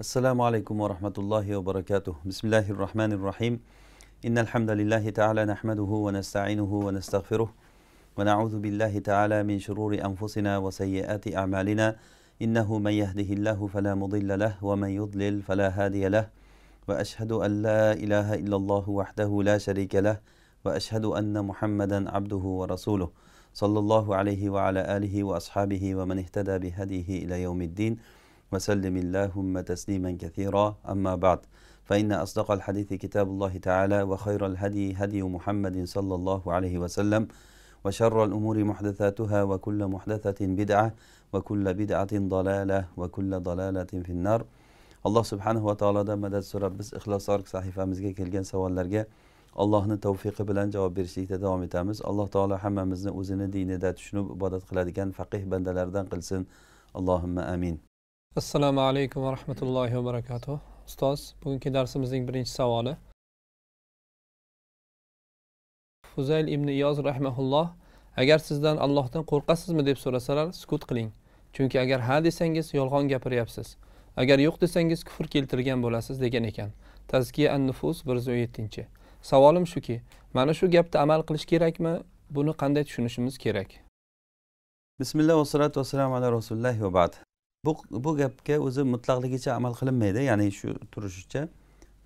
السلام عليكم ورحمة الله وبركاته بسم الله الرحمن الرحيم إن الحمد لله تعالى نحمده ونستعينه ونستغفره ونعوذ بالله تعالى من شرور أنفسنا وسيئات أعمالنا إنه من يهده الله فلا مضل له ومن يضلل فلا هادي له وأشهد أن لا إله إلا الله وحده لا شريك له وأشهد أن محمدا عبده ورسوله صلى الله عليه وعلى آله وأصحابه ومن اهتدى بهديه إلى يوم الدين وسلم اللهم تسليما كثيرا أما بعد فإن أصدق الحديث كتاب الله تعالى وخير الهدي هدي محمد صلى الله عليه وسلم وشر الأمور محدثاتها وكل محدثة بدعة وكل بدعة ضلالة وكل ضلالة في النار alloh subhanahu va taolodan madad so'rab biz ixlosor sahifamizga kelgan savollarga allohni tavfiqi bilan javob berishlikda davom etamiz alloh taolo hammamizni o'zini dinida tushunib ibodat qiladigan faqih bandalaridan qilsin allohimma amin assalomu alaykum va rahmatullohi va barakatuh ustoz bugungi darsimizning birinchi savoli fuzayl ibn iyoz rahmaulloh agar sizdan allohdan qo'rqasizmi deb so'rasalar sukut qiling chunki agar ha desangiz yolg'on gapiryapsiz agar yo'q desangiz kufr keltirgan bo'lasiz degan ekan tazkiya an nufus bir yuz o'n yettinchi savolim shuki mana shu gapda amal qilish kerakmi buni qanday tushunishimiz kerak bismillah vassalatu vassalamu ala rasulillah va bad bu bu gapga o'zi mutlaqligicha amal qilinmaydi ya'ni shu turishicha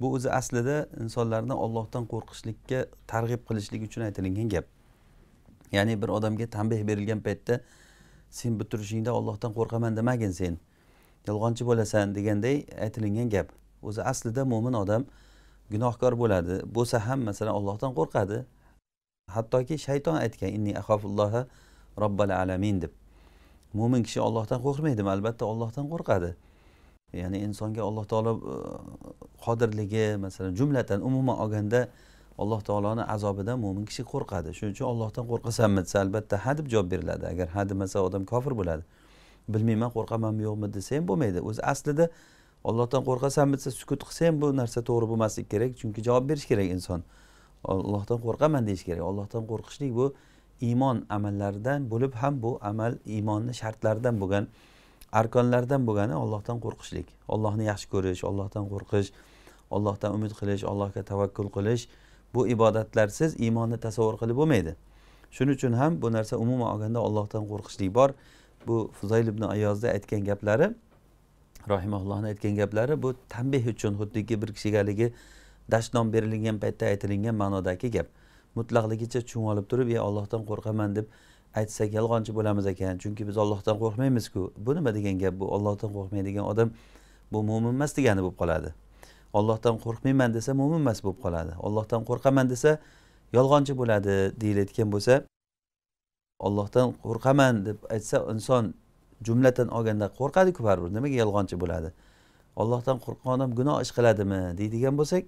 bu o'zi aslida insonlarni ollohdan qo'rqishlikka targ'ib qilishlik uchun aytilingan gap ya'ni bir odamga tanbeh berilgan paytda sen bu turishingda ollohdan qo'rqaman demagin sen yolg'onchi bo'lasan deganday aytilingan gap o'zi aslida mo'min odam gunohkor bo'ladi bo'lsa ham masalan ollohdan qo'rqadi hattoki shayton aytgan inni robbal alamin deb mo'min kishi ollohdan qo'rqmaydimi albatta ollohdan qo'rqadi ya'ni insonga alloh taolo e, qodirligi masalan jumladan umuman olganda alloh taoloni azobidan mo'min kishi qo'rqadi shuning uchun ollohdan qo'rqasanmi desa albatta ha deb javob beriladi agar ha demasa odam kofir bo'ladi bilmayman qo'rqamanmi yo'qmi desa ham bo'lmaydi o'zi aslida ollohdan qo'rqasanmi desa sukut qilsa ham bu narsa to'g'ri bo'lmasligi kerak chunki javob berish kerak inson ollohdan qo'rqaman deyish kerak ollohdan qo'rqishlik bu iymon amallaridan bo'lib ham bu amal iymonni shartlaridan bo'lgan arkonlardan bo'lgani ollohdan qo'rqishlik ollohni yaxshi ko'rish ollohdan qo'rqish ollohdan umid qilish allohga tavakkul qilish bu ibodatlarsiz iymonni tasavvur qilib bo'lmaydi shuning uchun ham bu narsa umuman olganda ollohdan qo'rqishlik bor bu fuzayl ibn ayozni aytgan gaplari rohimaullohni aytgan gaplari bu tanbeh uchun xuddiki bir kishiga haligi dashnom berilgan paytda aytilingan ma'nodagi gap mutlaqligicha tushunib olib turib ey ollohdan qo'rqaman deb aytsak yolg'onchi bo'lamiz ekan chunki biz ollohdan qo'rqmaymizku bu nima degan gap bu ollohdan qo'rqmaydigan odam bu mo'min emas degani bo'lib qoladi ollohdan qo'rqmayman desa mo'min emas bo'lib qoladi ollohdan qo'rqaman desa yolg'onchi bo'ladi deyilayotgan bo'lsa ollohdan qo'rqaman deb aytsa inson jumlatan olganda qo'rqadiku baribir nimaga yolg'onchi bo'ladi ollohdan qo'rqqan odam gunoh ish qiladimi deydigan bo'lsak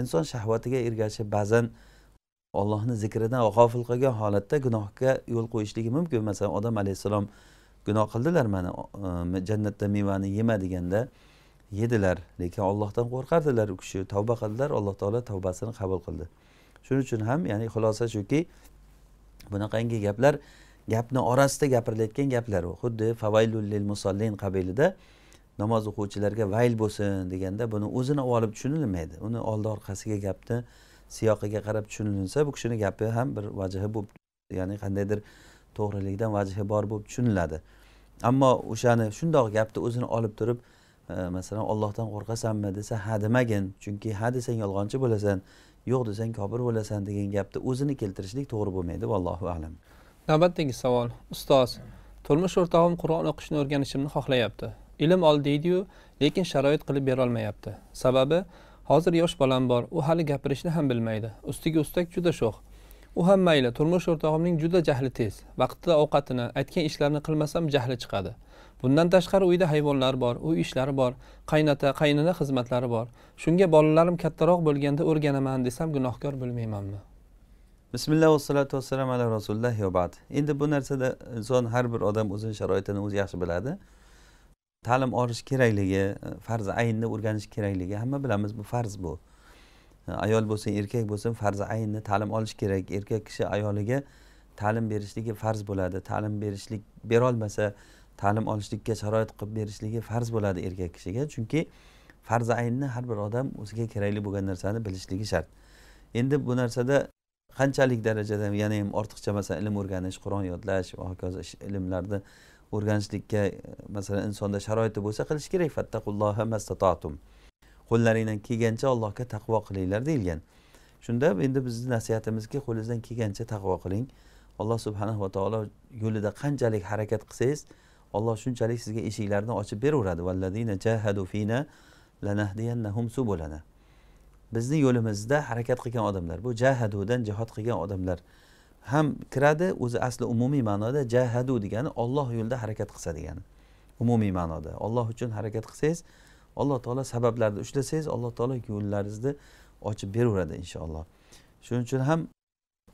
inson shahvatiga ergashib ba'zan ollohni zikridan g'ofil qilgan holatda gunohga yo'l qo'yishligi mumkin masalan odam alayhissalom gunoh qildilar mana e, jannatda mevani yema deganda yedilar lekin ollohdan qo'rqardilar u kishi tavba qildilar alloh taolo tavbasini qabul qildi shuning uchun ham ya'ni xulosa shuki bunaqangi gaplar gapni orasida gapirilayotgan gaplar u xuddi favaylul musallin qabilida namoz o'quvchilarga vayl bo'lsin deganda buni o'zini olib tushunilmaydi uni oldi orqasiga gapni siyoqiga qarab tushunilsa bu kishini gapi ham bir vajhi bo'lib ya'ni qandaydir to'g'rilikdan vajhi bor bo'lib tushuniladi ammo o'shani shundoq gapni o'zini olib turib e, masalan ollohdan qo'rqasanmi desa ha demagin chunki ha desang yolg'onchi bo'lasan yo'q desang kofir bo'lasan degan gapni o'zini keltirishlik to'g'ri bo'lmaydi vallohu alam navbatdagi savol ustoz turmush o'rtog'im qur'on o'qishni o'rganishimni xohlayapti ilm ol deydiyu lekin sharoit qilib berolmayapti sababi hozir yosh bolam bor u hali gapirishni ham bilmaydi ustiga ustak juda sho'x u ham mayli turmush o'rtog'imning juda jahli tez vaqtida ovqatini aytgan ishlarini qilmasam jahli chiqadi bundan tashqari uyda hayvonlar bor uy ishlari bor qaynota qaynona xizmatlari bor shunga bolalarim kattaroq bo'lganda o'rganaman desam gunohkor bo'lmaymanmi bismillah vassalatu vassalam ala rasulillah va ba'd endi bu narsada inson har bir odam o'zini sharoitini o'zi yaxshi biladi ta'lim olish kerakligi e, farzi aynni o'rganish kerakligi hamma bilamiz bu farz bu e, ayol bo'lsin erkak bo'lsin farzi aynni ta'lim olish kerak erkak kishi ayoliga ta'lim berishligi farz bo'ladi ta'lim berishlik berolmasa ta'lim olishlikka sharoit qilib berishligi farz bo'ladi erkak kishiga chunki farzi aynni har bir odam o'ziga kerakli bo'lgan narsani bilishligi shart endi bu narsada qanchalik darajada yana ham ortiqcha masalan ilm o'rganish qur'on yodlash va hokazo ilmlarni o'rganishlikka e, masalan insonda sharoiti bo'lsa qilish kerak fattaqulloha mastatotum qo'llaringdan kelgancha allohga taqvo qilinglar deyilgan shunda endi bizni nasihatimizki qo'lingizdan kelgancha taqvo qiling alloh subhanahu va taolo yo'lida qanchalik harakat qilsangiz olloh shunchalik sizga eshiklarni ochib beraveradi jahadu fina bizni yo'limizda harakat qilgan odamlar bu jahadudan jihod qilgan odamlar ham kiradi o'zi asli umumiy ma'noda jahadu degani olloh yo'lida harakat qilsa degani umumiy ma'noda olloh uchun harakat qilsangiz alloh taolo sabablarni ushlasangiz alloh taolo yo'llaringizni ochib beraveradi inshaalloh shuning uchun ham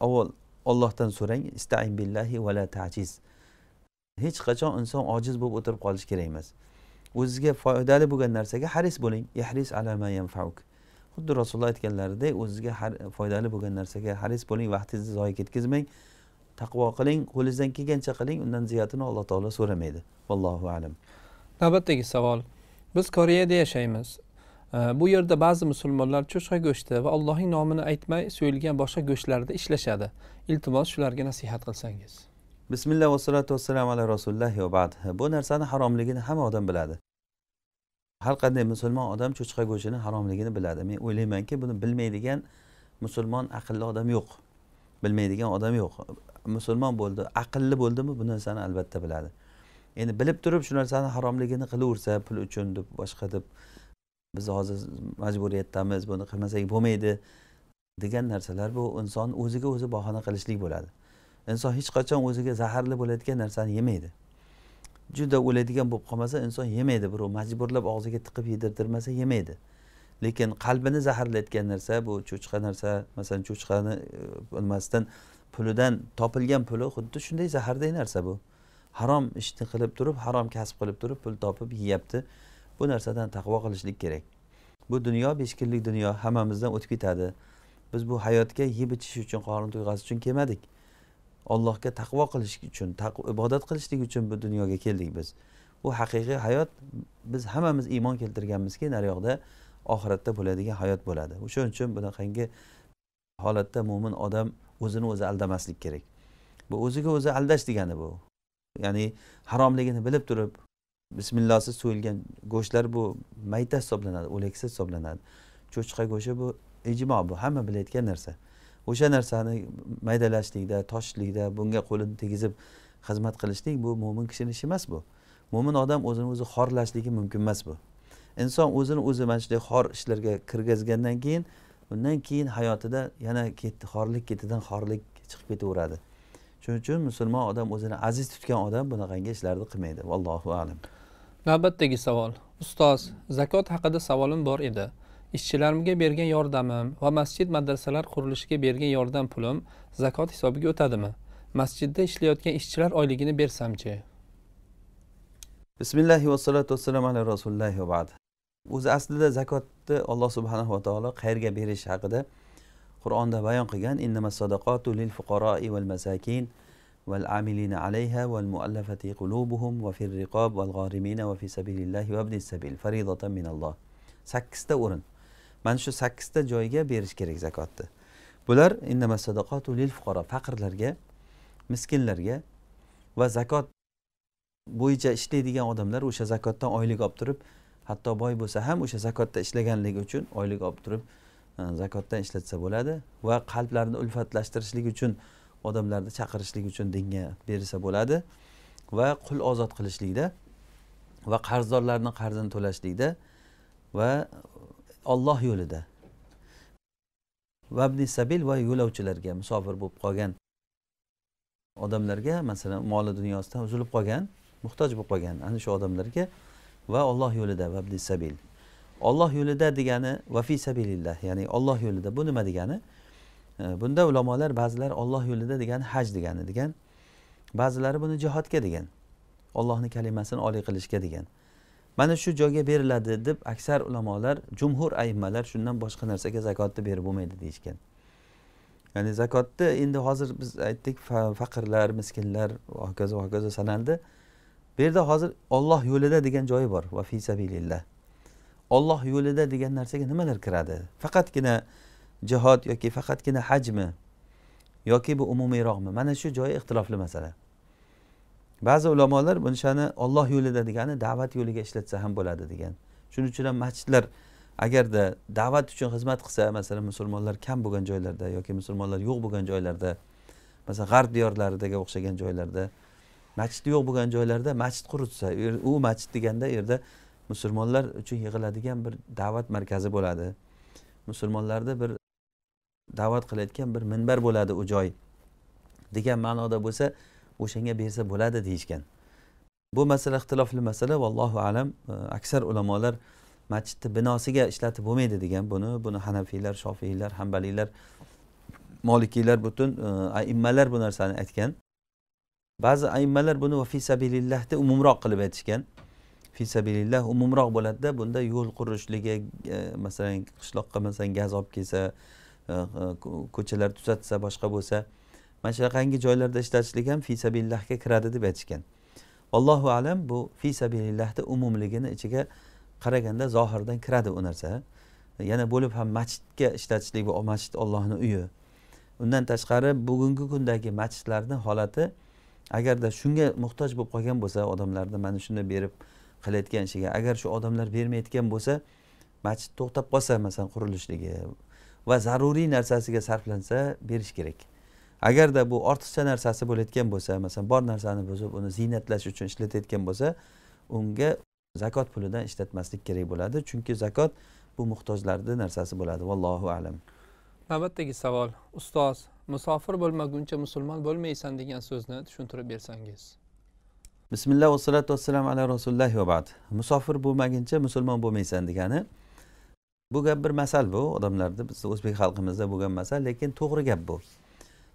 avval ollohdan so'rang istain billahi vala tajiz hech qachon inson ojiz bo'lib o'tirib qolish kerak emas o'zizga foydali bo'lgan narsaga haris bo'ling yahris ala ma yanfauk xuddi rasululloh aytganlaridek o'zizga foydali bo'lgan narsaga haris bo'ling vaqtingizni zoya ketkazmang taqvo qiling qo'lingizdan kelgancha qiling undan ziyodini alloh taolo so'ramaydi vallohu alam navbatdagi savol biz koreyada yashaymiz bu yerda ba'zi musulmonlar cho'chqa go'shti va allohning nomini aytmay so'yilgan boshqa go'shtlarda ishlashadi iltimos shularga nasihat qilsangiz bismillah vassalatu vassalamu ala rasululloh va bad bu narsani haromligini hamma odam biladi har qanday musulmon odam cho'chqa go'shtini haromligini biladi men o'ylaymanki buni bilmaydigan musulmon aqlli odam yo'q bilmaydigan odam yo'q musulmon bo'ldi aqlli bo'ldimi bu narsani albatta biladi endi bilib turib shu narsani haromligini qilaversa pul uchun deb boshqa deb biz hozir majburiyatdamiz buni qilmasak bo'lmaydi degan narsalar bu inson o'ziga o'zi bahona qilishlik bo'ladi inson hech qachon o'ziga zaharli bo'layotgan narsani yemaydi juda o'laydigan bo'lib qolmasa inson yemaydi birov majburlab og'ziga tiqib yedirtirmasa yemaydi lekin qalbini zaharlayotgan narsa bu cho'chqa narsa masalan cho'chqani e, nimasidan pulidan topilgan puli xuddi shunday zaharday narsa bu harom ishni qilib turib harom kasb qilib turib pul topib yeyapti bu narsadan taqvo qilishlik kerak bu dunyo besh kunlik dunyo hammamizdan o'tib ketadi biz bu hayotga yeb ichish uchun qorin to'yg'azish uchun kelmadik allohga taqvo qilish uchun ibodat qilishlik uchun bu dunyoga keldik biz bu haqiqiy hayot biz hammamiz iymon keltirganmizki nariyoqda oxiratda bo'ladigan hayot bo'ladi o'shaning uchun bunaqangi holatda mo'min odam o'zini o'zi aldamaslik kerak bu o'ziga o'zi aldash degani bu ya'ni haromligini bilib turib bismillohsiz so'yilgan go'shtlar bu mayta hisoblanadi o'laksa hisoblanadi cho'chqa go'shti bu ijmo bu hamma bilayotgan narsa o'sha narsani maydalashlikda toshishlikda bunga qo'lini tegizib xizmat qilishlik bu mo'min kishini ishi emas bu mo'min odam o'zini o'zi xorlashligi mumkin emas bu inson o'zini o'zi mana shunday xor ishlarga kirgazgandan keyin undan keyin hayotida yana ketdi xorlik ketidan xorlik chiqib ketaveradi shuning uchun musulmon odam o'zini aziz tutgan odam bunaqangi ishlarni qilmaydi allohu alam navbatdagi savol ustoz zakot haqida savolim bor edi ishchilarimga bergan yordamim va masjid madrasalar qurilishiga bergan yordam pulim zakot hisobiga o'tadimi masjidda ishlayotgan ishchilar oyligini bersamchi bismillahi vassalotu vassalamu ala rasulillahi va o'zi aslida zakotni alloh subhanava taolo qayerga berish haqida qur'onda bayon qilgan innama sadaqatu lil fuqaroi val masakin val amilina alayha val muallafati qulubuhum va fil riqob val g'orimina va fi sabilillahi va ibnis sabil faridatan minalloh sakkizta o'rin mana shu sakkizta joyga berish kerak zakotni bular lil fuqaro faqirlarga miskinlarga va zakot bo'yicha ishlaydigan odamlar o'sha zakotdan oylik olib turib hatto boy bo'lsa ham o'sha zakotda ishlaganligi uchun oylik olib turib e, zakotdan ishlatsa bo'ladi va qalblarni ulfatlashtirishlik uchun odamlarni chaqirishlik uchun dinga berilsa bo'ladi va qul ozod qilishlikda va qarzdorlarni qarzini to'lashlikda va olloh yo'lida vabni sabil va yo'lovchilarga musofir bo'lib qolgan odamlarga masalan moli dunyosidan uzilib qolgan muhtoj bo'lib qolgan ana shu odamlarga va olloh yo'lida vabni sabil olloh yo'lida degani vafi sabilillah ya'ni olloh yo'lida bu nima degani e, bunda ulamolar ba'zilar olloh yo'lida degani haj degani degan ba'zilari buni jihodga degan ollohni kalimasini oliy qilishga degan mana shu joyga beriladi deb aksar ulamolar jumhur aymalar shundan boshqa narsaga zakotni berib bo'lmaydi deyishgan ya'ni zakotni endi hozir biz aytdik faqirlar miskinlar va hokazo va hokazo sanaldi bu yerda hozir olloh yo'lida degan joyi bor va fi sabilillah olloh yo'lida degan narsaga nimalar kiradi faqatgina jihod yoki faqatgina hajmi yoki bu umumiyroqmi mana shu joyi ixtilofli masala ba'zi ulamolar bu nishani olloh yo'lida degani da'vat yo'liga ishlatsa ham bo'ladi degan shuning uchun ham masjidlar agarda da'vat uchun xizmat qilsa masalan musulmonlar kam bo'lgan joylarda yoki musulmonlar yo'q bo'lgan joylarda masalan g'arb diyorlaridagi o'xshagan joylarda masjidi yo'q bo'lgan joylarda masjid quritsa er-, u masjid deganda u yerda musulmonlar uchun yig'iladigan bir da'vat markazi bo'ladi musulmonlarni bir da'vat qilayotgan bir minbar bo'ladi u joy degan ma'noda bo'lsa o'shanga bersa bo'ladi deyishgan bu masala ixtilofli masala vallohu alam aksar ulamolar masjidni binosiga ishlatib bo'lmaydi degan buni buni hanafiylar shofiylar hambaliylar molikiylar butun e, aimmalar bu narsani aytgan ba'zi aimmalar buni fi fisabilillahni umumroq qilib aytishgan fi sabilillah umumroq bo'ladida bunda yo'l qurishligi e, masalan qishloqqa masalan gaz olib kelsa e, ko'chalar tuzatsa boshqa bo'lsa mana shunaqangi joylarda ishlatishlik ham fi sabilillahga kiradi deb aytishgan allohu alam bu fi sabilillahni umumligini ichiga qaraganda zohirdan kiradi u narsa yana bo'lib ham masjidga ishlatishlik bu masjid ollohni uyi undan tashqari bugungi kundagi masjidlarni holati agarda shunga muhtoj bo'lib qolgan bo'lsa odamlarni mana shuni berib qilayotgan ishiga agar shu odamlar bermayotgan bo'lsa masjid to'xtab qolsa masalan qurilishligi va zaruriy narsasiga sarflansa berish kerak agarda bu ortiqcha narsasi bo'layotgan bo'lsa masalan bor narsani buzib uni ziynatlash uchun ishlatayotgan bo'lsa unga zakot pulidan ishlatmaslik kerak bo'ladi chunki zakot bu muhtojlarni narsasi bo'ladi vallohu alam navbatdagi savol ustoz musofir bo'lmaguncha musulmon bo'lmaysan degan so'zni tushuntirib bersangiz bismillah vassalatu vassalam ala rasululloh va bad musofir bo'lmaguncha musulmon bo'lmaysan degani bu gap bir masal bu odamlarda bizni o'zbek xalqimizda bo'lgan masal lekin to'g'ri gap bu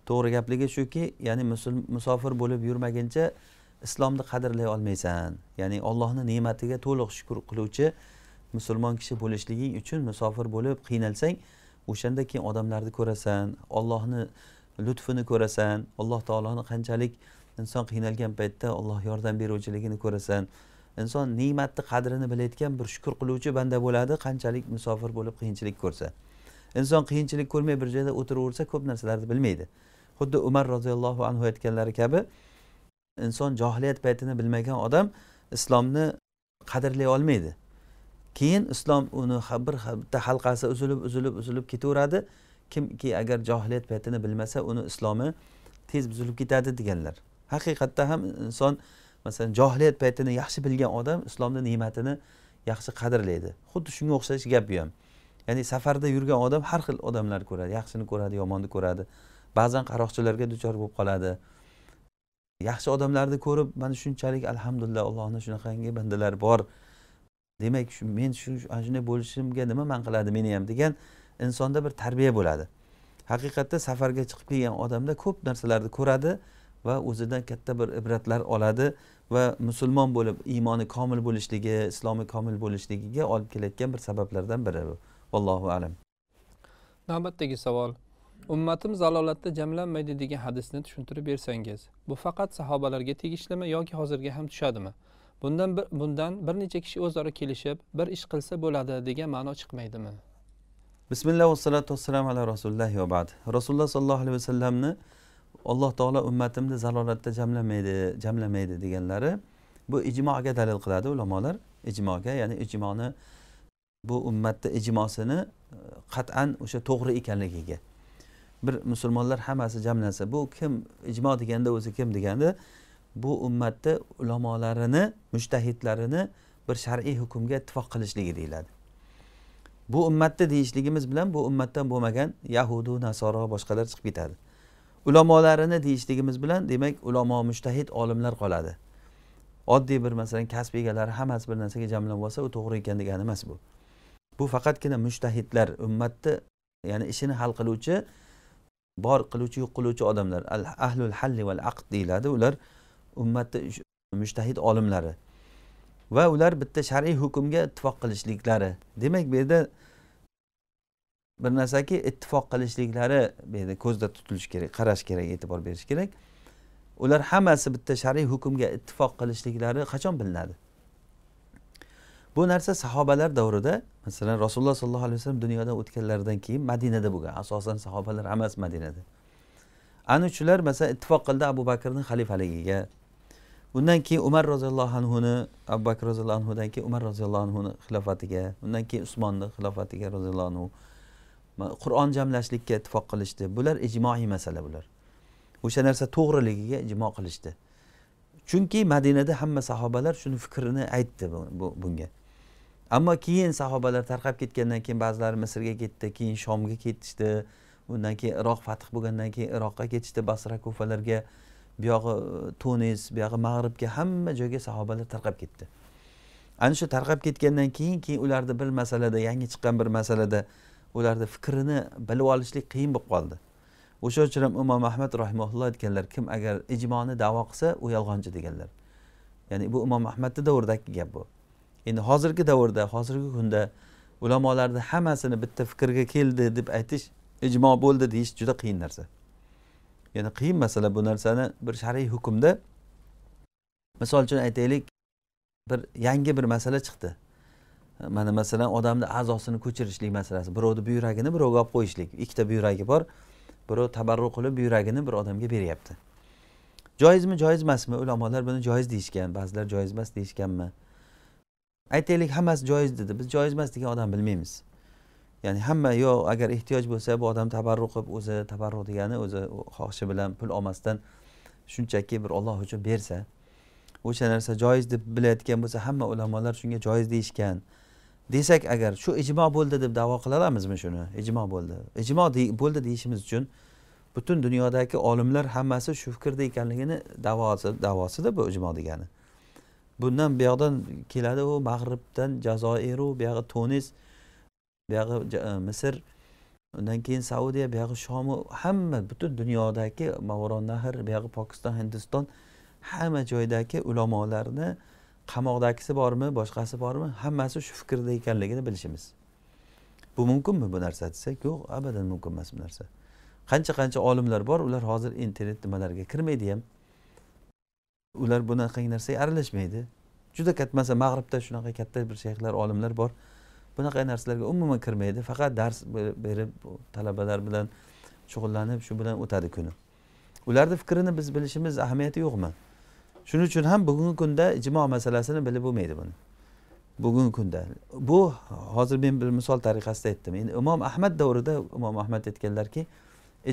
to'g'ri gapligi shuki ya'ni musofir bo'lib yurmaguncha islomni qadrlay olmaysan ya'ni ollohni ne'matiga to'liq shukur qiluvchi musulmon kishi bo'lishliging uchun musofir bo'lib qiynalsang o'shanda keyin odamlarni ko'rasan ollohni lutfini ko'rasan alloh taoloni qanchalik inson qiynalgan paytda olloh yordam beruvchiligini ko'rasan inson ne'matni qadrini bilayotgan bir shukur qiluvchi banda bo'ladi qanchalik musofir bo'lib qiyinchilik ko'rsa inson qiyinchilik ko'rmay bir joyda o'tiraversa ko'p narsalarni bilmaydi xuddi umar roziyallohu anhu aytganlari kabi inson johiliyat paytini bilmagan odam islomni qadrlay olmaydi keyin islom uni bir bitta halqasi uzilib uzilib uzilib ketaveradi kimki agar johiliyat paytini bilmasa uni islomi tez buzilib ketadi deganlar haqiqatda ham inson masalan johiliyat paytini yaxshi bilgan odam islomni ne'matini yaxshi qadrlaydi xuddi shunga o'xshash gap bu ham ya'ni safarda yurgan odam har xil odamlarni ko'radi yaxshini ko'radi yomonni ko'radi ba'zan qaroqchilarga duchor bo'lib qoladi yaxshi odamlarni ko'rib mana shunchalik alhamdulillah allohni shunaqangi bandalari bor demak shu men shu ana shunday bo'lishimga nima man qiladi meni ham degan insonda bir tarbiya bo'ladi haqiqatda safarga chiqib kelgan odamda ko'p narsalarni ko'radi va o'zidan katta bir ibratlar oladi va musulmon bo'lib iymoni komil bo'lishligi islomi komil bo'lishligiga olib kelayotgan bir sabablardan biri bu allohu alam navbatdagi savol ummatim zalolatda jamlanmaydi degan hadisni tushuntirib bersangiz bu faqat sahobalarga tegishlimi yoki hozirga ham tushadimi bundan bir, bundan bir necha kishi o'zaro kelishib bir ish qilsa bo'ladi degan ma'no chiqmaydimi bismillah vassalatu vassalam ala rasulillah va rasululloh sollallohu alayhi vasallamni alloh taolo ummatimni zalolatda jamlamaydi jamlamaydi deganlari bu ijmoga dalil qiladi ulamolar ijmoga ya'ni ijmoni bu ummatni ijmosini e, qat'an o'sha to'g'ri ekanligiga bir musulmonlar hammasi jamlansa bu kim ijmo deganda o'zi kim deganda bu ummatni ulamolarini mushtahidlarini bir shar'iy hukmga ittifoq qilishligi deyiladi bu ummatni deyishligimiz bilan bu ummatdan bo'lmagan yahudu nasoro boshqalar chiqib ketadi ulamolarini deyishligimiz bilan demak ulamo mushtahid olimlar qoladi oddiy bir masalan kasb egalari hammasi bir narsaga jamlanib olsa u to'g'ri ekan degani emas bu bu faqatgina mushtahidlar ummatni ya'ni ishini hal qiluvchi bor qiluvchi yo'q qiluvchi odamlar al ahlul halli val aqd deyiladi ular ummatni mushtahid olimlari va ular bitta shar'iy hukmga ittifoq qilishliklari demak bu yerda bir narsaki ittifoq qilishliklari bu yerda ko'zda tutilishi kerak qarash kerak e'tibor berish kerak ular hammasi bitta shar'iy hukmga ittifoq qilishliklari qachon bilinadi bu narsa sahobalar davrida masalan rasululloh sollallohu alayhi vasallam dunyodan o'tganlaridan keyin madinada bo'lgan asosan sahobalar emas madinada ana shular masalan ittifoq qildi abu bakrni xalifaligiga undan keyin umar roziyallohu anhuni abu bakr roziyallohu anhudan keyin umar roziyallohu anhuni xilofatiga undan keyin usmonni xilofatiga roziyallohu anhu qur'on jamlashlikka ittifoq qilishdi bular ijmoiy masala bular o'sha narsa to'g'riligiga ijmo qilishdi chunki madinada hamma sahobalar shuni fikrini aytdi bunga ammo keyin sahobalar tarqab ketgandan keyin ba'zilari misrga ketdi keyin shomga ketishdi undan keyin iroq fath bo'lgandan keyin iroqqa ketishdi basra kufalarga buyog'i e, tunis buyog'i mag'ribga hamma joyga sahobalar tarqab ketdi ana shu tarqab ketgandan keyin keyin ularni bir masalada yangi chiqqan bir masalada ularni fikrini bilib olishlik qiyin bo'lib qoldi o'sha uchun ham imom ahmad rahimaulloh aytganlar kim agar ijmoni davo qilsa u yolg'onchi deganlar ya'ni bu imom ahmadni davridagi gap bu endi hozirgi davrda hozirgi kunda ulamolarni hammasini bitta fikrga keldi deb aytish ijmo bo'ldi deyish juda qiyin narsa ya'ni qiyin masala bu narsani bir shar'iy hukmda misol uchun aytaylik bir yangi bir masala chiqdi mana masalan odamni a'zosini ko'chirishlik masalasi birovni buyragini birovga olib qo'yishlik ikkita buyragi bor birov tabarruq qilib buyragini bir odamga beryapti joizmi joiz emasmi ulamolar buni joiz deyishgan ba'zilar joiz emas deyishganmi aytaylik hammasi joiz dedi biz joiz emas degan odamni bilmaymiz ya'ni hamma yo agar ehtiyoj bo'lsa bu odam tabarruq qilib o'zi tabarruq degani o'zi xohishi bilan pul olmasdan shunchaki bir olloh uchun bersa o'sha narsa joiz deb bilayotgan bo'lsa hamma ulamolar shunga joiz deyishgan desak agar shu ijmo bo'ldi deb davo qila olamizmi shuni ijmo bo'ldi ijmo bo'ldi deyishimiz uchun butun dunyodagi olimlar hammasi shu fikrda ekanligini davosi davosida bu ijmo degani bundan buyoqdan keladi u mag'ribdan jazoiru buyog'i tunis buyog'i e, misr undan keyin saudiya buyog'i shomu hamma butun dunyodagi mavronnahr buyog'i pokiston hindiston hamma joydagi ulamolarni qamoqdagisi bormi boshqasi bormi hammasi shu fikrda ekanligini bilishimiz bu mumkinmi bu narsa desak yo'q abadan mumkin emas bu narsa qancha qancha olimlar bor ular hozir internet nimalarga kirmaydi ham ular bunaqangi narsaga aralashmaydi juda katta masalan mag'ribda shunaqa katta bir shayxlar olimlar bor bunaqa narsalarga umuman kirmaydi faqat dars berib talabalar bilan shug'ullanib shu bilan o'tadi kuni ularni fikrini biz bilishimiz ahamiyati yo'qmi shuning uchun ham bugungi kunda ijmo masalasini bilib bo'lmaydi buni bugungi kunda bu hozir men bir misol tariqasida aytdim endi imom ahmad davrida imom ahmad aytganlarki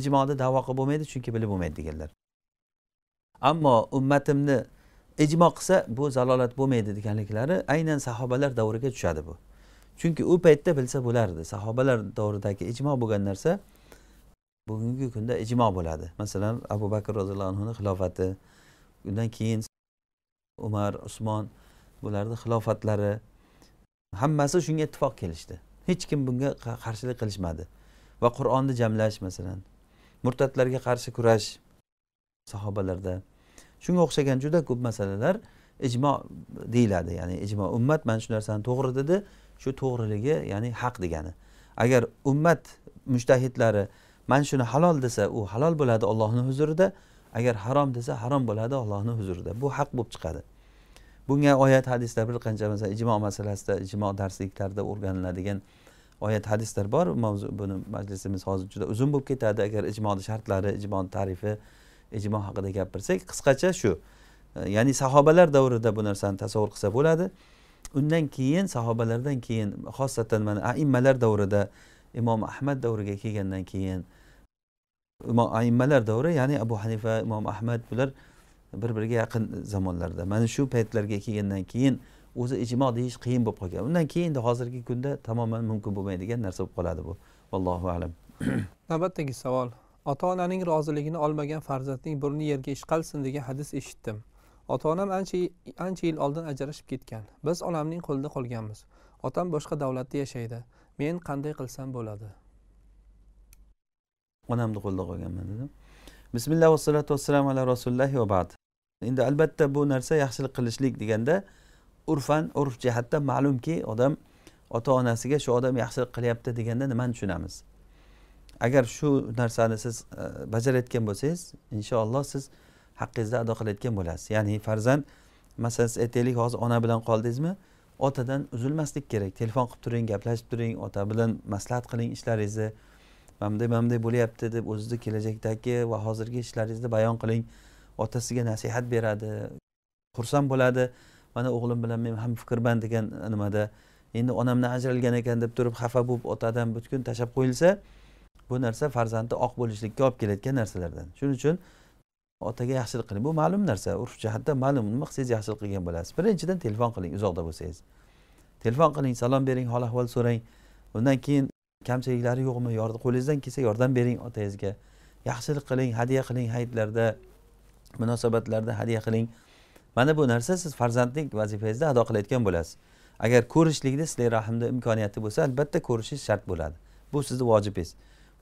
ijmoni davo qilib bo'lmaydi chunki bilib bo'lmaydi deganlar ammo ummatimni ijmo qilsa bu zalolat bo'lmaydi deganliklari aynan sahobalar davriga tushadi bu chunki u paytda bilsa bo'lardi sahobalar davridagi ijmo bo'lgan narsa bugungi kunda ijmo bo'ladi masalan abu bakr roziyallohu anhuni xilofati undan keyin umar usmon bularni xilofatlari hammasi shunga ittifoq kelishdi hech kim bunga qarshilik qilishmadi va qur'onni jamlash masalan murtadlarga qarshi kurash sahobalarda shunga o'xshagan juda ko'p masalalar ijmo deyiladi ya'ni ijmo ummat mana shu narsani to'g'ri dedi shu to'g'riligi ya'ni haq degani agar ummat mushtahidlari mana shuni halol desa u halol bo'ladi ollohni huzurida agar harom desa harom bo'ladi ollohni huzurida bu haq bo'lib chiqadi bunga oyat hadislar bir qancha masalan ijmo masalasida ijmo darsliklarida o'rganiladigan oyat hadislar bor mavzu buni majlisimiz hozir juda uzun bo'lib ketadi agar ijmoni shartlari ijmoni tarifi ijmo haqida gapirsak qisqacha shu e, ya'ni sahobalar davrida bu narsani tasavvur qilsa bo'ladi undan keyin sahobalardan keyin xosatan mana aimmalar davrida imom ahmad davriga kelgandan keyin imom aimmalar davri ya'ni abu hanifa imom ahmad bular bir biriga yaqin zamonlarda mana shu paytlarga kelgandan keyin o'zi ijmo deyish qiyin bo'lib qolgan undan keyin hozirgi kunda tamoman mumkin bo'lmaydigan narsa bo'lib qoladi bu vallohu alam navbatdagi savol ota onaning roziligini olmagan farzandning burni yerga ishqalsin degan hadis eshitdim ota onam ancha ancha yil oldin ajrashib ketgan biz onamning qo'lida qolganmiz otam boshqa davlatda yashaydi men qanday qilsam bo'ladi onamni qo'lida qolganman dedim bismillah vassalotu vassalam ala rasulillahi va bad endi albatta bu narsa yaxshilik qilishlik deganda urfan urf jihatdan ma'lumki odam ota onasiga shu odam yaxshilik qilyapti deganda nimani tushunamiz agar shu narsani siz e, bajarayotgan bo'lsangiz inshaalloh siz haqqingizni ado qilayotgan bo'lasiz ya'ni farzand masalan siz aytaylik hozir ona bilan qoldingizmi otadan uzilmaslik kerak telefon qilib turing gaplashib turing ota bilan maslahat qiling ishlaringizni mana bunday mana bunday bo'lyapti deb o'zizni kelajakdagi va hozirgi ishlaringizni bayon qiling ota sizga nasihat beradi xursand bo'ladi mana o'g'lim bilan men ham fikrman degan nimada endi onamdan ajralgan ekan deb turib xafa bo'lib otadan butkun tashlab qo'yilsa bu narsa farzandni oq bo'lishlikka olib kelayotgan narsalardan shuning uchun otaga yaxshilik qiling bu ma'lum narsa urf jihatdan ma'lum nima qilsangiz yaxshilik qilgan bo'lasiz birinchidan telefon qiling uzoqda bo'lsangiz telefon qiling salom bering hol ahvol so'rang undan keyin kamchiliklari yo'qmi qo'lingizdan kelsa yordam bering otangizga yaxshilik qiling hadya qiling hayitlarda munosabatlarda hadya qiling mana bu narsa siz farzandlik vazifangizda ado qilayotgan bo'lasiz agar ko'rishlikni sizlar rahmda imkoniyati bo'lsa albatta ko'rishingiz shart bo'ladi bu sizni vojibingiz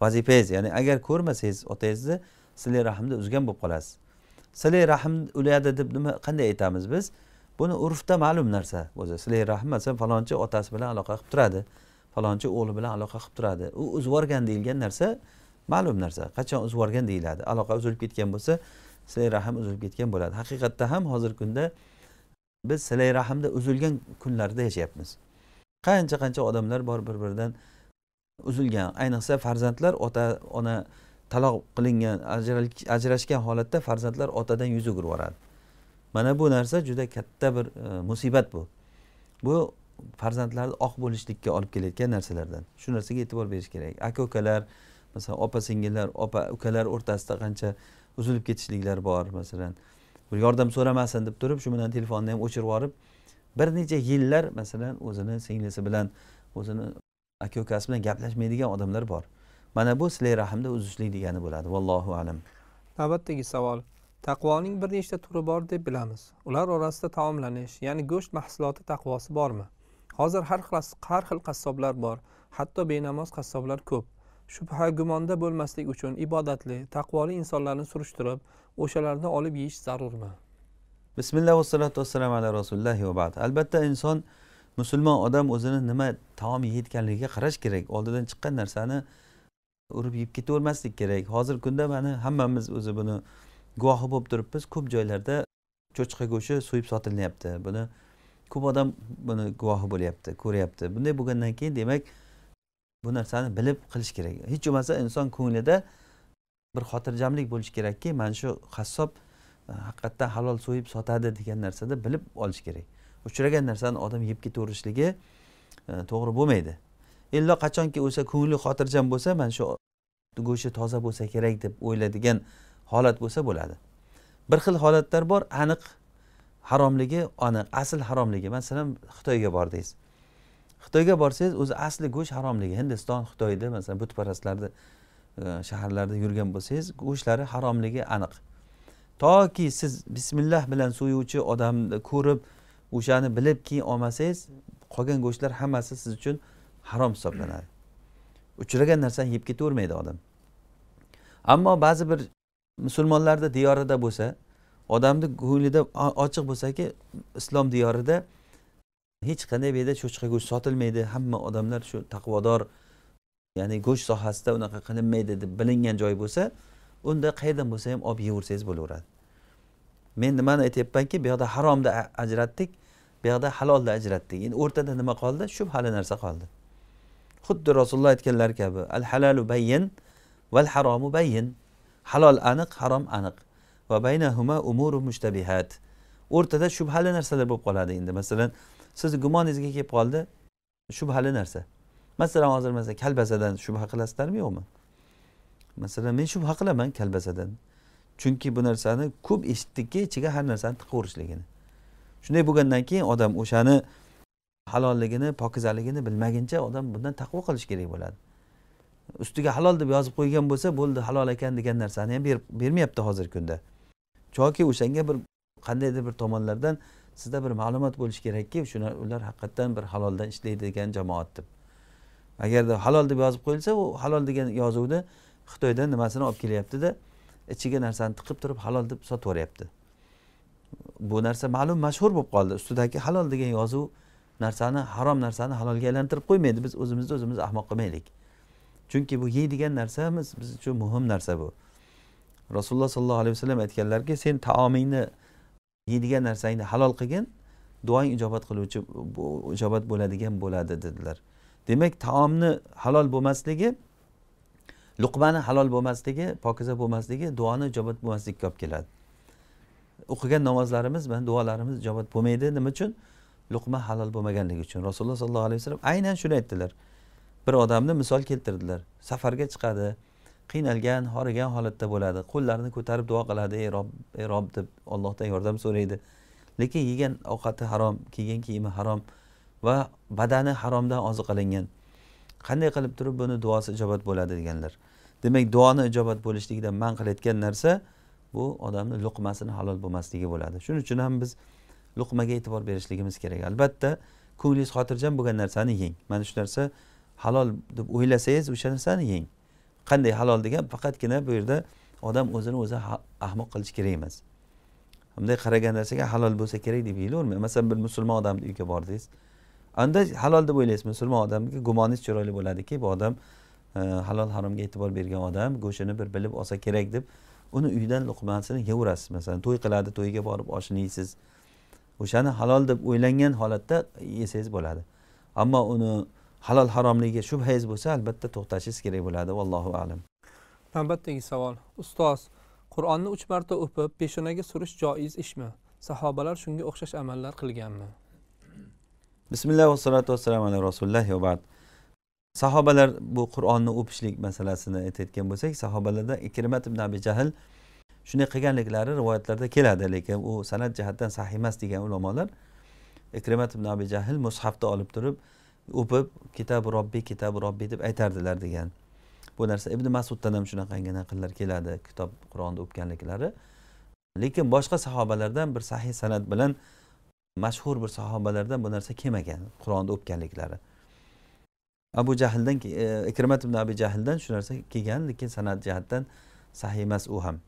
vazifangiz ya'ni agar ko'rmasangiz otangizni sili rahmni uzgan bo'lib qolasiz sili rahm uladi deb nima qanday aytamiz biz buni urfda ma'lum narsa o'zi sili rahm masalan falonchi otasi bilan aloqa qilib turadi falonchi o'g'li bilan aloqa qilib turadi u uzib yuborgan deyilgan narsa ma'lum narsa qachon uzib yuborgan deyiladi aloqa uzilib ketgan bo'lsa silay rahm uzilib ketgan bo'ladi haqiqatda ham hozirgi kunda biz silay rahmda uzilgan kunlarda yashayapmiz qancha qancha odamlar bor bir biridan uzilgan ayniqsa farzandlar ota ona taloq qilingan ajrashgan holatda farzandlar otadan yuz o'girib yuboradi mana bu narsa juda katta bir e, musibat bu bu farzandlarni oq bo'lishlikka olib kelayotgan narsalardan shu narsaga e'tibor berish kerak aka ukalar masalan opa singillar opa ukalar o'rtasida qancha uzilib ketishliklar bor masalan bir yordam so'ramasin deb turib shu bilan telefonni ham o'chirib yuborib bir necha yillar masalan o'zini singlisi bilan o'zini aka ukasi bilan gaplashmaydigan odamlar bor mana bu silay rahmda uzishlik degani bo'ladi vallohu alam navbatdagi savol taqvoning bir nechta turi bor deb bilamiz ular orasida taomlanish ya'ni go'sht mahsuloti taqvosi bormi hozir har xil har xil qassoblar bor hatto benamoz qassoblar ko'p shubha gumonda bo'lmaslik uchun ibodatli taqvoli insonlarni surishtirib o'shalarni olib yeyish zarurmi bismillah vassalotu vassalam ala rasulillah va ba'd albatta inson musulmon odam o'zini nima taom yeyayotganligiga qarash kerak oldidan chiqqan narsani urib yeb ketavermaslik kerak hozirgi kunda mana hammamiz o'zi buni guvohi bo'lib turibmiz ko'p joylarda cho'chqa go'shti so'yib sotilyapti buni ko'p odam buni guvohi bo'lyapti ko'ryapti bunday bo'lgandan keyin demak bu narsani bilib qilish kerak hech bo'lmasa inson ko'nglida bir xotirjamlik bo'lishi kerakki mana shu qassob haqiqatdan halol so'yib sotadi degan narsada bilib olish kerak uchragan narsani odam yeb ketaverishligi e, to'g'ri bo'lmaydi illo qachonki o'sha ko'ngli xotirjam bo'lsa mana shu go'shti toza bo'lsa kerak deb o'yladigan holat bo'lsa bo'ladi bir xil holatlar bor aniq haromligi aniq asl haromligi masalan xitoyga bordingiz xitoyga borsangiz o'zi asli go'sht haromligi hindiston xitoyda masalan butparastlarni e, shaharlarda yurgan bo'lsangiz go'shtlari haromligi aniq toki siz bismillah bilan so'yuvchi odamni ko'rib o'shani bilib keyin olmasangiz qolgan go'shtlar hammasi siz uchun harom hisoblanadi uchragan narsani yeb ketavermaydi odam ammo ba'zi bir musulmonlarni diyorida bo'lsa odamni ko'nglida ochiq bo'lsaki islom diyorida hech qanday bu yerda cho'chqa go'sht sotilmaydi hamma odamlar shu taqvodor ya'ni go'sht sohasida unaqa qilinmaydi deb bilingan joy bo'lsa unda qayerdan bo'lsa ham olib yeyversangiz bo'laveradi men nimani aytyapmanki bu yoqda haromni ajratdik bu yoqda halolni ajratdik endi o'rtada nima qoldi shubhali narsa qoldi xuddi rasululloh aytganlari kabi al halalu bayyin val haromu bayyin halol aniq harom aniq va baynahuma umuru mushtabihat o'rtada shubhali narsalar bo'lib qoladi endi masalan sizni gumoningizga kelib qoldi shubhali narsa masalan hozir masalan kalbasadan shubha qilasizlarmi yo'qmi masalan men shubha qilaman kalbasadan chunki bu narsani ko'p eshitdikki ichiga har narsani tiqaverishligini shunday bo'lgandan keyin odam o'shani halolligini pokizaligini bilmaguncha odam bundan taqvo qilish kerak bo'ladi ustiga halol deb yozib qo'ygan bo'lsa bo'ldi halol ekan degan narsani ham bermayapti hozirgi kunda choki o'shanga bir qandaydir bir tomonlardan sizda bir ma'lumot bo'lishi kerakki shular ular haqiqatdan bir haloldan ishlaydi degan jamoat deb agarda halol deb yozib qo'yilsa u halol degan yozuvni xitoydan nimasini olib kelyaptida ichiga narsani tiqib turib halol deb sotib yuboryapti bu narsa ma'lum mashhur bo'lib qoldi ustidagi halol degan yozuv narsani harom narsani halolga aylantirib qo'ymaydi biz o'zimizni o'zimiz ahmoq qilmaylik chunki bu yeydigan narsamiz biz uchun muhim narsa bu rasululloh sollallohu alayhi vasallam aytganlarki sen taomingni yeydigan narsangni halol qilgin duoing ijobat qiluvchi ijobat bo'ladigan bo'ladi dedilar demak taomni halol bo'lmasligi luqmani halol bo'lmasligi pokiza bo'lmasligi duoni ijobat bo'lmasligiga olib keladi o'qigan namozlarimiz bilan duolarimiz ijobat bo'lmaydi nima uchun luqma halol bo'lmaganligi uchun rasululloh sollallohu alayhi vasallam aynan shuni aytdilar bir odamni misol keltirdilar safarga chiqadi qiynalgan horigan holatda bo'ladi qo'llarini ko'tarib duo qiladi ey rob ey rob deb ollohdan yordam so'raydi lekin yegan ovqati harom kiygan kiyimi harom va badani haromdan oziq qilingan qanday qilib turib buni duosi ijobat bo'ladi deganlar demak duoni ijobat bo'lishligidan man qilayotgan narsa bu odamni luqmasini halol bo'lmasligi bo'ladi shuning uchun ham biz luqmaga e'tibor berishligimiz kerak albatta ko'nglingiz xotirjam bo'lgan narsani yeng mana shu narsa halol deb o'ylasangiz o'sha narsani yeng qanday halol degan faqatgina bu yerda odam o'zini o'zi ahmoq qilish kerak emas bunday qaragan narsaga halol bo'lsa kerak deb yeyilavermang masalan bir musulmon odamni uyiga bordingiz anda halol deb o'ylaysiz musulmon odamga gumoningiz chiroyli bo'ladiki bu odam e, halol haromga e'tibor bergan odam go'shtini bir bilib olsa kerak deb uni uydan luqmasini yeyverasiz masalan to'y qiladi to'yga borib oshini yeysiz o'shani halol deb o'ylangan holatda yesangiz bo'ladi ammo uni halol haromligiga shubhangiz bo'lsa albatta to'xtashingiz kerak bo'ladi vallohu alam navbatdagi savol ustoz qur'onni uch marta o'pib peshonaga surish joiz ishmi sahobalar shunga o'xshash amallar qilganmi bismillah vassalotu vassalamu ala rasulillah va ba'd sahobalar bu qur'onni o'pishlik masalasini aytayotgan bo'lsak sahobalarda ikrimat ibn abi jahl shunday qilganliklari rivoyatlarda keladi lekin u san'at jihatdan sahih emas degan ulamolar ikrimat ibn abi jahl mushafni olib turib o'pib kitabi robbiy kitabi robbiy deb aytardilar degan bu narsa ibn masuddan ham shunaqangi naqllar keladi kitob qur'onni o'pganliklari lekin boshqa sahobalardan bir sahih san'at bilan mashhur bir sahobalardan bu narsa kelmagan qur'onni o'pganliklari abu jahldan e, ikrimat ibn abi jahldan shu narsa kelgan lekin san'at jihatdan sahih emas u ham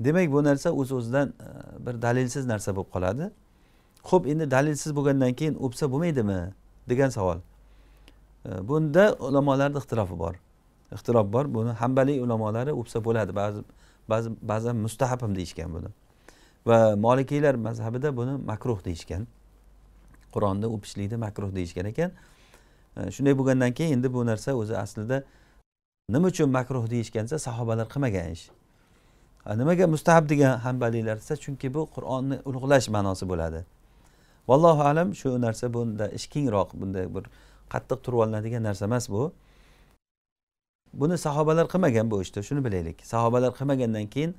demak bu narsa o'z uz o'zidan e, bir dalilsiz narsa bo'lib qoladi ho'p endi dalilsiz bo'lgandan keyin o'psa bo'lmaydimi degan savol e, bunda ulamolarni ixtilofi bor ixtilof bor buni hambaliy ulamolari o'psa bo'ladi ba'zi ba'zi ba'zan mustahab ham deyishgan buni va molikiylar mazhabida buni makruh deyishgan qur'onda o'pishlikni makruh deyishgan ekan shunday bo'lgandan keyin endi bu narsa o'zi aslida nima uchun makruh desa sahobalar qilmagan ish nimaga mustahab degan hanbaliylar desa chunki bu qur'onni ulug'lash ma'nosi bo'ladi vallohu alam shu narsa bunda ish kengroq bunday bir qattiq turib olinadigan narsa emas bu buni sahobalar qilmagan bu ishni işte, shuni bilaylik sahobalar qilmagandan keyin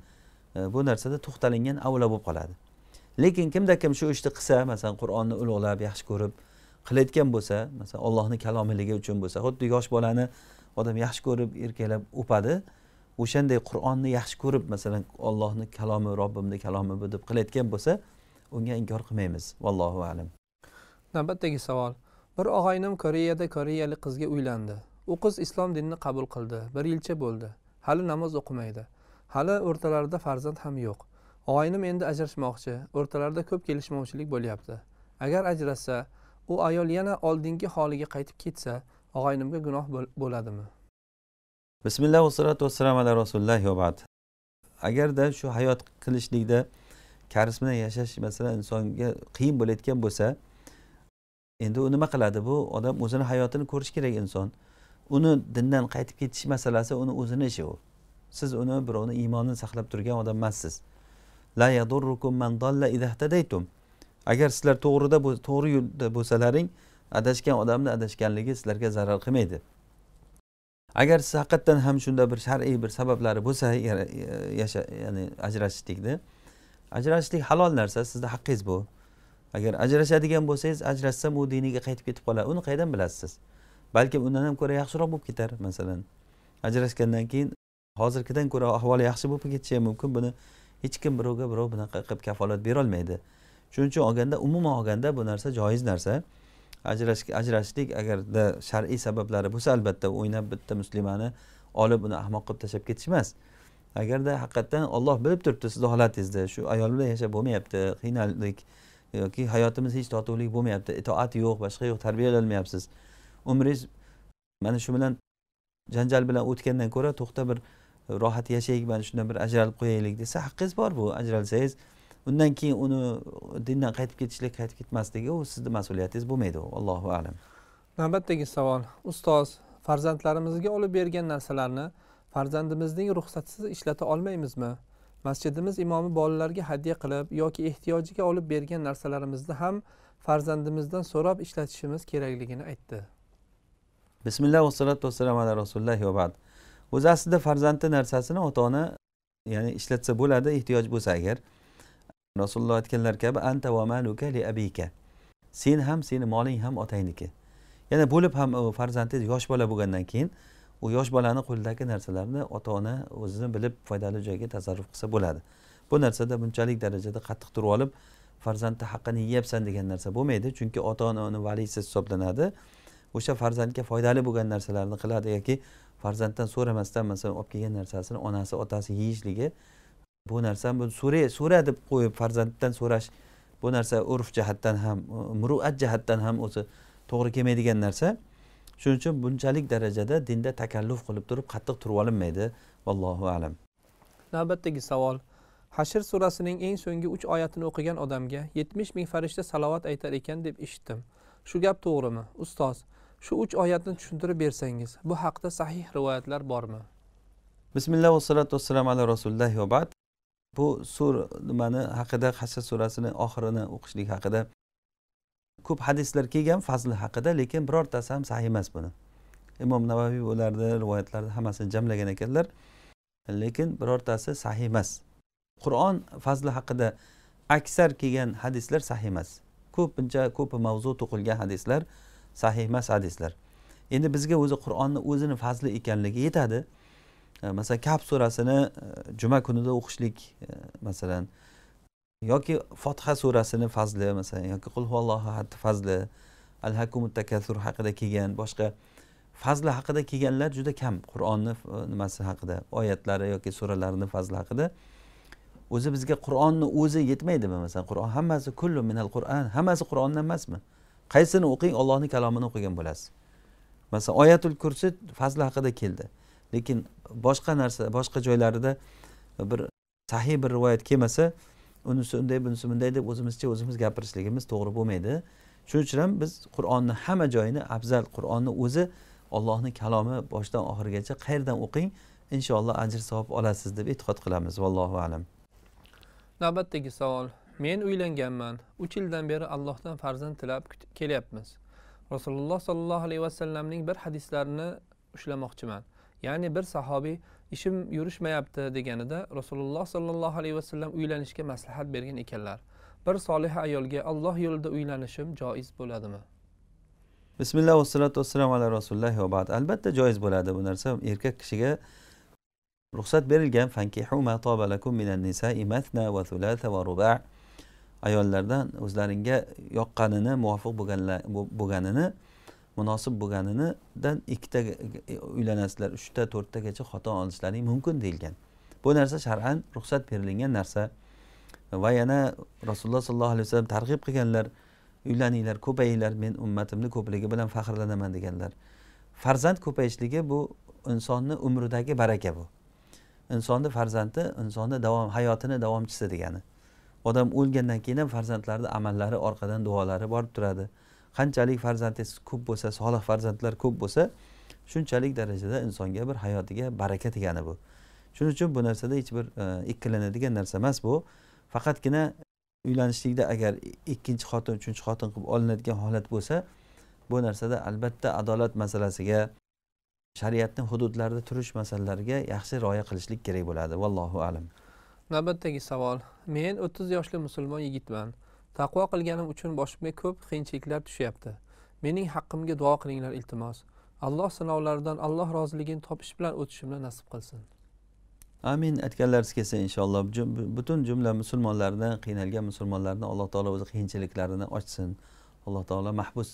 e, bu narsada to'xtalingan avlo bo'lib qoladi lekin kimda kim shu ishni qilsa masalan qur'onni ulug'lab yaxshi ko'rib qilayotgan bo'lsa masalan ollohni kalomiligi uchun bo'lsa xuddi yosh bolani odam yaxshi ko'rib erkalab o'padi o'shanday qur'onni yaxshi ko'rib masalan ollohni kalomi robbimni kalomi bu deb qilayotgan bo'lsa unga inkor qilmaymiz vallohu alam navbatdagi savol bir og'aynim koreyada koreyalik qizga uylandi u qiz islom dinini qabul qildi bir yilcha bo'ldi hali namoz o'qimaydi hali o'rtalarida farzand ham yo'q og'aynim endi ajrashmoqchi o'rtalarida ko'p kelishmovchilik bo'lyapti agar ajrashsa u ayol yana oldingi holiga qaytib ketsa og'aynimga gunoh bo'ladimi bismillah vassalatu vassalam ala rasulillah vabad agarda shu hayot qilishlikda karis bilan yashash masalan insonga qiyin bo'layotgan bo'lsa endi u nima qiladi bu odam o'zini hayotini ko'rishi kerak inson uni dindan qaytib ketish masalasi uni o'zini ishi u siz uni birovni iymonini saqlab turgan odam emassiz la yadurrukum man dalla agar sizlar to'g'rida to'g'ri yo'lda bo'lsalaring adashgan odamni adashganligi sizlarga zarar qilmaydi agar siz haqiqatdan ham shunda bir shar'iy bir sabablari bo'lsa e, yasha ya'ni ajrashishlikni ajrashishlik halol narsa sizni haqqingiz bu agar ajrashadigan bo'lsangiz ajrashsam u diniga qaytib ketib qoladi uni qayerdan bilasiz siz balki undan ham ko'ra yaxshiroq bo'lib ketar masalan ajrashgandan keyin hozirgidan ko'ra ahvoli yaxshi bo'lib ketishi mumkin buni hech kim birovga birov bunaqa qilib kafolat berolmaydi shuning uchun olganda umuman olganda bu narsa joiz narsa ajrash ajrashishlik agarda shar'iy sabablari bo'lsa albatta o'ynab bitta muslimani olib uni ahmoq qilib tashlab ketish emas agarda haqiqatdan olloh bilib turibdi sizni holatingizni shu ayol bilan yashab bo'lmayapti qiynaldik yoki hayotimiz hech totuvlik bo'lmayapti itoat yo'q boshqa yo'q tarbiyalanmayapsiz umringiz mana shu bilan janjal bilan o'tgandan ko'ra to'xta bir rohat yashaylik mana shundan bir ajralib qo'yaylik desa haqqingiz bor bu ajralsangiz undan keyin uni dindan qaytib ketishlik qaytib ketmasligi u sizni mas'uliyatingiz bo'lmaydi u allohu alam navbatdagi savol ustoz farzandlarimizga olib bergan narsalarni farzandimizning ruxsatisiz ishlata olmaymizmi masjidimiz imomi bolalarga hadya qilib yoki ehtiyojiga olib bergan narsalarimizni ham farzandimizdan so'rab ishlatishimiz kerakligini aytdi bismillah vassalotu vassalam ala rasulillah va bad o'zi aslida farzandni narsasini ota ona ya'ni ishlatsa bo'ladi ehtiyoj bo'lsa agar rasululloh aytganlar kabi anta va maluka li abika sen ham seni moling ham otangniki yana bo'lib ham farzandingiz yosh bola bo'lgandan keyin u yosh bolani qo'lidagi narsalarni ota ona o'zini bilib foydali joyga tasarruf qilsa bo'ladi bu narsada bunchalik darajada qattiq turib olib farzandni haqqini yeyapsan degan narsa bo'lmaydi chunki ota onani valiysi hisoblanadi o'sha farzandga foydali bo'lgan narsalarni qiladi yoki farzanddan so'ramasdan masalan olib kelgan narsasini onasi otasi yeyishligi bu narsa so'ra so'ra deb qo'yib farzanddan so'rash bu narsa urf jihatdan ham muruat jihatdan ham o'zi to'g'ri kelmaydigan narsa shuning uchun bunchalik darajada dinda takalluf qilib turib qattiq turib olinmaydi vallohu alam navbatdagi savol hashr surasining eng so'nggi uch oyatini o'qigan odamga yetmish ming farishta salovat aytar ekan deb eshitdim shu gap to'g'rimi ustoz shu uch oyatni tushuntirib bersangiz bu haqda sahih rivoyatlar bormi bismillah vassalatu vassalam ala rasulillah va bad bu sur nimani haqida hashar surasini oxirini o'qishlik haqida ko'p hadislar kelgan fazli haqida lekin birortasi ham sahih emas buni imom navaviy ularni rivoyatlarni hammasini jamlagan ekanlar lekin birortasi sahih emas qur'on fazli haqida aksar kelgan hadislar sahih emas ko'pincha ko'p mavzu to'qilgan hadislar sahih emas hadislar endi bizga o'zi qur'onni o'zini fazli ekanligi yetadi E, masalan kaf surasini e, juma kunida o'qishlik e, masalan yoki fotiha surasini fazli masalan yoki qul huvallohu ahad fazli al hakumut takassur haqida kelgan boshqa fazli haqida kelganlar juda kam qur'onni nimasi haqida oyatlari yoki suralarini fazli haqida o'zi bizga qur'onni o'zi yetmaydimi masalan qur'on hammasi kullu minal qur'an hammasi qur'ondan emasmi qaysini o'qing ollohni kalomini o'qigan bo'lasiz masalan oyatul kursi fazli haqida keldi lekin boshqa narsa boshqa joylarida bir sahiy bir rivoyat kelmasa unisi unday bunisi bunday deb o'zimizcha o'zimiz gapirishligimiz to'g'ri bo'lmaydi shuning uchun ham biz qur'onni hamma joyini afzal qur'onni o'zi ollohni kalomi boshidan oxirigacha qayerdan o'qing inshaalloh ajr savob olasiz deb e'tiqod qilamiz vallohu alam navbatdagi savol men uylanganman uch yildan beri allohdan farzand tilab kelyapmiz rasululloh sollallohu alayhi vasallamning bir hadislarini ushlamoqchiman ya'ni bir sahobiy ishim yurishmayapti deganida rasululloh sollallohu alayhi vasallam uylanishga maslahat bergan ekanlar bir solih ayolga alloh yo'lida uylanishim joiz bo'ladimi bismillah vassalotu vassalamu ala rasulillahi va bad albatta joiz bo'ladi bu narsa erkak kishiga ruxsat berilgan fankihu ma tobalakum minan nisa matna va thulatha va ruba ayollardan o'zlaringga yoqqanini muvofiq bo'lganini munosib bo'lganidan ikkita uylanasizlar uchta to'rttagacha xotin olishlaring mumkin deyilgan bu narsa shar'an ruxsat berilgan narsa va yana rasululloh sollallohu alayhi vasallam targ'ib qilganlar uylaninglar ko'payinglar men ummatimni ko'pligi bilan faxrlanaman deganlar farzand ko'payishligi bu insonni umridagi baraka bu insonni farzandi insonni davom hayotini davomchisi degani odam o'lgandan keyin ham farzandlarni amallari orqadan duolari borib turadi qanchalik farzandingiz ko'p bo'lsa solih farzandlar ko'p bo'lsa shunchalik darajada insonga bir hayotiga baraka degani bu shuning uchun bu narsada hech bir e, ikkilanadigan narsa emas bu faqatgina uylanishlikda agar ikkinchi xotin uchinchi xotin qilib olinadigan holat bo'lsa bu narsada albatta adolat masalasiga shariatni hududlarida turish masalalariga yaxshi rioya qilishlik kerak bo'ladi vallohu alam navbatdagi savol men o'ttiz yoshli musulmon yigitman taqvo qilganim uchun boshimga ko'p qiyinchiliklar tushyapti mening haqqimga duo qilinglar iltimos alloh sinovlaridan alloh roziligini topish bilan o'tishimni nasib qilsin amin aytganlaringiz kelsa inshaalloh butun jumla musulmonlarni qiynalgan musulmonlarni alloh taolo o'zi qiyinchiliklarini ochsin alloh taolo mahbus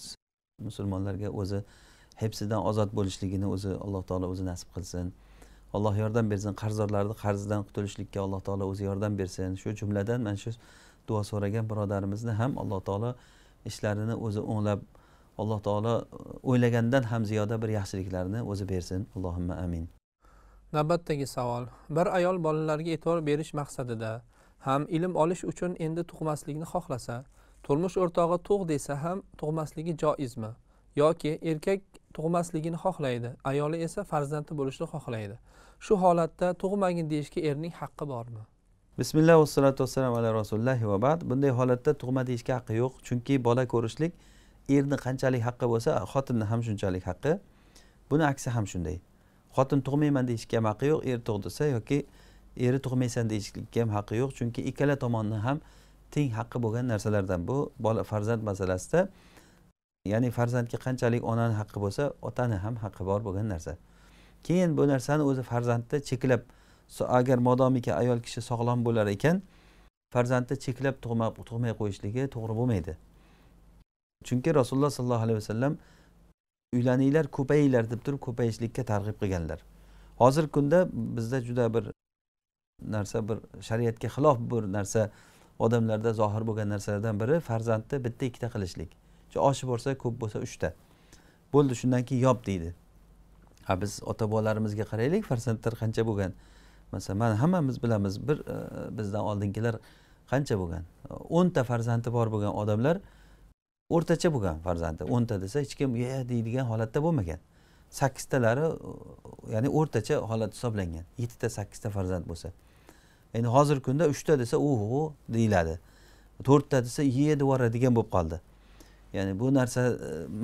musulmonlarga o'zi hepsidan ozod bo'lishligini o'zi alloh taolo o'zi nasib qilsin alloh yordam bersin qarzdorlarni qarzdan qutulishlikka alloh taolo o'zi yordam bersin shu jumladan mana shu duo so'ragan birodarimizni ham alloh taolo ishlarini o'zi o'nglab alloh taolo e, o'ylagandan ham ziyoda bir yaxshiliklarni o'zi bersin allohimma amin navbatdagi savol bir ayol bolalarga e'tibor berish maqsadida ham ilm olish uchun endi tug'maslikni xohlasa turmush o'rtog'i tug' desa ham tug'masligi joizmi yoki erkak tug'masligini xohlaydi ayoli esa farzandi bo'lishni xohlaydi shu holatda tug'magin deyishga erning haqqi bormi bismillah vassalatu vassalam ala rasulillahi va bad bunday holatda tug'ma deyishga haqqi yo'q chunki bola ko'rishlik erni qanchalik haqqi bo'lsa xotinni ham shunchalik haqqi buni aksi ham shunday xotin tug'mayman deyishga ham haqqi yo'q er tug'dirsa yoki eri tug'maysan deyishlikka ham haqqi yo'q chunki ikkala tomonni ham teng haqqi bo'lgan narsalardan bu bola farzand masalasida ya'ni farzandga qanchalik onani haqqi bo'lsa otani ham haqqi bor bo'lgan narsa keyin bu narsani o'zi farzandni cheklab agar modomiki ayol kishi sog'lom bo'lar ekan farzandni cheklab tug'ma tug'may qo'yishligi to'g'ri bo'lmaydi chunki rasululloh sollallohu alayhi vasallam uylaninglar ko'payinglar deb turib ko'payishlikka targ'ib qilganlar hozirgi kunda bizda juda bir narsa bir shariatga xilof bir narsa odamlarda zohir bo'lgan narsalardan biri farzandni bitta ikkita qilishlik oshi borsa ko'p bo'lsa uchta bo'ldi shundan keyin yop deydi ha biz ota bobolarimizga qaraylik farzandlar qancha bo'lgan masalan mana hammamiz bilamiz bir e, bizdan oldingilar qancha bo'lgan o'nta farzandi bor bo'lgan odamlar o'rtacha bo'lgan farzandi o'nta desa hech kim ye deydigan holatda bo'lmagan sakkiztalari e, ya'ni o'rtacha holat hisoblangan yettita sakkizta farzand bo'lsa endi hozirgi kunda uchta desa u deyiladi to'rtta desa ye deb yuboradigan bo'lib qoldi ya'ni bu narsa e,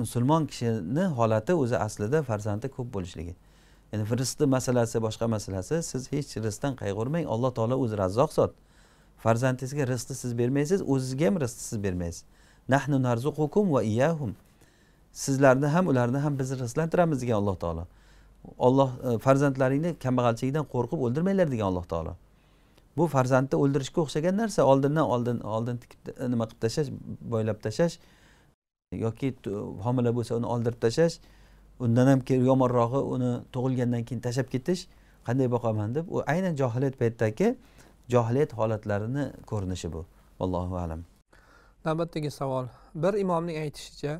musulmon kishini holati o'zi aslida farzandi ko'p bo'lishligi ya'ni rizqni masalasi boshqa masalasi siz hech rizqdan qayg'urmang alloh taolo o'zi razzoq zot farzandingizga rizqni siz bermaysiz o'zizga ham rizqni siz bermaysiz nahnu narzuqukum va iyahum sizlarni ham ularni ham biz rizqlantiramiz degan alloh taolo olloh e, farzandlaringni kambag'alchilikdan qo'rqib o'ldirmanglar degan alloh taolo bu farzandni o'ldirishga o'xshagan narsa oldindan oldin oldin nima qilib tashlash boylab tashlash yoki homila bo'lsa uni oldirib tashlash undan ham yomonrog'i uni tug'ilgandan keyin tashlab ketish qanday boqaman deb u aynan johiliyat paytidagi johiliyat holatlarini ko'rinishi bu allohu alam navbatdagi savol bir imomning aytishicha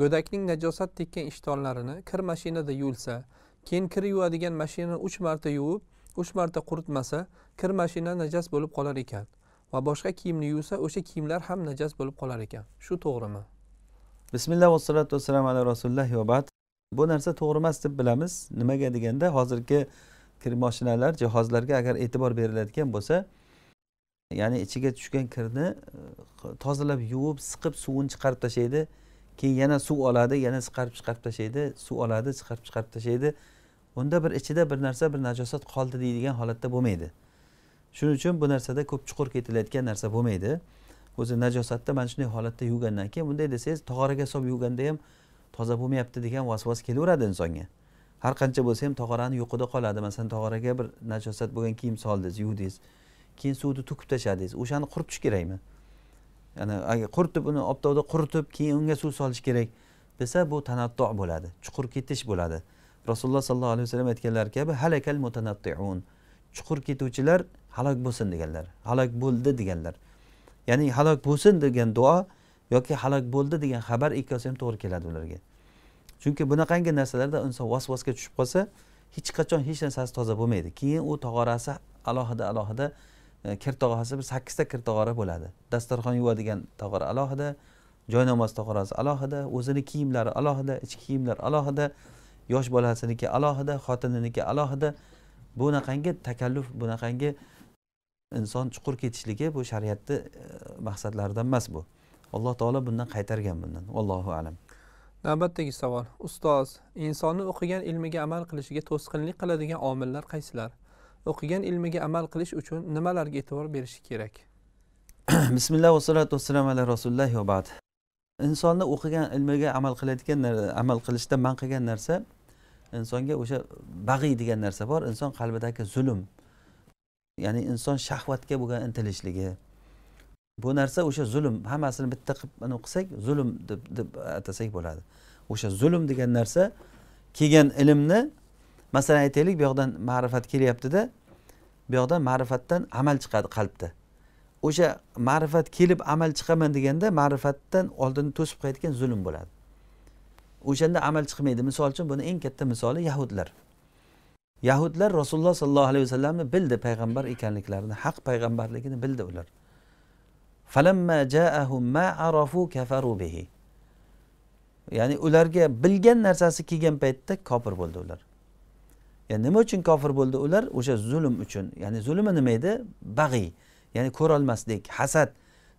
go'dakning najosat tekkan ishtonlarini kir mashinada yuvilsa keyin kir yuvadigan mashinani uch marta yuvib uch marta quritmasa kir mashina najas bo'lib qolar ekan va boshqa kiyimni yuvsa o'sha kiyimlar ham najas bo'lib qolar ekan shu to'g'rimi bismillah vassalatu vassalam ala rasulillah va bad bu narsa to'g'ri emas deb bilamiz nimaga deganda hozirgi kir moshinalar jihozlarga agar e'tibor beriladigan bo'lsa ya'ni ichiga tushgan kirni e, tozalab yuvib siqib suvini chiqarib tashlaydi keyin yana suv oladi yana chiqarib chiqarib tashlaydi suv oladi chiqarib chiqarib tashlaydi unda bir ichida bir narsa bir najosat qoldi deydigan holatda bo'lmaydi shuning uchun bu narsada ko'p chuqur ketilayotgan narsa bo'lmaydi o'zi najosatda mana shunday holatda yuvgandan keyin bunday desangiz tog'oraga solib yuvganda ham toza bo'lmayapti degan vasvas kelaveradi insonga har qancha bo'lsa ham tog'orani yuqida qoladi masalan tog'oraga bir najosat bo'lgan kiyim soldingiz yuvdingiz keyin suvni to'kib tashladingiz o'shani quritish kerakmi ya'ni agar quritib uni obtovda quritib keyin unga suv solish kerak desa bu tanatto bo'ladi chuqur ketish bo'ladi rasululloh sollallohu alayhi vasallam aytganlari kabi halakal mutanattiun chuqur ketuvchilar halok bo'lsin deganlar halok bo'ldi deganlar ya'ni halok bo'lsin degan duo yoki halok bo'ldi degan xabar ikkovsi ham to'g'ri keladi ularga chunki bunaqangi narsalarda inson vasvasga tushib qolsa hech qachon hech narsasi toza bo'lmaydi keyin u tog'orasi alohida alohida e, kir tog'orasi bir sakkizta kir tog'ora bo'ladi dasturxon yuvadigan tog'ora alohida joynamoz tog'orasi alohida o'zini kiyimlari alohida ichki kiyimlar alohida yosh bolasiniki alohida xotininiki alohida bunaqangi takalluf bunaqangi inson chuqur ketishligi bu shariatni e, maqsadlaridan emas bu alloh taolo bundan qaytargan bundan allohu alam navbatdagi savol ustoz insonni o'qigan ilmiga amal qilishiga to'sqinlik qiladigan omillar qaysilar o'qigan ilmiga amal qilish uchun nimalarga e'tibor berishi kerak bismillah vassalatu vassalam ala rasulillah va ba'd insonni o'qigan ilmiga amal qiladigan amal qilishda man qilgan narsa insonga o'sha bag'iy degan narsa bor inson qalbidagi zulm ya'ni inson shahvatga bo'lgan intilishligi bu narsa o'sha zulm hammasini bitta qilib anavi qilsak zulm deb deb atasak bo'ladi o'sha zulm degan narsa kelgan ilmni masalan aytaylik bu yoqdan ma'rifat kelyaptida bu yoqdan ma'rifatdan amal chiqadi qalbda o'sha ma'rifat kelib amal chiqaman deganda ma'rifatdan oldin to'sib qo'yadigan zulm bo'ladi o'shanda amal chiqmaydi misol uchun buni eng katta misoli yahudlar yahudlar rasululloh sollallohu alayhi vasallamni bildi payg'ambar ekanliklarini haq payg'ambarligini bildi ular falamma ma arafu kafaru bihi ya'ni ularga bilgan narsasi kelgan paytda kofir bo'ldi ular ya'ni nima uchun kofir bo'ldi ular o'sha zulm uchun ya'ni zulmi nima edi bag'iy ya'ni ko'rolmaslik hasad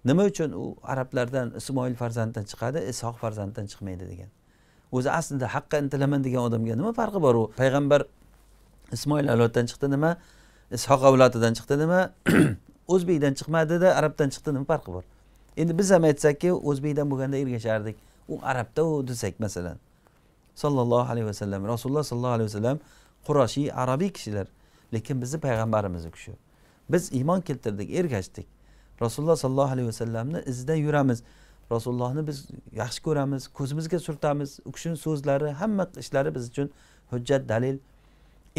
nima uchun u arablardan ismoil farzanddan chiqadi isoq farzanddan chiqmaydi degan o'zi aslida haqqa intilaman degan odamga nima farqi bor u payg'ambar ismoil avloddan chiqdi nima ishoq avlodidan chiqdi nima o'zbekdan chiqmadida arabdan chiqdi nima farqi bor endi biz ham aytsakki o'zbekdan bo'lganda ergashardik u arabda u desak masalan sollallohu alayhi vasallam rasululloh sollallohu alayhi vasallam quroshiy arabiy kishilar lekin bizni payg'ambarimiz u kishi biz iymon keltirdik ergashdik rasululloh sollallohu alayhi vasallamni izidan yuramiz rasulullohni biz yaxshi ko'ramiz ko'zimizga surtamiz u kishini so'zlari hamma ishlari biz uchun hujjat dalil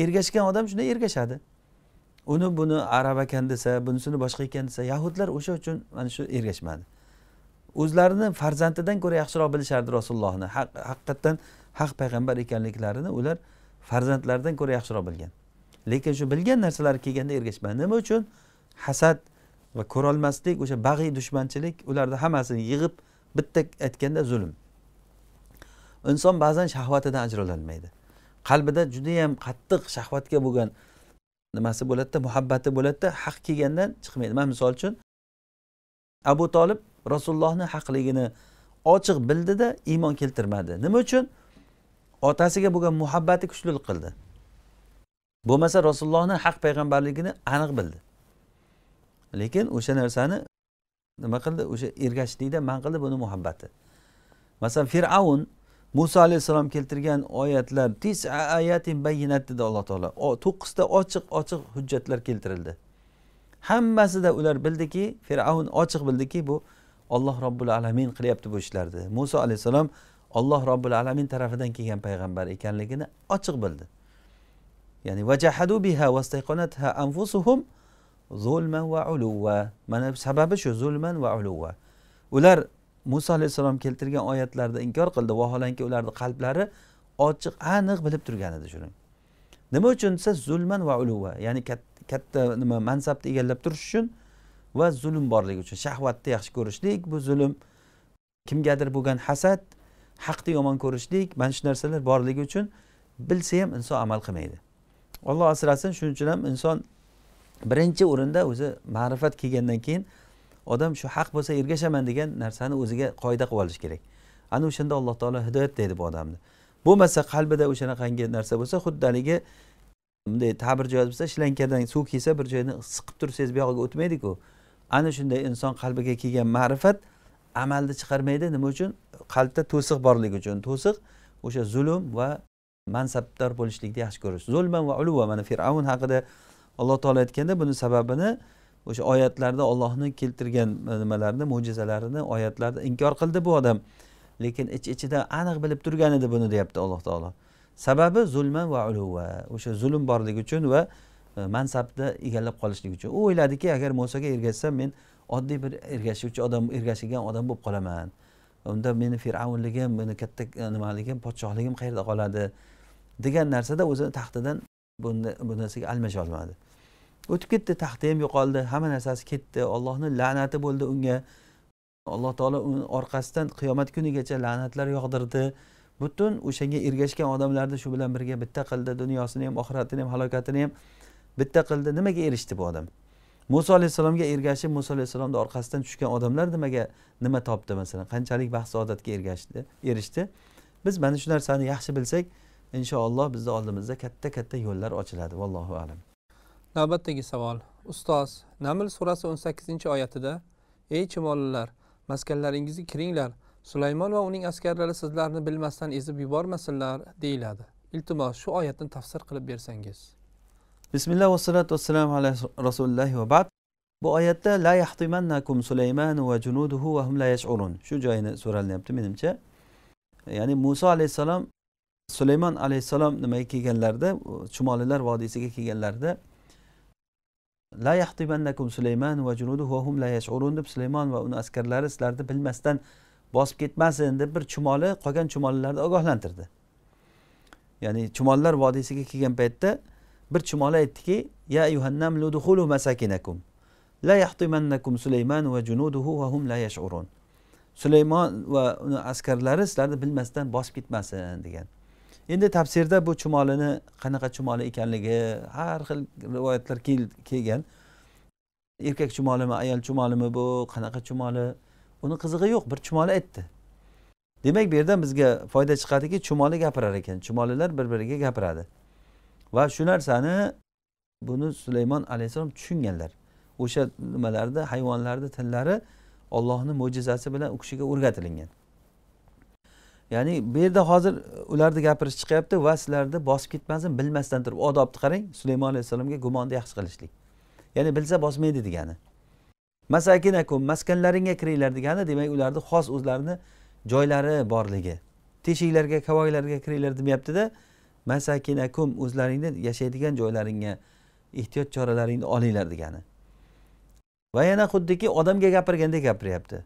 ergashgan odam shunday ergashadi uni buni arab ekan desa bunisini boshqa ekan desa yahudlar o'sha uchun mana shu ergashmadi o'zlarini farzandidan ko'ra yaxshiroq bilishardi rasulullohni haqiqatdan haq payg'ambar ekanliklarini ular farzandlaridan ko'ra yaxshiroq bilgan lekin shu bilgan narsalari kelganda ergashmadi nima uchun hasad va ko'rolmaslik o'sha bag'iy dushmanchilik ularni hammasini yig'ib bitta aytganda zulm inson ba'zan shahvatidan ajralolmaydi qalbida judayam qattiq shahvatga bo'lgan nimasi bo'ladida muhabbati bo'ladida haq kelgandan chiqmaydi man misol uchun abu tolib rasulullohni haqligini ochiq bildida iymon keltirmadi nima uchun otasiga bo'lgan muhabbati kuchlilik qildi bo'lmasa rasulullohni haq payg'ambarligini aniq bildi lekin o'sha narsani nima qildi o'sha ergashishlikda man qildi buni muhabbati masalan fir'avn muso alayhissalom keltirgan oyatlar ayatin dedi alloh taolo to'qqizta ochiq ochiq hujjatlar keltirildi hammasida ular bildiki fir'avn ochiq bildiki bu olloh robbil alamin qilyapti bu ishlarni muso alayhissalom olloh robbil alamin tarafidan kelgan payg'ambar ekanligini ochiq bildi ya'ni vajahadu biha anfusuhum zulman va uluva mana sababi shu zulman va uluva ular muso alayhissalom keltirgan oyatlarni inkor qildi vaholanki ularni qalblari ochiq aniq bilib turgan edi shuni nima uchun desa zulman va uluva ya'ni katta nima mansabni egallab turish uchun va zulm borligi uchun shahvatni yaxshi ko'rishlik bu zulm kimgadir bo'lgan hasad haqni yomon ko'rishlik mana shu narsalar borligi uchun bilsa ham inson amal qilmaydi olloh asrasin shuning uchun ham inson birinchi o'rinda o'zi ma'rifat kelgandan keyin odam shu haq bo'lsa ergashaman degan narsani o'ziga qoida qilib olishi kerak ana o'shanda alloh taolo hidoyat deydi bu odamni bo'lmasa qalbida o'shanaqangi narsa bo'lsa xuddi haligi bunday ta'bir joiz bo'lsa shlankadan suv kelsa bir joyni siqib tursangiz buyog'iga o'tmaydiku ana shunday inson qalbiga kelgan ma'rifat amalni chiqarmaydi nima uchun qalbda to'siq borligi uchun to'siq o'sha zulm va mansabdor bo'lishlikni yaxshi ko'rish zulman va uluva mana fir'avn haqida alloh taolo aytganda buni sababini o'sha oyatlarda ollohni keltirgan e, nimalarni mo'jizalarini oyatlarni inkor qildi bu odam lekin ich ichida aniq bilib turgan edi buni deyapti alloh taolo sababi zulma va uluva o'sha zulm borligi uchun va e, mansabni egallab qolishlik uchun u o'yladiki agar musoga ergashsam men oddiy bir ergashuvchi odam ergashigan odam bo'lib qolaman unda meni fir'avnligim meni katta e, nimaligim podshohligim qayerda qoladi degan narsada o'zini taxtidan bu narsaga almasha olmadi o'tib ketdi taxti ham yo'qoldi hamma narsasi ketdi ollohni la'nati bo'ldi unga alloh taolo uni orqasidan qiyomat kunigacha la'natlar yog'dirdi butun o'shanga ergashgan odamlarni shu bilan birga bitta qildi dunyosini ham oxiratini ham halokatini ham bitta qildi nimaga erishdi bu odam muso alayhissalomga ergashib muso alayhissalomni orqasidan tushgan odamlar nimaga nima topdi masalan qanchalik baxt saodatga ergashdi erishdi biz mana shu narsani yaxshi bilsak inshaalloh bizni oldimizda katta katta yo'llar ochiladi vallohu alam navbatdagi savol ustoz naml surasi o'n sakkizinchi oyatida ey chumolilar maskanlaringizga kiringlar sulaymon va uning askarlari sizlarni bilmasdan ezib yubormasinlar deyiladi iltimos shu oyatni tafsir qilib bersangiz bismillah vassalatu vassalamu ala rasulillah va bad bu oyatda la yahtimannakum sulaymanu va junuduhu va hum la yash'urun shu joyini so'ralinyapti menimcha ya'ni muso alayhissalom sulaymon alayhissalom nimaga kelganlarida chumolilar vodiysiga kelganlarida la yahtibannakum sulaymon va junuduhu va hum la yash'urun deb sulaymon va uni askarlari sizlarni bilmasdan bosib ketmasin deb bir chumoli qolgan chumolilarni ogohlantirdi ya'ni chumollar vodiysiga kelgan paytda bir chumoli aytdiki ya ayyuhannamlu dukhulu masakinakum la yahtimannakum sulaymon va junuduhu va hum la yash'urun sulaymon va uni askarlari sizlarni bilmasdan bosib ketmasin degan endi tafsirda bu chumolini qanaqa chumoli ekanligi har xil rivoyatlar kelgan erkak chumolimi ayol chumolimi bu qanaqa chumoli uni qizig'i yo'q bir chumoli aytdi demak bu yerdan bizga foyda chiqadiki chumoli gapirar ekan chumolilar bir biriga gapiradi va shu narsani buni sulaymon alayhissalom tushunganlar o'sha nimalarni hayvonlarni tillari ollohni mo'jizasi bilan u kishiga o'rgatilingan ya'ni bu yerda hozir ularni gapirish chiqyapti va sizlarni bosib ketmasin bilmasdan turib odobni qarang sulaymon alayhissalomga gumonni yaxshi qilishlik ya'ni bilsa bosmaydi degani masakinakum maskanlaringga kiringlar degani demak ularni xos o'zlarini joylari borligi teshiklarga kavoylarga kiringlar demayaptida masakinakum o'zlaringni yashaydigan joylaringga ehtiyot choralaringni olinglar degani va yana xuddiki odamga gapirgandek gapiryapti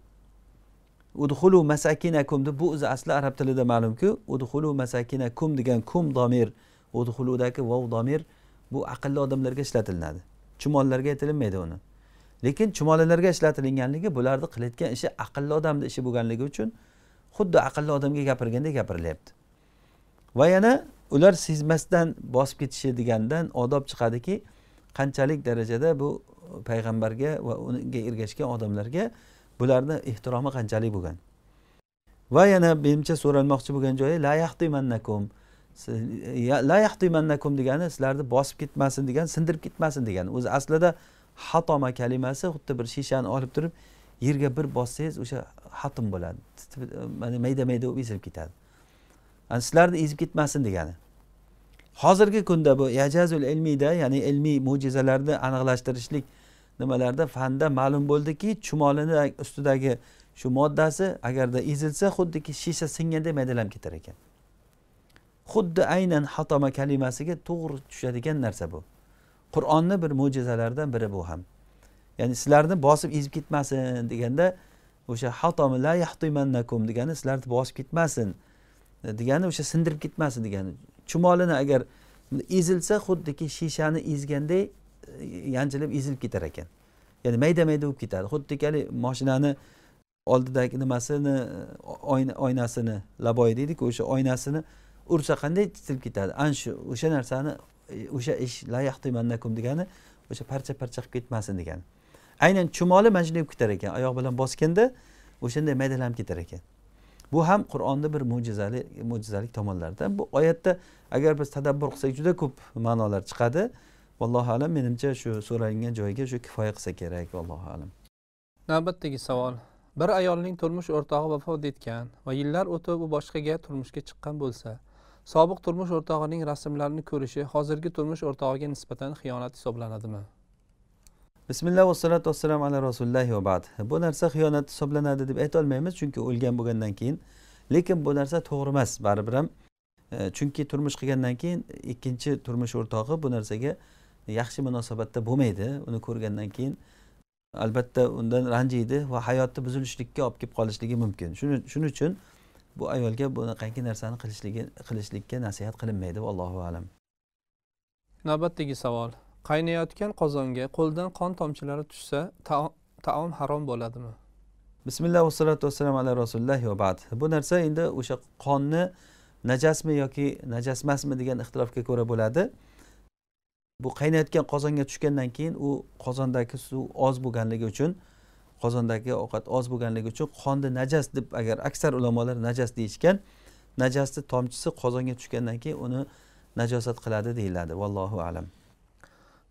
udhulu masakinakum deb bu o'zi asli arab tilida ma'lumki udhulu masakinakum degan kum domir udxuludagi vov domir bu aqlli odamlarga ishlatilinadi chumollarga aytilinmaydi uni lekin chumolilarga ishlatilinganligi bularni qilayotgan ishi aqlli odamni ishi bo'lganligi uchun xuddi aqlli odamga gapirgandek gapirilyapti va yana ular sezmasdan bosib ketishi degandan odob chiqadiki qanchalik darajada bu payg'ambarga va unga ergashgan odamlarga bularni ehtiromi qanchalik bo'lgan va yana menimcha so'ralmoqchi bo'lgan joyi la yahtimannakum la yahtimannakum degani sizlarni bosib ketmasin degan sindirib ketmasin degani o'zi aslida hatoma kalimasi xuddi bir shishani olib turib yerga bir bossangiz o'sha hatim bo'ladi mayda mayda bo'lib ezilib ketadi yani sizlarni ezib ketmasin degani hozirgi kunda bu yajazul ilmiyda ya'ni ilmiy mo'jizalarni aniqlashtirishlik nimalarda fanda ma'lum bo'ldiki chumolini ustidagi shu moddasi agarda ezilsa xuddiki shisha singanday maydalanib ketar ekan xuddi aynan hatoma kalimasiga to'g'ri tushadigan narsa bu qur'onni bir mo'jizalaridan biri bu ham ya'ni sizlarni bosib ezib ketmasin deganda o'sha hatom la yahtimannakum degani sizlarni bosib ketmasin degani o'sha sindirib ketmasin degani chumolini agar ezilsa xuddiki shishani ezganday yanchilib ezilib ketar ekan ya'ni mayda mayda bo'lib ketadi xuddiki haligi moshinani oldidagi nimasini oynasini laboy deydiku o'sha oynasini ursa qanday titilib ketadi ana shu o'sha narsani o'sha ish la yahtimannakum degani o'sha parcha parcha qilib ketmasin degani aynan chumoli mana shunday bo'lib ketar ekan oyoq bilan bosganda o'shanday maydalanib ketar ekan bu ham qur'onni bir mo'jizali mo'jizalik tomonlaridan bu oyatda agar biz tadabbur qilsak juda ko'p ma'nolar chiqadi vallohu alam menimcha shu so'ralgan joyga shu kifoya qilsa kerak vallohu alam navbatdagi savol bir ayolning turmush o'rtog'i vafot etgan va yillar o'tib u boshqaga turmushga chiqqan bo'lsa sobiq turmush o'rtog'ining rasmlarini ko'rishi hozirgi turmush o'rtog'iga nisbatan xiyonat hisoblanadimi bismillah vassalatu vassalam ala rasulillahi va bad bu narsa xiyonat hisoblanadi deb aytolmaymiz chunki o'lgan bo'lgandan keyin lekin bu narsa to'g'ri emas baribir ham chunki turmush qilgandan keyin ikkinchi turmush o'rtog'i bu narsaga yaxshi munosabatda bo'lmaydi uni ko'rgandan keyin albatta undan ranjiydi va hayotni buzilishlikka olib kelib qolishligi mumkin shuning uchun bu ayolga bunaqangi narsani qilishligi qilishlikka nasihat qilinmaydi allohu alam navbatdagi savol qaynayotgan qozonga qo'ldan qon tomchilari tushsa taom harom bo'ladimi bismillah vassalotu vassalam ala rasulillah va bad bu narsa endi o'sha qonni najasmi yoki najas emasmi degan ixtilofga ko'ra bo'ladi bu qaynayotgan qozonga tushgandan keyin u qozondagi suv oz bo'lganligi uchun qozondagi ovqat oz bo'lganligi uchun qonni najas deb agar aksar ulamolar najas deyishgan najasni tomchisi qozonga tushgandan keyin uni najosat qiladi deyiladi vallohu alam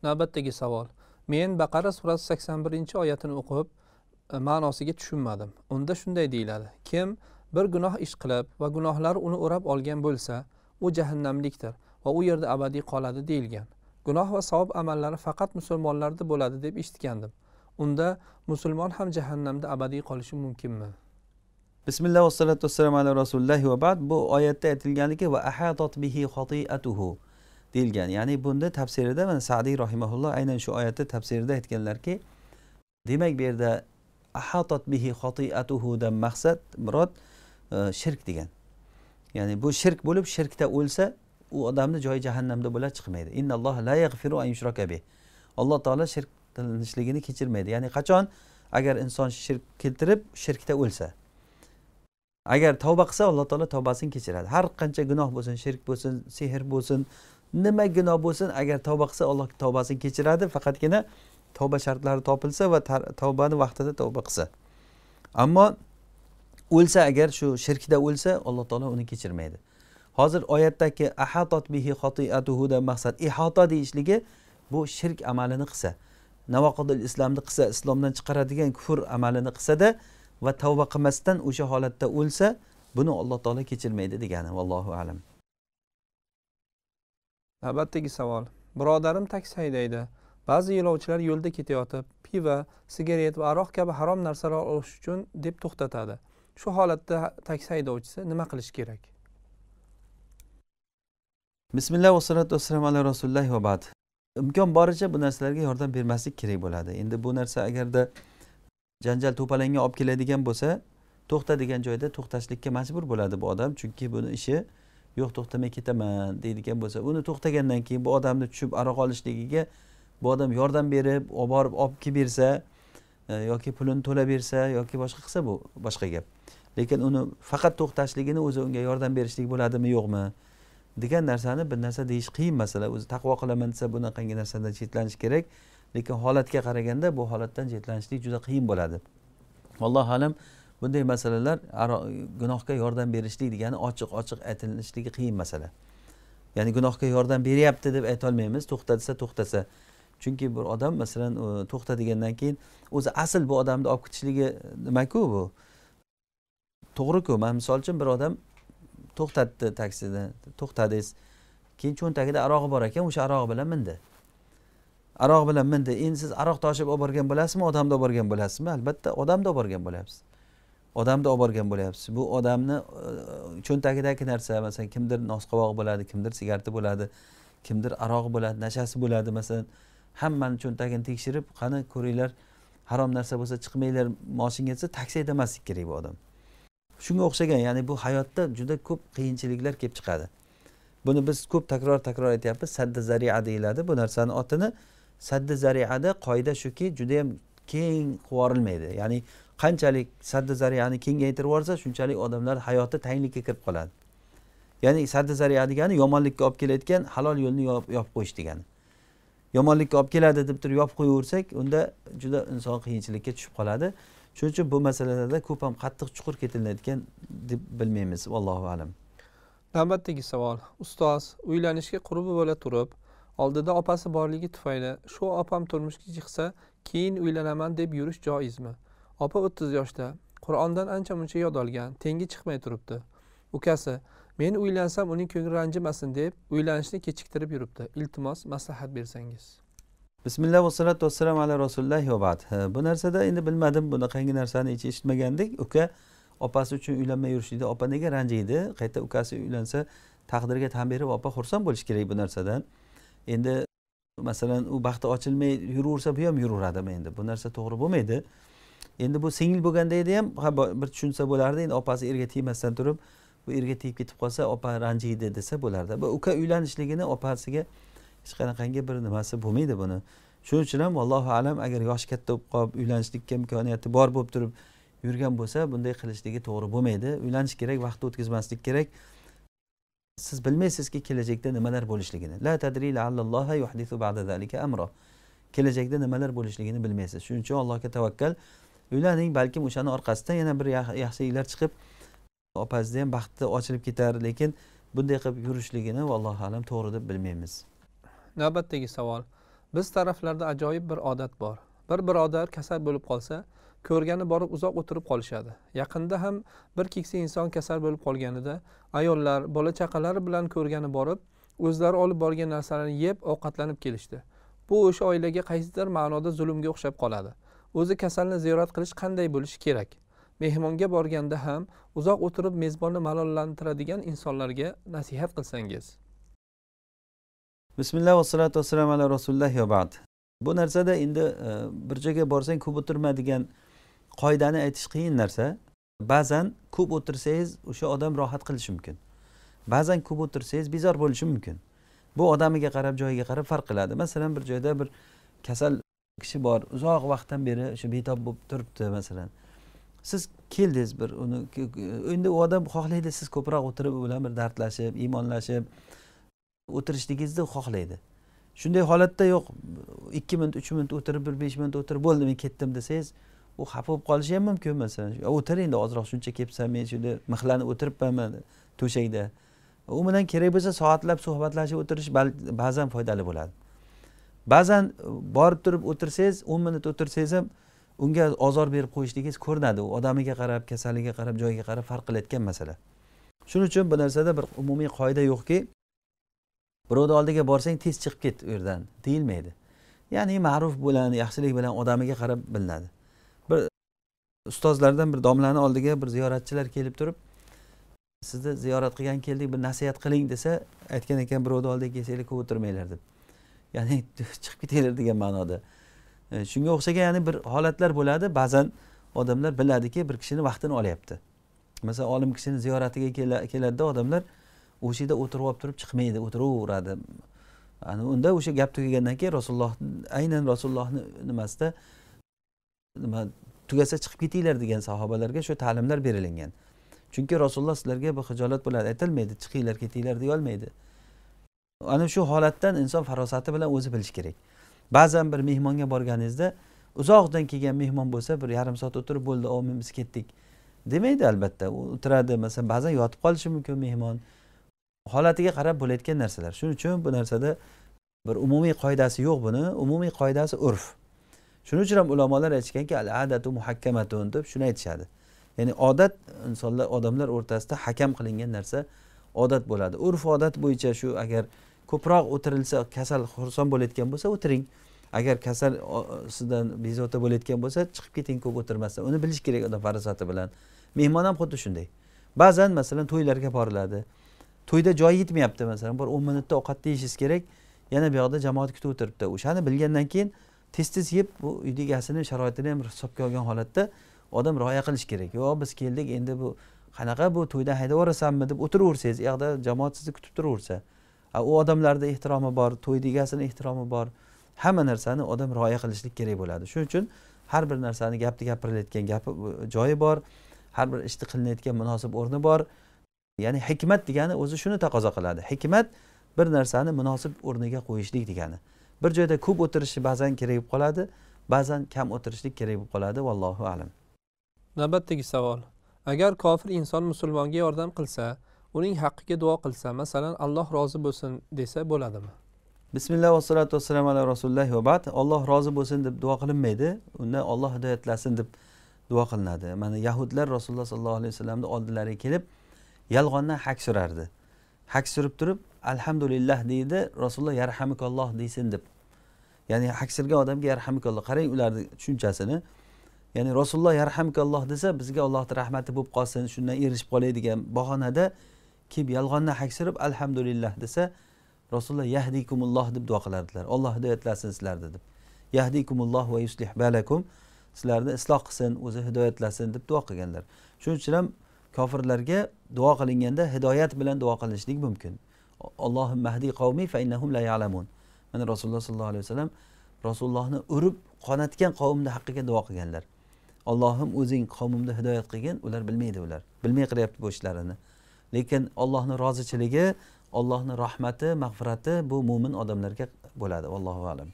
navbatdagi savol men baqara surasi sakson birinchi oyatini o'qib e, ma'nosiga tushunmadim unda shunday deyiladi kim bir gunoh ish qilib va gunohlari uni o'rab olgan bo'lsa u jahannamlikdir va u yerda abadiy qoladi deyilgan gunoh va savob amallari faqat musulmonlarda bo'ladi deb eshitgandim unda musulmon ham jahannamda abadiy qolishi mumkinmi bismillah vassalatu vassalam ala rasulillah va ba'd bu oyatda aytilganligi va ahatot bihi xotiatuhu deyilgan ya'ni bunda tafsirida mana sadiy rahimaulloh aynan shu oyatni tafsirida aytganlarki demak bu yerda ahatot bihi xotiatuhudan maqsad murod e, shirk degan ya'ni bu shirk bo'lib shirkda o'lsa u odamni joyi jahannamda bo'ladi chiqmaydi la an alloh taolo shirk qilinishligini kechirmaydi ya'ni qachon agar inson shirk keltirib shirkda o'lsa agar tavba qilsa alloh taolo tavbasini kechiradi har qancha gunoh bo'lsin shirk bo'lsin sehr bo'lsin nima gunoh bo'lsin agar tavba qilsa alloh tavbasini kechiradi faqatgina tavba shartlari topilsa va tavbani vaqtida tavba qilsa ammo o'lsa agar shu shirkda o'lsa alloh taolo uni kechirmaydi hozir oyatdagi ahatot bihi xotiatuhudan maqsad ihota deyishligi bu shirk amalini qilsa navoqidil islomni qilsa islomdan chiqaradigan kufr amalini qilsada va tavba qilmasdan o'sha holatda o'lsa buni alloh taolo kechirmaydi degani vallohu alam navbatdagi savol birodarim taksi haydaydi ba'zi yo'lovchilar yo'lda ketayotib piva sigaret va aroq kabi harom narsalar olish uchun deb to'xtatadi shu holatda taksi haydovchisi nima qilish kerak bismillah vassalatu vassalam ala rasulillah va bad imkon boricha bu narsalarga yordam bermaslik kerak bo'ladi endi bu narsa agarda janjal to'palangga olib keladigan bo'lsa to'xta degan joyda to'xtashlikka majbur bo'ladi bu odam chunki buni ishi yo'q to'xtamay ketaman deydigan bo'lsa uni to'xtagandan keyin bu odamni tushib aroq olishligiga bu odam yordam berib olib borib olib kelib bersa e, yoki pulini to'lab bersa yoki boshqa qilsa bu boshqa gap lekin uni faqat to'xtashligini o'zi unga yordam berishlik bo'ladimi yo'qmi degan narsani bir narsa deyish qiyin masala o'zi taqvo qilaman desa bunaqangi narsadan chetlanish kerak lekin holatga qaraganda bu holatdan chetlanishlik juda qiyin bo'ladi allohu alam bunday masalalar gunohga yordam berishlik degani ochiq ochiq aytilishligi qiyin masala ya'ni gunohga yordam beryapti deb aytolmaymiz to'xta desa to'xtasa chunki bir odam masalan to'xta degandan keyin o'zi asl bu odamni olib ketishligi nimaku bu to'g'riku man misol uchun bir odam to'xtatdi taksini to'xtadingiz keyin cho'ntagida arog'i bor ekan o'sha arog'i bilan mindi aroq bilan mindi endi siz aroq toshib olib borgan bo'lasizmi odamni olib borgan bo'lasizmi albatta odamni olib borgan bo'lyapsiz odamni olib borgan bo'lyapsiz bu odamni e, cho'ntagidagi narsa masalan kimdir nosqovog'i bo'ladi kimdir sigareti bo'ladi kimdir aroq bo'ladi nashasi bo'ladi masalan hammani cho'ntagini tekshirib qani ko'ringlar harom narsa bo'lsa chiqmanglar moshinga desa taksi haydamaslik kerak bu odam shunga o'xshagan ya'ni bu hayotda juda ko'p qiyinchiliklar kelib chiqadi buni biz ko'p takror takror aytyapmiz sadda zariya deyiladi bu narsani otini sadda zariada qoida shuki judayam keng quvorilmaydi ya'ni qanchalik sadda zariyani kengaytirib yuborsa shunchalik odamlar hayoti tanglikka kirib qoladi ya'ni sadda zariya degani yomonlikka olib kelayotgan halol yo'lni yopib qo'yish degani yomonlikka olib keladi deb turib yopib qo'yaversak unda juda inson qiyinchilikka tushib qoladi shuning uchun bu masalalarda ko'p ham qattiq chuqur ketilayotgan deb bilmaymiz allohu alam navbatdagi savol ustoz uylanishga qurbi bo'la turib oldida opasi borligi tufayli shu opam turmushga chiqsa keyin uylanaman deb yurish joizmi opa o'ttiz yoshda qur'ondan ancha muncha yod olgan tengi chiqmay turibdi ukasi men uylansam uning ko'ngli ranjimasin deb uylanishni kechiktirib yuribdi iltimos maslahat bersangiz bismillah vassalatu vassalam ala rasulillah va bu narsada endi bilmadim bunaqangi narsani hech eshitmagandik uka opasi uchun uylanmay yurishlikda opa nega ranjiydi qayta ukasi uylansa taqdirga tan berib opa xursand bo'lishi kerak bu narsadan endi masalan u baxti ochilmay yuraversa bu ham yuraveradimi endi bu narsa to'g'ri bo'lmaydi endi bu singil bo'lganda edi ham ha bir tushunsa bo'lardi endi opasi erga tegmasdan turib bu erga tegib ketib qolsa opa ranjiydi desa bo'lardi bu uka uylanishligini opasiga hech qanaqangi bir nimasi bo'lmaydi buni shuning uchun ham allohu alam agar yoshi katta bo'lib qolib uylanishlikka imkoniyati bor bo'lib turib yurgan bo'lsa bunday qilishligi to'g'ri bo'lmaydi uylanish kerak vaqt o'tkazmaslik kerak siz bilmaysizki kelajakda nimalar bo'lishligini la tadri yuhdithu ba'da zalika amro kelajakda nimalar bo'lishligini bilmaysiz shuning uchun allohga tavakkal uylaning balkim o'shani orqasidan yana bir yaxshiliklar chiqib opangizni ham baxti ochilib ketar lekin bunday qilib yurishligini vallohu alam to'g'ri deb bilmaymiz navbatdagi savol biz taraflarda ajoyib bir odat bor bir birodar kasal bo'lib qolsa ko'rgani borib uzoq o'tirib qolishadi yaqinda ham bir keksa inson kasal bo'lib qolganida ayollar bola chaqalari bilan ko'rgani borib o'zlari olib borgan narsalarni yeb ovqatlanib kelishdi bu o'sha oilaga qaysidir ma'noda zulmga o'xshab qoladi o'zi kasalni ziyorat qilish qanday bo'lishi kerak mehmonga borganda ham uzoq o'tirib mezbonni malollantiradigan insonlarga nasihat qilsangiz bismillah vassalatu vassalam ala rasulillah yo bu narsada endi e, bir joyga borsang ko'p o'tirma degan qoidani aytish qiyin narsa ba'zan ko'p o'tirsangiz o'sha odam rohat qilishi mumkin ba'zan ko'p o'tirsangiz bezor bo'lishi mumkin bu odamiga qarab joyiga qarab farq qiladi masalan bir joyda bir kasal kishi bor uzoq vaqtdan beri o'sha betob bo'lib turibdi masalan siz keldingiz bir uni endi u odam xohlaydi siz ko'proq o'tirib u bilan bir dardlashib iymonlashib o'tirishligingizni xohlaydi shunday holatda yo'q ikki minut uch minut o'tirib bir besh minut o'tirib bo'ldi men ketdim desangiz u xafa bo'lib qolishi ham mumkin masalan o'tir endi ozroq shuncha kelibsan men shunday mixlanib o'tiribmanman to'shakda u bilan kerak bo'lsa soatlab suhbatlashib o'tirish ba'zan foydali bo'ladi ba'zan e, borib turib o'tirsangiz o'n minut o'tirsangiz ham unga ozor berib qo'yishligingiz ko'rinadi u odamiga qarab kasaliga qarab joyiga qarab farq qilayotgan masala shuning uchun bu narsada bir umumiy qoida yo'qki birovni oldiga borsang tez chiqib ket u yerdan deyilmaydi ya'ni ma'ruf bilan yaxshilik bilan odamiga qarab bilinadi bir ustozlardan bir domlani oldiga bir ziyoratchilar kelib turib sizni ziyorat qilgani keldik bir nasihat qiling desa aytgan ekan birovni oldiga kelsanglar ko'p o'tirmanglar deb ya'ni chiqib ketinglar degan ma'noda e, shunga o'xshagan ya'ni bir holatlar bo'ladi ba'zan odamlar biladiki bir kishini vaqtini olyapti masalan olim kishini ziyoratiga keladida odamlar o'sha yerda o'tirib olib turib chiqmaydi o'tiraveradi ana unda o'sha gap tugagandan keyin rasululloh aynan rasulullohni nimasida nima tugasa chiqib ketinglar degan sahobalarga shu ta'limlar berilingan chunki rasululloh sizlarga bu hijolat bo'ladi aytilmaydi chiqinglar ketinglar deyolmaydi ana shu holatdan inson farosati bilan o'zi bilishi kerak ba'zan bir mehmonga borganingizda uzoqdan kelgan mehmon bo'lsa bir yarim soat o'tirib bo'ldi o biz ketdik demaydi albatta u o'tiradi masalan ba'zan yotib qolishi mumkin mehmon holatiga qarab bo'layotgan narsalar shuning uchun bu narsada bir umumiy qoidasi yo'q buni umumiy qoidasi urf shuning uchun ham ulamolar aytishganki al adatu muhakkamatun deb shuni aytishadi ya'ni odat insonlar odamlar o'rtasida hakam qilingan narsa odat bo'ladi urf odat bo'yicha shu agar ko'proq o'tirilsa kasal xursand bo'layotgan bo'lsa o'tiring agar kasal sizdan bezovta bo'layotgan bo'lsa chiqib keting ko'p o'tirmasdan uni bilish kerak odam farosati bilan mehmon ham xuddi shunday ba'zan masalan to'ylarga boriladi to'yda joyi yetmayapti masalan bir o'n minutda ovqat yeyishingiz kerak yana bu yoqda jamoat kutib o'tiribdi o'shani bilgandan keyin tez tez yeb bu uyni egasini sharoitini ham hisobga olgan holatda odam rioya qilishi kerak yo biz keldik endi bu qanaqa bu to'ydan haydab yuborasanmi deb o'tiraversangiz u yoqda jamoat sizni kutib turaversa u odamlarda ehtiromi bor to'yni egasini ehtiromi bor hamma narsani odam rioya qilishlik kerak bo'ladi shuning uchun har bir narsani gapni gapirilayotgan gapi joyi bor har bir ishni qilinayotgan munosib o'rni bor ya'ni hikmat degani o'zi shuni taqozo qiladi hikmat bir narsani munosib o'rniga qo'yishlik degani bir joyda ko'p o'tirish ba'zan kerak bo'lib qoladi ba'zan kam o'tirishlik kerak bo'lib qoladi vallohu alam navbatdagi savol agar kofir inson musulmonga yordam qilsa uning haqqiga duo qilsa masalan alloh rozi bo'lsin desa bo'ladimi bismillah vassalatu vassalam ala rasulillah va bad alloh rozi bo'lsin deb duo qilinmaydi unda olloh hidoyatlasin deb duo qilinadi mana yahudlar rasululloh sollallohu alayhi vasallamni oldilariga kelib yolg'ondan hak surardi hak surib turib alhamdulillah deydi rasululloh yarhamikalloh deysin deb ya'ni haksirgan odamga yarhamikalloh qarang ularni tushunchasini ya'ni rasululloh yarhamkalloh desa bizga allohni rahmati bo'lib qolsin shundan erishib qolay degan bahonada kelib yolg'ondan haksirib alhamdulillah desa rasululloh yahdikumulloh deb duo qilardilar olloh hidoyatlasin sizlarni deb yahdikumulloh va yuslih balakum sizlarni isloh qilsin o'zi hidoyatlasin deb duo qilganlar shuning uchun ham kofirlarga duo qilinganda hidoyat bilan duo qilishlik mumkin allohim mahdi qavmi fa innahum la ya'lamun mana rasululloh sollallohu alayhi vasallam rasulullohni urib qonatgan qavmni haqqiga duo qilganlar allohim o'zing qavmimni hidoyat qilgin ular bilmaydi ular bilmay qilyapti bu ishlarini lekin ollohni rozichiligi ollohni rahmati mag'firati bu mo'min odamlarga bo'ladi allohu alam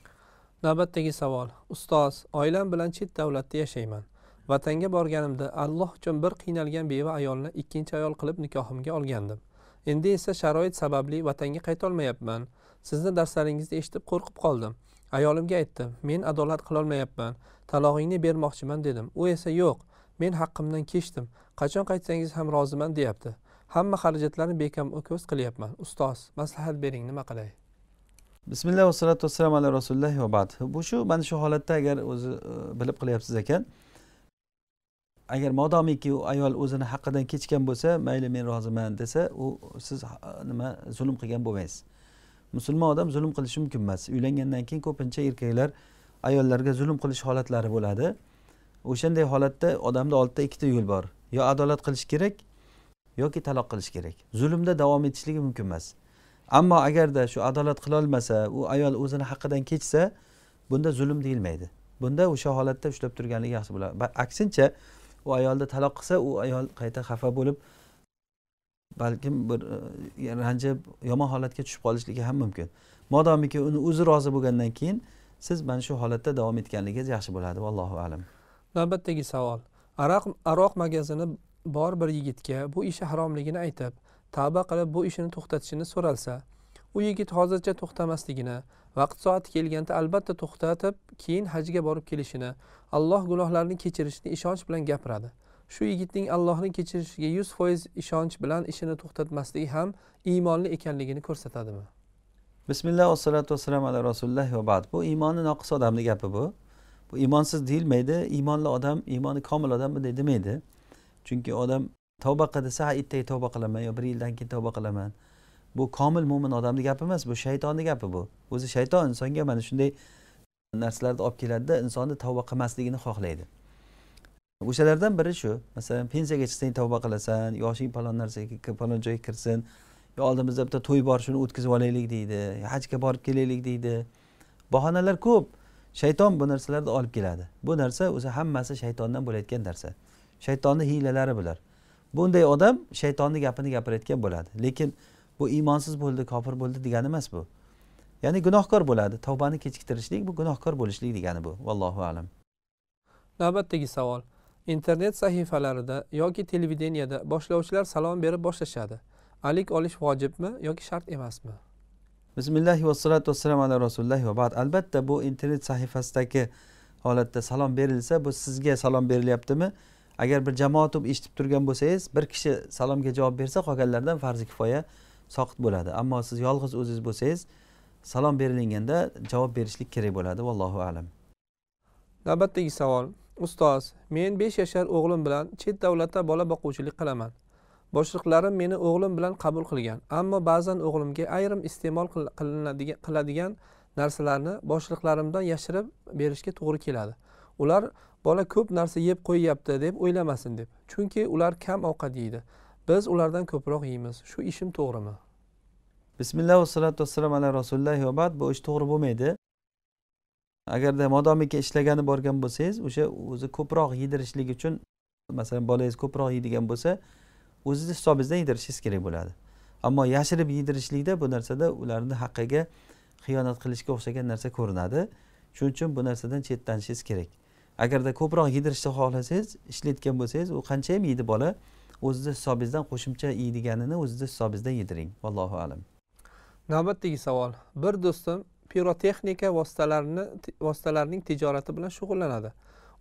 navbatdagi savol ustoz oilam bilan chet davlatda yashayman vatanga borganimda alloh uchun bir qiynalgan beva ayolni ikkinchi ayol qilib nikohimga olgandim endi esa sharoit sababli vatanga qaytolmayapman sizni darslaringizni eshitib qo'rqib qoldim ayolimga aytdim men adolat qilolmayapman talog'ingni bermoqchiman dedim u esa yo'q men haqqimdan kechdim qachon qaytsangiz ham roziman deyapti hamma xarajatlarni bekam ko'z qilyapman ustoz maslahat bering nima qilay bismillah vassalatu vassalom ala rasulullohi va bu shu mana shu holatda agar o'zi bilib qilyapsiz ekan agar modomiki u ayol o'zini haqqidan kechgan bo'lsa mayli men roziman desa u siz nima zulm qilgan bo'lmaysiz musulmon odam zulm qilishi mumkin emas uylangandan keyin ko'pincha erkaklar ayollarga zulm qilish holatlari bo'ladi o'shanday holatda odamni oldida ikkita yo'l bor yo adolat qilish kerak yoki taloq qilish kerak zulmda davom etishligi mumkin emas ammo agarda shu adolat qilolmasa u ayol o'zini haqqidan kechsa bunda zulm deyilmaydi bunda o'sha holatda ushlab turganligi yaxshi bo'ladi aksincha u ayolni taloq qilsa u ayol qayta xafa bo'lib balkim bir e, ranjib yomon holatga tushib qolishligi ham mumkin modomiki uni o'zi rozi bo'lgandan keyin siz mana shu holatda davom etganligingiz yaxshi bo'ladi allohu alam navbatdagi savol aroq aroq magazini bor bir yigitga bu ishi haromligini aytib tavba qilib bu ishini to'xtatishini so'ralsa u yigit hozircha to'xtamasligini vaqt soati kelganda albatta to'xtatib keyin hajga borib kelishini alloh gunohlarni kechirishini ishonch bilan gapiradi shu yigitning allohni kechirishiga yuz foiz ishonch bilan ishini to'xtatmasligi ham iymonli ekanligini ko'rsatadimi bismillah vassalatu vassalam ala rasulillah va bad bu iymoni noqis odamni gapi bu bu iymonsiz deyilmaydi iymonli odam iymoni komil odam bunday demaydi chunki odam tavba qilsa ha ertaga tavba qilaman yo bir yildan keyin tavba qilaman bu komil mo'min odamni gapi emas bu shaytonni gapi bu o'zi shayton insonga mana shunday narsalarni olib keladida insonni tavba qilmasligini xohlaydi o'shalardan biri shu masalan pensiyaga chiqsang tavba qilasan yoshing falon narsaga falon joyga kirsin yo oldimizda bitta to'y bor shuni o'tkazib olaylik deydi hajga borib kelaylik deydi bahonalar ko'p shayton bu narsalarni olib keladi bu narsa o'zi hammasi shaytondan bo'layotgan narsa shaytonni hiylalari bular bunday odam shaytonni gapini gapirayotgan bo'ladi lekin bu iymonsiz bo'ldi kofir bo'ldi degani emas bu ya'ni gunohkor bo'ladi tavbani kechiktirishlik bu gunohkor bo'lishlik degani bu vallohu alam navbatdagi savol internet sahifalarida yoki televideniyada boshlovchilar salom berib boshlashadi alik olish vojibmi yoki shart emasmi bismillahi vassalotu vassalam ala rasulillahi va bad albatta bu internet sahifasidagi holatda salom berilsa bu sizga salom berilyaptimi agar bir jamoat bo'lib eshitib turgan bo'lsangiz bir kishi salomga javob bersa qolganlardan farzi kifoya soqit bo'ladi ammo siz yolg'iz o'zingiz bo'lsangiz salom berilganda javob berishlik kerak bo'ladi vallohu alam navbatdagi savol ustoz men besh yashar o'g'lim bilan chet davlatda bola boquvchilik qilaman boshliqlarim meni o'g'lim bilan qabul qilgan ammo ba'zan o'g'limga ayrim iste'mol qiladigan narsalarni boshliqlarimdan yashirib berishga to'g'ri keladi ular bola ko'p narsa yeb qo'yyapti deb o'ylamasin deb chunki ular kam ovqat yeydi biz ulardan ko'proq yeymiz shu ishim to'g'rimi bismillah vassalotu vassalam ala rasulillah va bad bu ish to'g'ri bo'lmaydi agarda modomiki ishlagani borgan bo'lsangiz o'sha o'zi ko'proq yedirishlik uchun masalan bolangiz ko'proq yeydigan bo'lsa o'zizni hisobingizdan yedirishingiz kerak bo'ladi ammo yashirib yedirishlikda bu narsada ularni haqqiga xiyonat qilishga o'xshagan narsa ko'rinadi shuning uchun bu narsadan chetlanishingiz kerak agarda ko'proq yedirishni xohlasangiz ishlayotgan bo'lsangiz u qanchayam yeydi bola o'zizni hisobingizdan qo'shimcha yeydiganini o'zizni hisobingizdan yediring vallohu alam navbatdagi savol bir do'stim pirotexnika vositalarini vositalarining tijorati bilan shug'ullanadi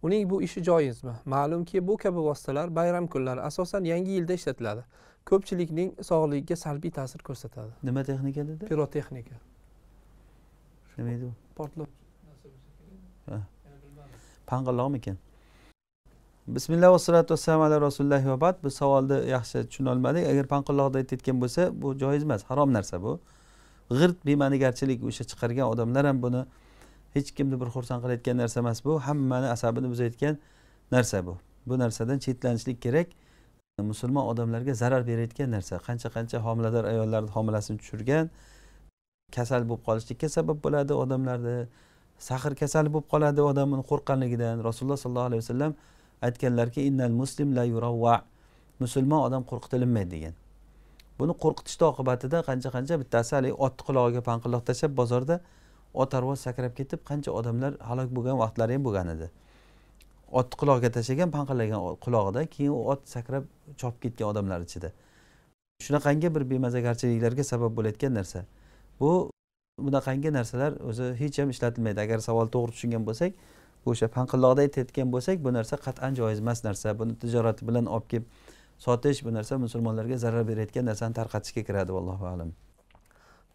uning bu ishi joizmi ma'lumki bu kabi vositalar bayram kunlari asosan yangi yilda ishlatiladi ko'pchilikning sog'ligiga salbiy ta'sir ko'rsatadi nima texnika dedi pirotexnika nima edi u portlovchi pang'illoqmikan bismillah vassalotu vassalam ala rasulillohi vabad bu savolni yaxshi tushunolmadik agar panqilloqda aytayotgan bo'lsa bu joiz emas harom narsa bu g'irt bema'nigarchilik o'sha chiqargan odamlar ham buni hech kimni bir xursand qilayotgan narsa emas bu hammani asabini buzayotgan narsa bu bu narsadan chetlanishlik kerak musulmon odamlarga zarar berayotgan narsa qancha qancha homilador ayollarni homilasini tushirgan kasal bo'lib qolishlikka sabab bo'ladi odamlarni sahr kasali bo'lib qoladi odam uni qo'rqqanligidan rasululloh sollallohu alayhi vasallam aytganlarki innal muslim la yuravva musulmon odam qo'rqitilinmaydi degan buni qo'rqitishni oqibatida qancha qancha bittasi haligi otni qulog'iga panqilloq tashlab bozorda ot arvoz sakrab ketib qancha odamlar halok bo'lgan vaqtlari ham bo'lgan edi otni qulog'iga tashlagan panqillagan qulog'ida keyin u ot sakrab chopib ketgan odamlar ichida shunaqangi bir bemazagarchiliklarga sabab bo'layotgan narsa bu bunaqangi narsalar o'zi hech ham ishlatilmaydi agar savol to'g'ri tushungan bo'lsak o'sha panqilloqda aytayotgan bo'lsak bu narsa qat'an joiz emas narsa buni tijorat bilan olib kelib sotish bu narsa musulmonlarga zarar berayotgan narsani tarqatishga kiradi allohu alam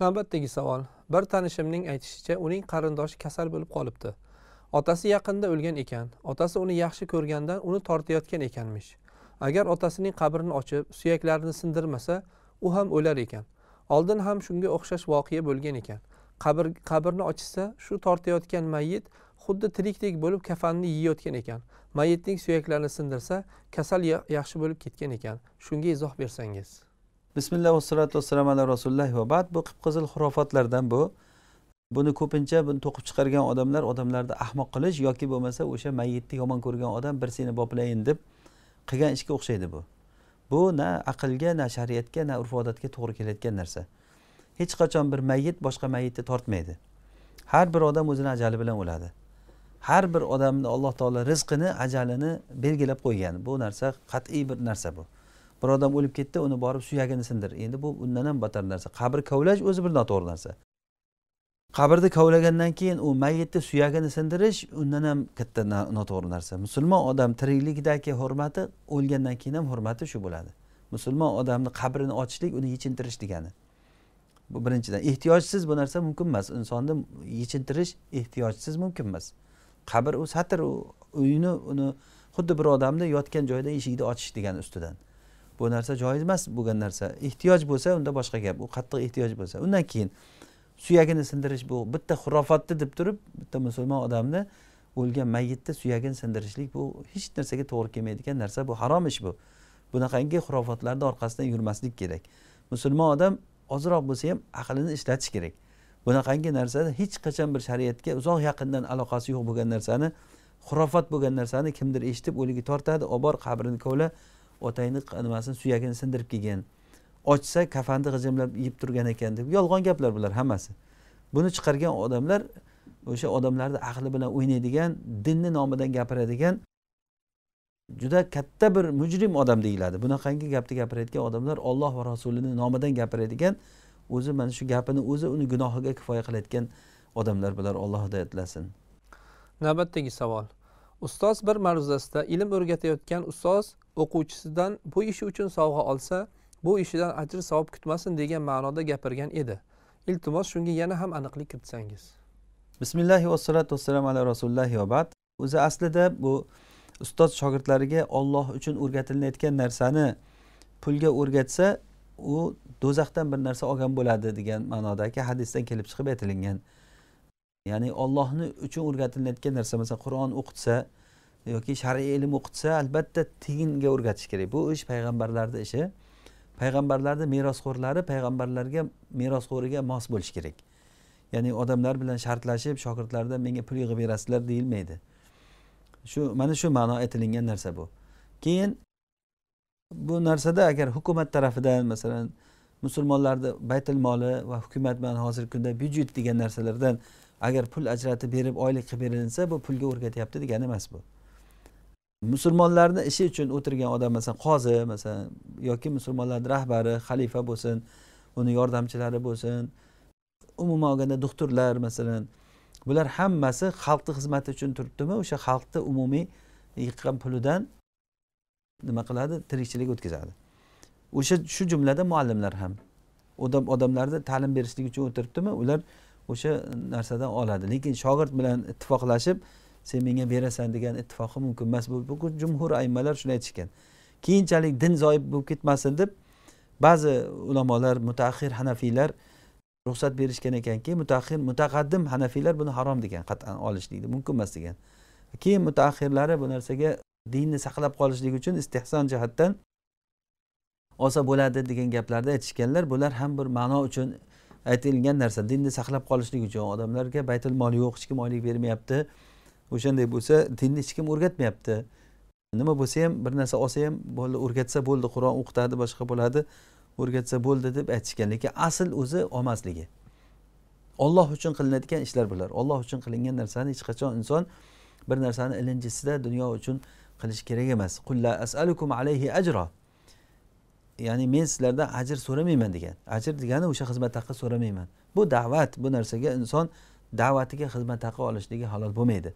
navbatdagi savol bir tanishimning aytishicha uning qarindoshi kasal bo'lib qolibdi otasi yaqinda o'lgan ekan otasi uni yaxshi ko'rgandan uni tortayotgan ekanmish agar otasining qabrini ochib suyaklarini sindirmasa u ham o'lar ekan oldin ham shunga o'xshash voqea bo'lgan ekan qabr qabrni ochsa shu tortayotgan mayit xuddi tirikdek bo'lib kafanni yeyayotgan ekan mayitning suyaklarini sindirsa kasal yaxshi bo'lib ketgan ekan shunga izoh bersangiz bismillah vassalotu vassalam ala rasulillah va bad bu qip qizil xurofotlardan bu buni ko'pincha buni to'qib chiqargan odamlar odamlarni ahmoq qilish yoki bo'lmasa o'sha mayitni yomon ko'rgan odam bir seni boplayin deb qilgan ishga o'xshaydi bu bu na aqlga na shariatga na urf odatga to'g'ri kelayotgan narsa hech qachon bir mayit boshqa mayitni tortmaydi har bir odam o'zini ajali bilan o'ladi har bir odamni alloh taolo rizqini ajalini belgilab qo'ygan bu narsa qat'iy bir narsa bu bir odam o'lib ketdi uni borib suyagini sindir endi bu undan ham battar narsa qabr kovlash o'zi bir noto'g'ri narsa qabrni kovlagandan keyin u mayitni suyagini sindirish undan ham katta noto'g'ri narsa musulmon odam tiriklikdagi hurmati o'lgandan keyin ham hurmati shu bo'ladi musulmon odamni qabrini ochishlik uni yechintirish degani bu birinchidan ehtiyojsiz bu narsa mumkin emas insonni yechintirish ehtiyojsiz mumkin emas qabr u satr u uyni uni xuddi bir odamni yotgan joyda eshikni ochish degani ustidan bu narsa joiz emas bo'lgan narsa ehtiyoj bo'lsa unda boshqa gap u qattiq ehtiyoj bo'lsa undan keyin suyagini sindirish bu bitta xurofotni deb turib bitta musulmon odamni o'lgan mayitni suyagini sindirishlik bu hech narsaga to'g'ri kelmaydigan narsa bu harom ish bu bunaqangi xurofotlarni orqasidan yurmaslik kerak musulmon odam ozroq bo'lsa ham aqlini ishlatish kerak bunaqangi narsada hech qachon bir shariatga uzoq yaqindan aloqasi yo'q bo'lgan narsani xurofot bo'lgan narsani kimdir eshitib o'ligi tortadi olib bor qabrini kovla otangni nimasini suyagini sindirib kelgan ochsa kafanni g'ijimlab yeb turgan ekan deb yolg'on gaplar bular hammasi buni chiqargan odamlar o'sha odamlarni aqli bilan o'ynaydigan dinni nomidan gapiradigan juda katta bir mujrim odam deyiladi bunaqangi gapni gapirayotgan odamlar olloh va rasulini nomidan gapiradigan o'zi mana shu gapini o'zi uni gunohiga kifoya qilayotgan odamlar bular alloh hidoyatlasin navbatdagi savol ustoz bir ma'ruzasida ilm o'rgatayotgan ustoz o'quvchisidan bu ishi uchun sovg'a olsa bu ishidan ajr savob kutmasin degan ma'noda gapirgan edi iltimos shunga yana ham aniqlik kiritsangiz bismillahi vassalotu vassalamu ala rasulullohi va bad o'zi aslida bu ustoz shogirdlariga olloh uchun o'rgatilayotgan narsani pulga o'rgatsa u do'zaxdan bir narsa olgan bo'ladi degan ma'nodagi hadisdan kelib chiqib aytilingan ya'ni ollohni uchun o'rgatilayotgan narsa masalan qur'on o'qitsa yoki shar'iy ilm o'qitsa albatta tiyinga o'rgatish kerak bu ish payg'ambarlarni ishi payg'ambarlarni merosxo'rlari payg'ambarlarga merosxo'riga mos bo'lishi kerak ya'ni odamlar bilan shartlashib shogirdlardan menga pul yig'ib berasizlar deyilmaydi shu mana shu ma'no aytilingan narsa bu keyin bu narsada agar hukumat tarafidan masalan musulmonlarni baytil moli va hukumat bilan hozirgi kunda byudjet degan narsalardan agar pul ajratib berib oylik qilib berilinsa bu pulga o'rgatyapti degani emas bu musulmonlarni ishi uchun o'tirgan odam masalan qozi masalan yoki musulmonlarni rahbari xalifa bo'lsin uni yordamchilari bo'lsin umuman olganda doktorlar masalan bular hammasi xalqni xizmati uchun turibdimi o'sha xalqni umumiy yiqqan pulidan nima qiladi tirikchilik o'tkazadi o'sha shu jumlada muallimlar ham odam odamlarni ta'lim berishlik uchun o'tiribdimi ular o'sha narsadan oladi lekin shogird bilan ittifoqlashib sen menga berasan degan ittifoqi mumkin emas bu jumhur aymalar shuni aytishgan keyinchalik din zoyib bo'lib ketmasin deb ba'zi ulamolar mutaaxir hanafiylar ruxsat berishgan ekanki mutaaxir mutaqaddim hanafiylar buni harom degan qat'an olishlikni mumkin emas degan keyin mutaaxirlari bu narsaga dinni saqlab qolishlik uchun istehson jihatdan olsa bo'ladi degan gaplarni aytishganlar bular ham bir ma'no uchun aytilgan narsa dinni saqlab qolishlik uchun odamlarga baytul mol yo'q hech kim oylik bermayapti o'shanday bo'lsa dinni hech kim o'rgatmayapti nima bo'lsa ham bir narsa olsa ham bo'ldi o'rgatsa bo'ldi qur'on o'qitadi boshqa bo'ladi o'rgatsa bo'ldi deb aytishgan lekin asl o'zi olmasligi olloh uchun qilinadigan ishlar bular olloh uchun qilingan narsani hech qachon inson bir narsani ilinjisida dunyo uchun qilish kerak emas qulla asalukum alayhi ajra ya'ni men sizlardan ajr so'ramayman degan ajr degani o'sha xizmat haqi so'ramayman bu da'vat bu narsaga inson da'vatiga xizmat haqi olishligi halol bo'lmaydi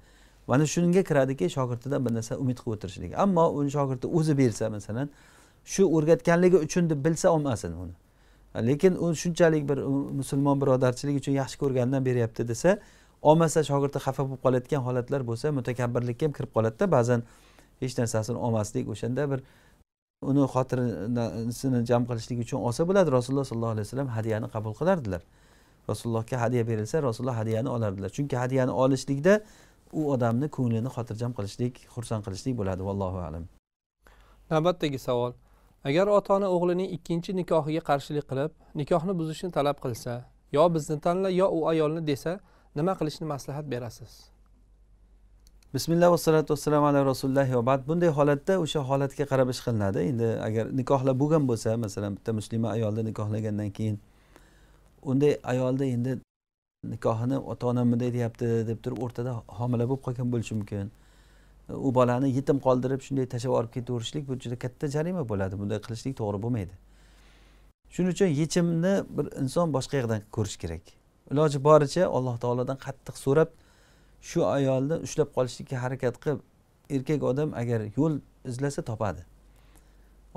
mana shunga kiradiki shogirdidan bir narsa umid qilib o'tirishlik ammo uni shogirdi o'zi bersa masalan shu o'rgatganligi uchun deb bilsa olmasin uni lekin u shunchalik bir musulmon birodarchilik uchun yaxshi ko'rganidan beryapti desa olmasa shogirdi xafa bo'lib qolayotgan holatlar bo'lsa mutakabbirlikka ham kirib qoladida ba'zan hech narsasini olmaslik o'shanda bir uni xotirisini jam qilishlik uchun olsa bo'ladi rasululloh sollallohu alayhi vasallam hadyani qabul qilardilar rasulullohga hadya berilsa rasululloh hadyani olardilar chunki hadyani olishlikda u odamni ko'nglini xotirjam qilishlik xursand qilishlik bo'ladi vallohu alam navbatdagi savol agar ota ona o'g'lining ikkinchi nikohiga qarshilik qilib nikohni buzishni talab qilsa yo bizni tanla yo u ayolni desa nima qilishni maslahat berasiz bismillah vassalatu vassalam ala rasululloh va bad bunday holatda o'sha holatga qarab ish qilinadi endi agar nikohlab bo'lgan bo'lsa masalan bitta muslima ayolni nikohlagandan keyin unday ayolda endi nikohini ota onam bunday deyapti deb turib o'rtada homila bo'lib qolgan bo'lishi mumkin u bolani yetim qoldirib shunday tashlab olib ketaverishlik bu juda katta jarima bo'ladi bunday qilishlik to'g'ri bo'lmaydi shuning uchun yechimni bir inson boshqa yoqdan ko'rish kerak iloji boricha alloh taolodan qattiq so'rab shu ayolni ushlab qolishlikka harakat qilib erkak odam agar yo'l izlasa topadi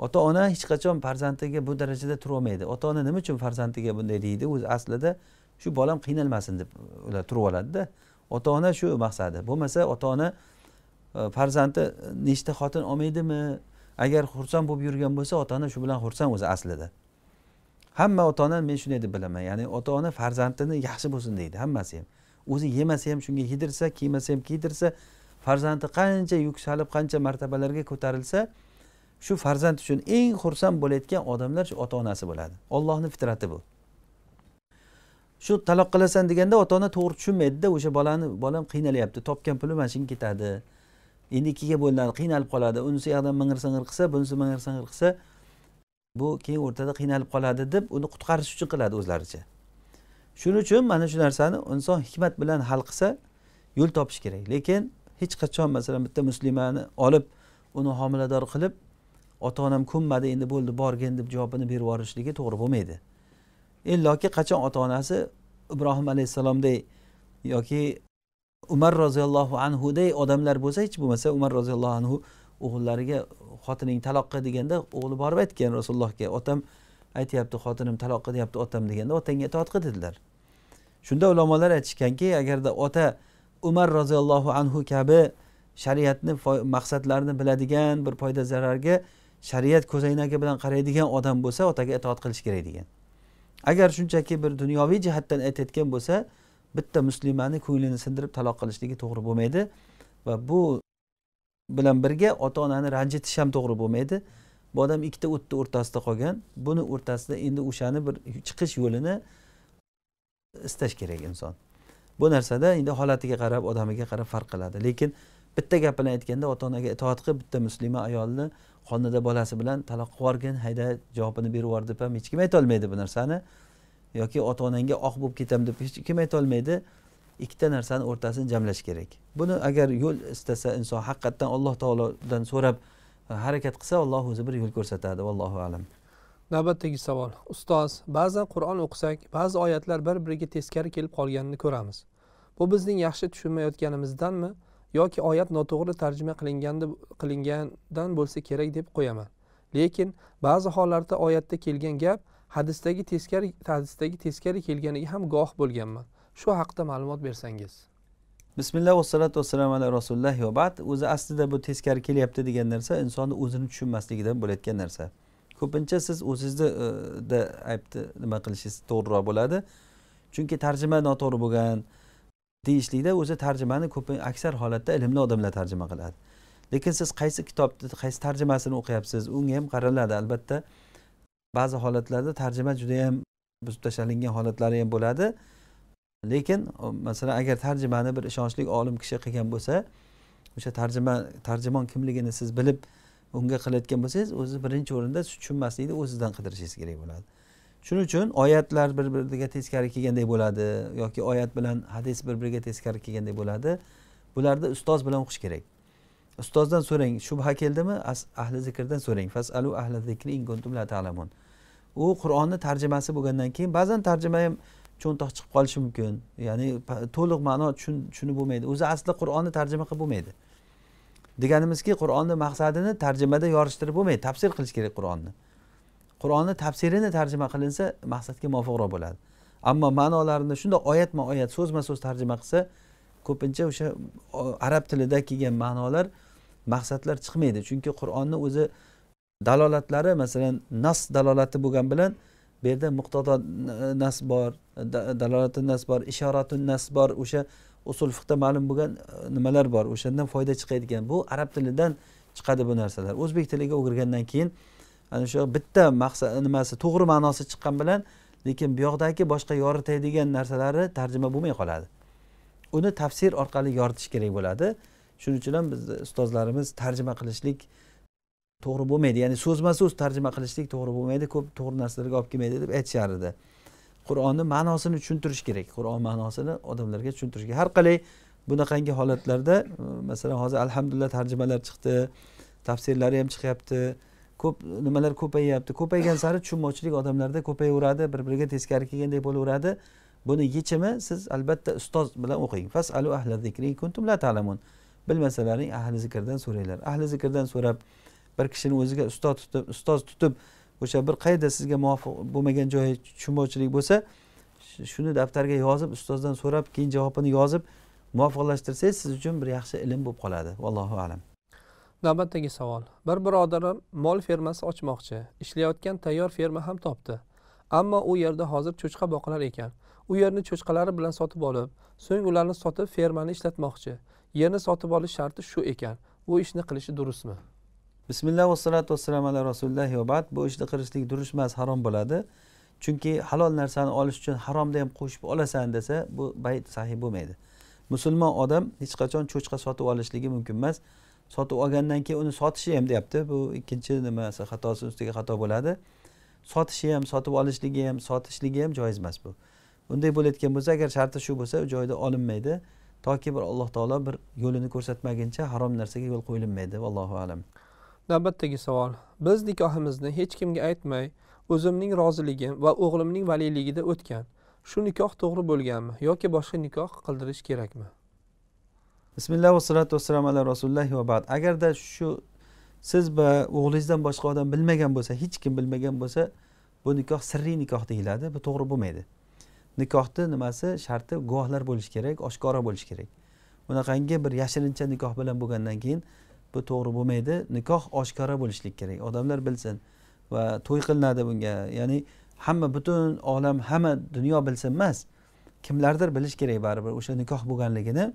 ota ona hech qachon farzandiga bu darajada turolmaydi ota ona nima uchun farzandiga bunday deydi o'zi aslida shu bolam qiynalmasin deb ular turib oladida ota ona shu maqsadi bo'lmasa ota ona e, farzandi nechta xotin olmaydimi agar xursand bo'lib yurgan bo'lsa ota ona shu bilan xursand o'zi aslida hamma ota ona men shunday deb bilaman ya'ni ota ona farzandini yaxshi bo'lsin deydi hammasi ham o'zi yemasa ham shunga yedirsa kiymasa ham kiydirsa farzandi qancha yuksalib qancha martabalarga ko'tarilsa shu farzand uchun eng xursand bo'layotgan odamlar shu ota onasi bo'ladi ollohni fitrati bu shu taloq qilasan deganda ota ona to'g'ri tushunmaydida o'sha bolani bolam qiynalyapti topgan puli mana shunga ketadi endi ikkiga bo'linadi qiynalib qoladi unisi yoqdan ming'ir sing'ir qilsa bunisi ming'ir sing'ir qilsa bu keyin o'rtada qiynalib qoladi deb uni qutqarish uchun qiladi o'zlaricha shuning uchun mana shu narsani inson hikmat bilan hal qilsa yo'l topish kerak lekin hech qachon masalan bitta muslimani olib uni homilador qilib ota onam ko'nmadi endi bo'ldi borgin deb javobini berib yuborishligi to'g'ri bo'lmaydi illoki qachon ota onasi ibrohim alayhissalomday yoki umar roziyallohu anhuday odamlar bo'lsa hech bo'lmasa umar roziyallohu anhu o'g'illariga xotining taloqqa deganda o'g'li borib aytgan rasulullohga otam aytyapti xotinim taloq qilyapti otam deganda otangga itoat qil dedilar shunda ulamolar aytishganki agarda ota umar roziyallohu anhu kabi shariatni maqsadlarini biladigan bir foyda zararga shariat ko'zoynagi bilan qaraydigan odam bo'lsa otaga itoat qilish kerak degan agar shunchaki bir dunyoviy jihatdan aytayotgan bo'lsa bitta muslimani ko'nglini sindirib taloq qilishligi to'g'ri bo'lmaydi va bu bilan birga ota onani ranjitish ham to'g'ri bo'lmaydi bu odam ikkita o'tni o'rtasida qolgan buni o'rtasida endi o'shani bir chiqish yo'lini istash kerak inson bu narsada endi holatiga qarab odamiga qarab farq qiladi lekin bitta gap bilan aytganda ota onaga itoat qilib bitta muslima ayolni qonida bolasi bilan taloq qilib yuborgin hayda javobini berib yubor deb ham hech kim aytolmaydi bu narsani yoki ota onangga oq bo'lib ketaman deb hech kim aytolmaydi ikkita narsani o'rtasini jamlash kerak buni agar yo'l istasa inson haqiqatdan alloh taolodan so'rab harakat qilsa alloh o'zi bir yo'l ko'rsatadi vallohu alam navbatdagi savol ustoz ba'zan qur'on o'qisak ba'zi oyatlar bir biriga teskari kelib qolganini ko'ramiz bu bizning yaxshi tushunmayotganimizdanmi yoki oyat noto'g'ri tarjima qilinganda qilingandan bo'lsa kerak deb qo'yaman lekin ba'zi hollarda oyatda kelgan gap hadisdagi teskari hadisdagi teskari kelganiga ham goh bo'lganman shu haqida ma'lumot bersangiz bismillah vassalatu vassalam ala rasulillah va bad o'zi aslida bu teskari kelyapti degan narsa insonni o'zini tushunmasligidan bo'layotgan narsa ko'pincha siz o'zingizda e, aybni nima qilishingiz to'g'riroq bo'ladi chunki tarjima noto'g'ri bo'lgan deyishlikda o'zi tarjimani ko'p aksar holatda ilmli odamlar tarjima qiladi lekin siz qaysi kitobni qaysi tarjimasini o'qiyapsiz unga ham qaraladi albatta ba'zi holatlarda tarjima judayam buzib tashlangan holatlari ham bo'ladi lekin masalan agar tarjimani bir ishonchli olim kishi qilgan bo'lsa o'sha tarjima tarjimon kimligini siz bilib unga qilayotgan bo'lsangiz o'zi birinchi o'rinda tushunmaslikni o'zidan qidirishingiz kerak bo'ladi shuning uchun oyatlar bir biriga teskari kelgandek bo'ladi yoki oyat bilan hadis bir biriga teskari kelgandek bo'ladi bularni ustoz bilan o'qish kerak ustozdan so'rang shubha keldimi ahli zikrdan so'rang fasalu ahli zikri in kuntum la ta'lamun u qur'onni tarjimasi bo'lgandan keyin ba'zan tarjima ham cho'ntoq chiqib qolishi mumkin ya'ni to'liq ma'no tushunib bo'lmaydi o'zi asli qur'onni tarjima qilib bo'lmaydi deganimizki qur'onni maqsadini tarjimada yorishtirib bo'lmaydi tafsir qilish kerak qur'onni qur'onni tafsirini tarjima qilinsa maqsadga muvofiqroq bo'ladi ammo ma'nolarini shundoq oyatma oyat so'zma so'z tarjima qilsa ko'pincha o'sha arab tilida kelgan ma'nolar maqsadlar chiqmaydi chunki qur'onni o'zi dalolatlari masalan nas dalolati bo'lgani bilan bu yerda muqtado nas bor dalolati nas bor ishoratu nas bor o'sha usul fiqda ma'lum bo'lgan e, nimalar bor o'shandan foyda chiqadigan bu arab tilidan chiqadi bu narsalar o'zbek tiliga o'girgandan keyin ana shu bitta maqsad nimasi to'g'ri ma'nosi chiqqan bilan lekin bu yoqdagi boshqa yoritadigan narsalari tarjima bo'lmay qoladi uni tafsir orqali yoritish kerak bo'ladi shuning uchun ham biz ustozlarimiz tarjima qilishlik to'g'ri bo'lmaydi ya'ni so'zma so'z tarjima qilishlik to'g'ri bo'lmaydi ko'p to'g'ri narsalarga olib kelmaydi deb aytishar edi qur'onni ma'nosini tushuntirish kerak qur'on ma'nosini odamlarga tushuntirish kerak har qalay bunaqangi holatlarda masalan hozir alhamdulillah tarjimalar chiqdi tafsirlari ham chiqyapti ko'p nimalar ko'payyapti ko'paygan sari tushunmovchilik odamlarda ko'payaveradi bir biriga teskari kelgandek bo'laveradi buni yechimi siz albatta ustoz bilan o'qing fasalu ahli zikri kuntum la ta'lamun bilmasalaring ahli zikrdan so'ranglar ahli zikrdan so'rab bir kishini o'ziga ustoz tutib ustoz tutib o'sha bir qayerda sizga muvofiq bo'lmagan joyi tushunmovchilik bo'lsa shuni daftarga yozib ustozdan so'rab keyin javobini yozib muvofiqlashtirsangiz siz uchun bir yaxshi ilm bo'lib qoladi vallohu alam navbatdagi savol bir birodarim mol fermasi ochmoqchi ishlayotgan tayyor ferma ham topdi ammo u yerda hozir cho'chqa boqilar ekan u yerni cho'chqalari bilan sotib olib so'ng ularni sotib fermani ishlatmoqchi yerni sotib olish sharti shu ekan bu ishni qilishi durustmi bismillah vassalatu vassalam ala rasulillah va bad bu ishni qilishlik durust emas harom bo'ladi chunki halol narsani olish uchun haromni ham qo'shib olasan desa bu bayt sahih bo'lmaydi musulmon odam hech qachon cho'chqa sotib olishligi mumkin emas sotib olgandan keyin uni sotishi ham deyapti bu ikkinchi nimasi xatosi ustiga xato bo'ladi sotishi ham sotib olishligi ham sotishligi ham joiz emas bu unday bo'layotgan bo'lsa agar sharti shu bo'lsa u joyda olinmaydi toki bir alloh taolo bir yo'lini ko'rsatmaguncha harom narsaga yo'l qo'yilmaydi allohu alam navbatdagi savol biz nikohimizni hech kimga aytmay o'zimning roziligim va o'g'limning valiyligida o'tgan shu nikoh to'g'ri bo'lganmi yoki boshqa nikoh qildirish kerakmi bismillah vassalatu vassalam ala rasululloh va bad agarda shu siz va o'g'lingizdan boshqa odam bilmagan bo'lsa hech kim bilmagan bo'lsa bu nikoh sirriy nikoh deyiladi bu to'g'ri bo'lmaydi nikohni nimasi sharti guvohlar bo'lishi kerak oshkora bo'lishi kerak bunaqangi bir yashirincha nikoh bilan bo'lgandan keyin bu to'g'ri bo'lmaydi nikoh oshkora bo'lishlik kerak odamlar bilsin va to'y qilinadi bunga ya'ni hamma butun olam hamma dunyo bilsin emas kimlardir bilish kerak baribir o'sha nikoh bo'lganligini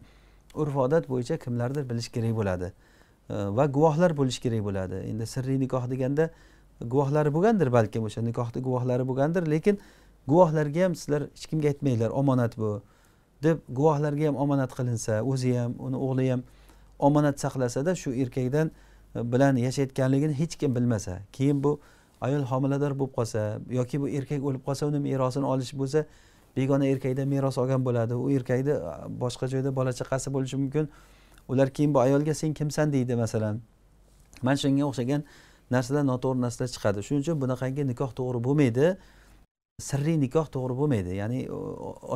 urf odat bo'yicha kimlardir bilish kerak bo'ladi va guvohlar bo'lishi kerak bo'ladi endi sirli nikoh deganda guvohlari bo'lgandir balki o'sha nikohni guvohlari bo'lgandir lekin guvohlarga ham sizlar hech kimga aytmanglar omonat bu deb guvohlarga ham omonat qilinsa o'zi ham uni o'g'li ham omonat saqlasada shu erkakdan e, bilan yashayotganligini hech kim bilmasa keyin bu ayol homilador bo'lib qolsa yoki bu erkak o'lib qolsa uni merosini olish bo'lsa begona erkakdan meros olgan bo'ladi u erkakni boshqa joyda bola chaqasi bo'lishi mumkin ular keyin bu ayolga sen kimsan deydi masalan mana shunga o'xshagan narsalar noto'g'ri narsalar chiqadi shuning uchun bunaqangi nikoh to'g'ri bo'lmaydi sirli nikoh to'g'ri bo'lmaydi ya'ni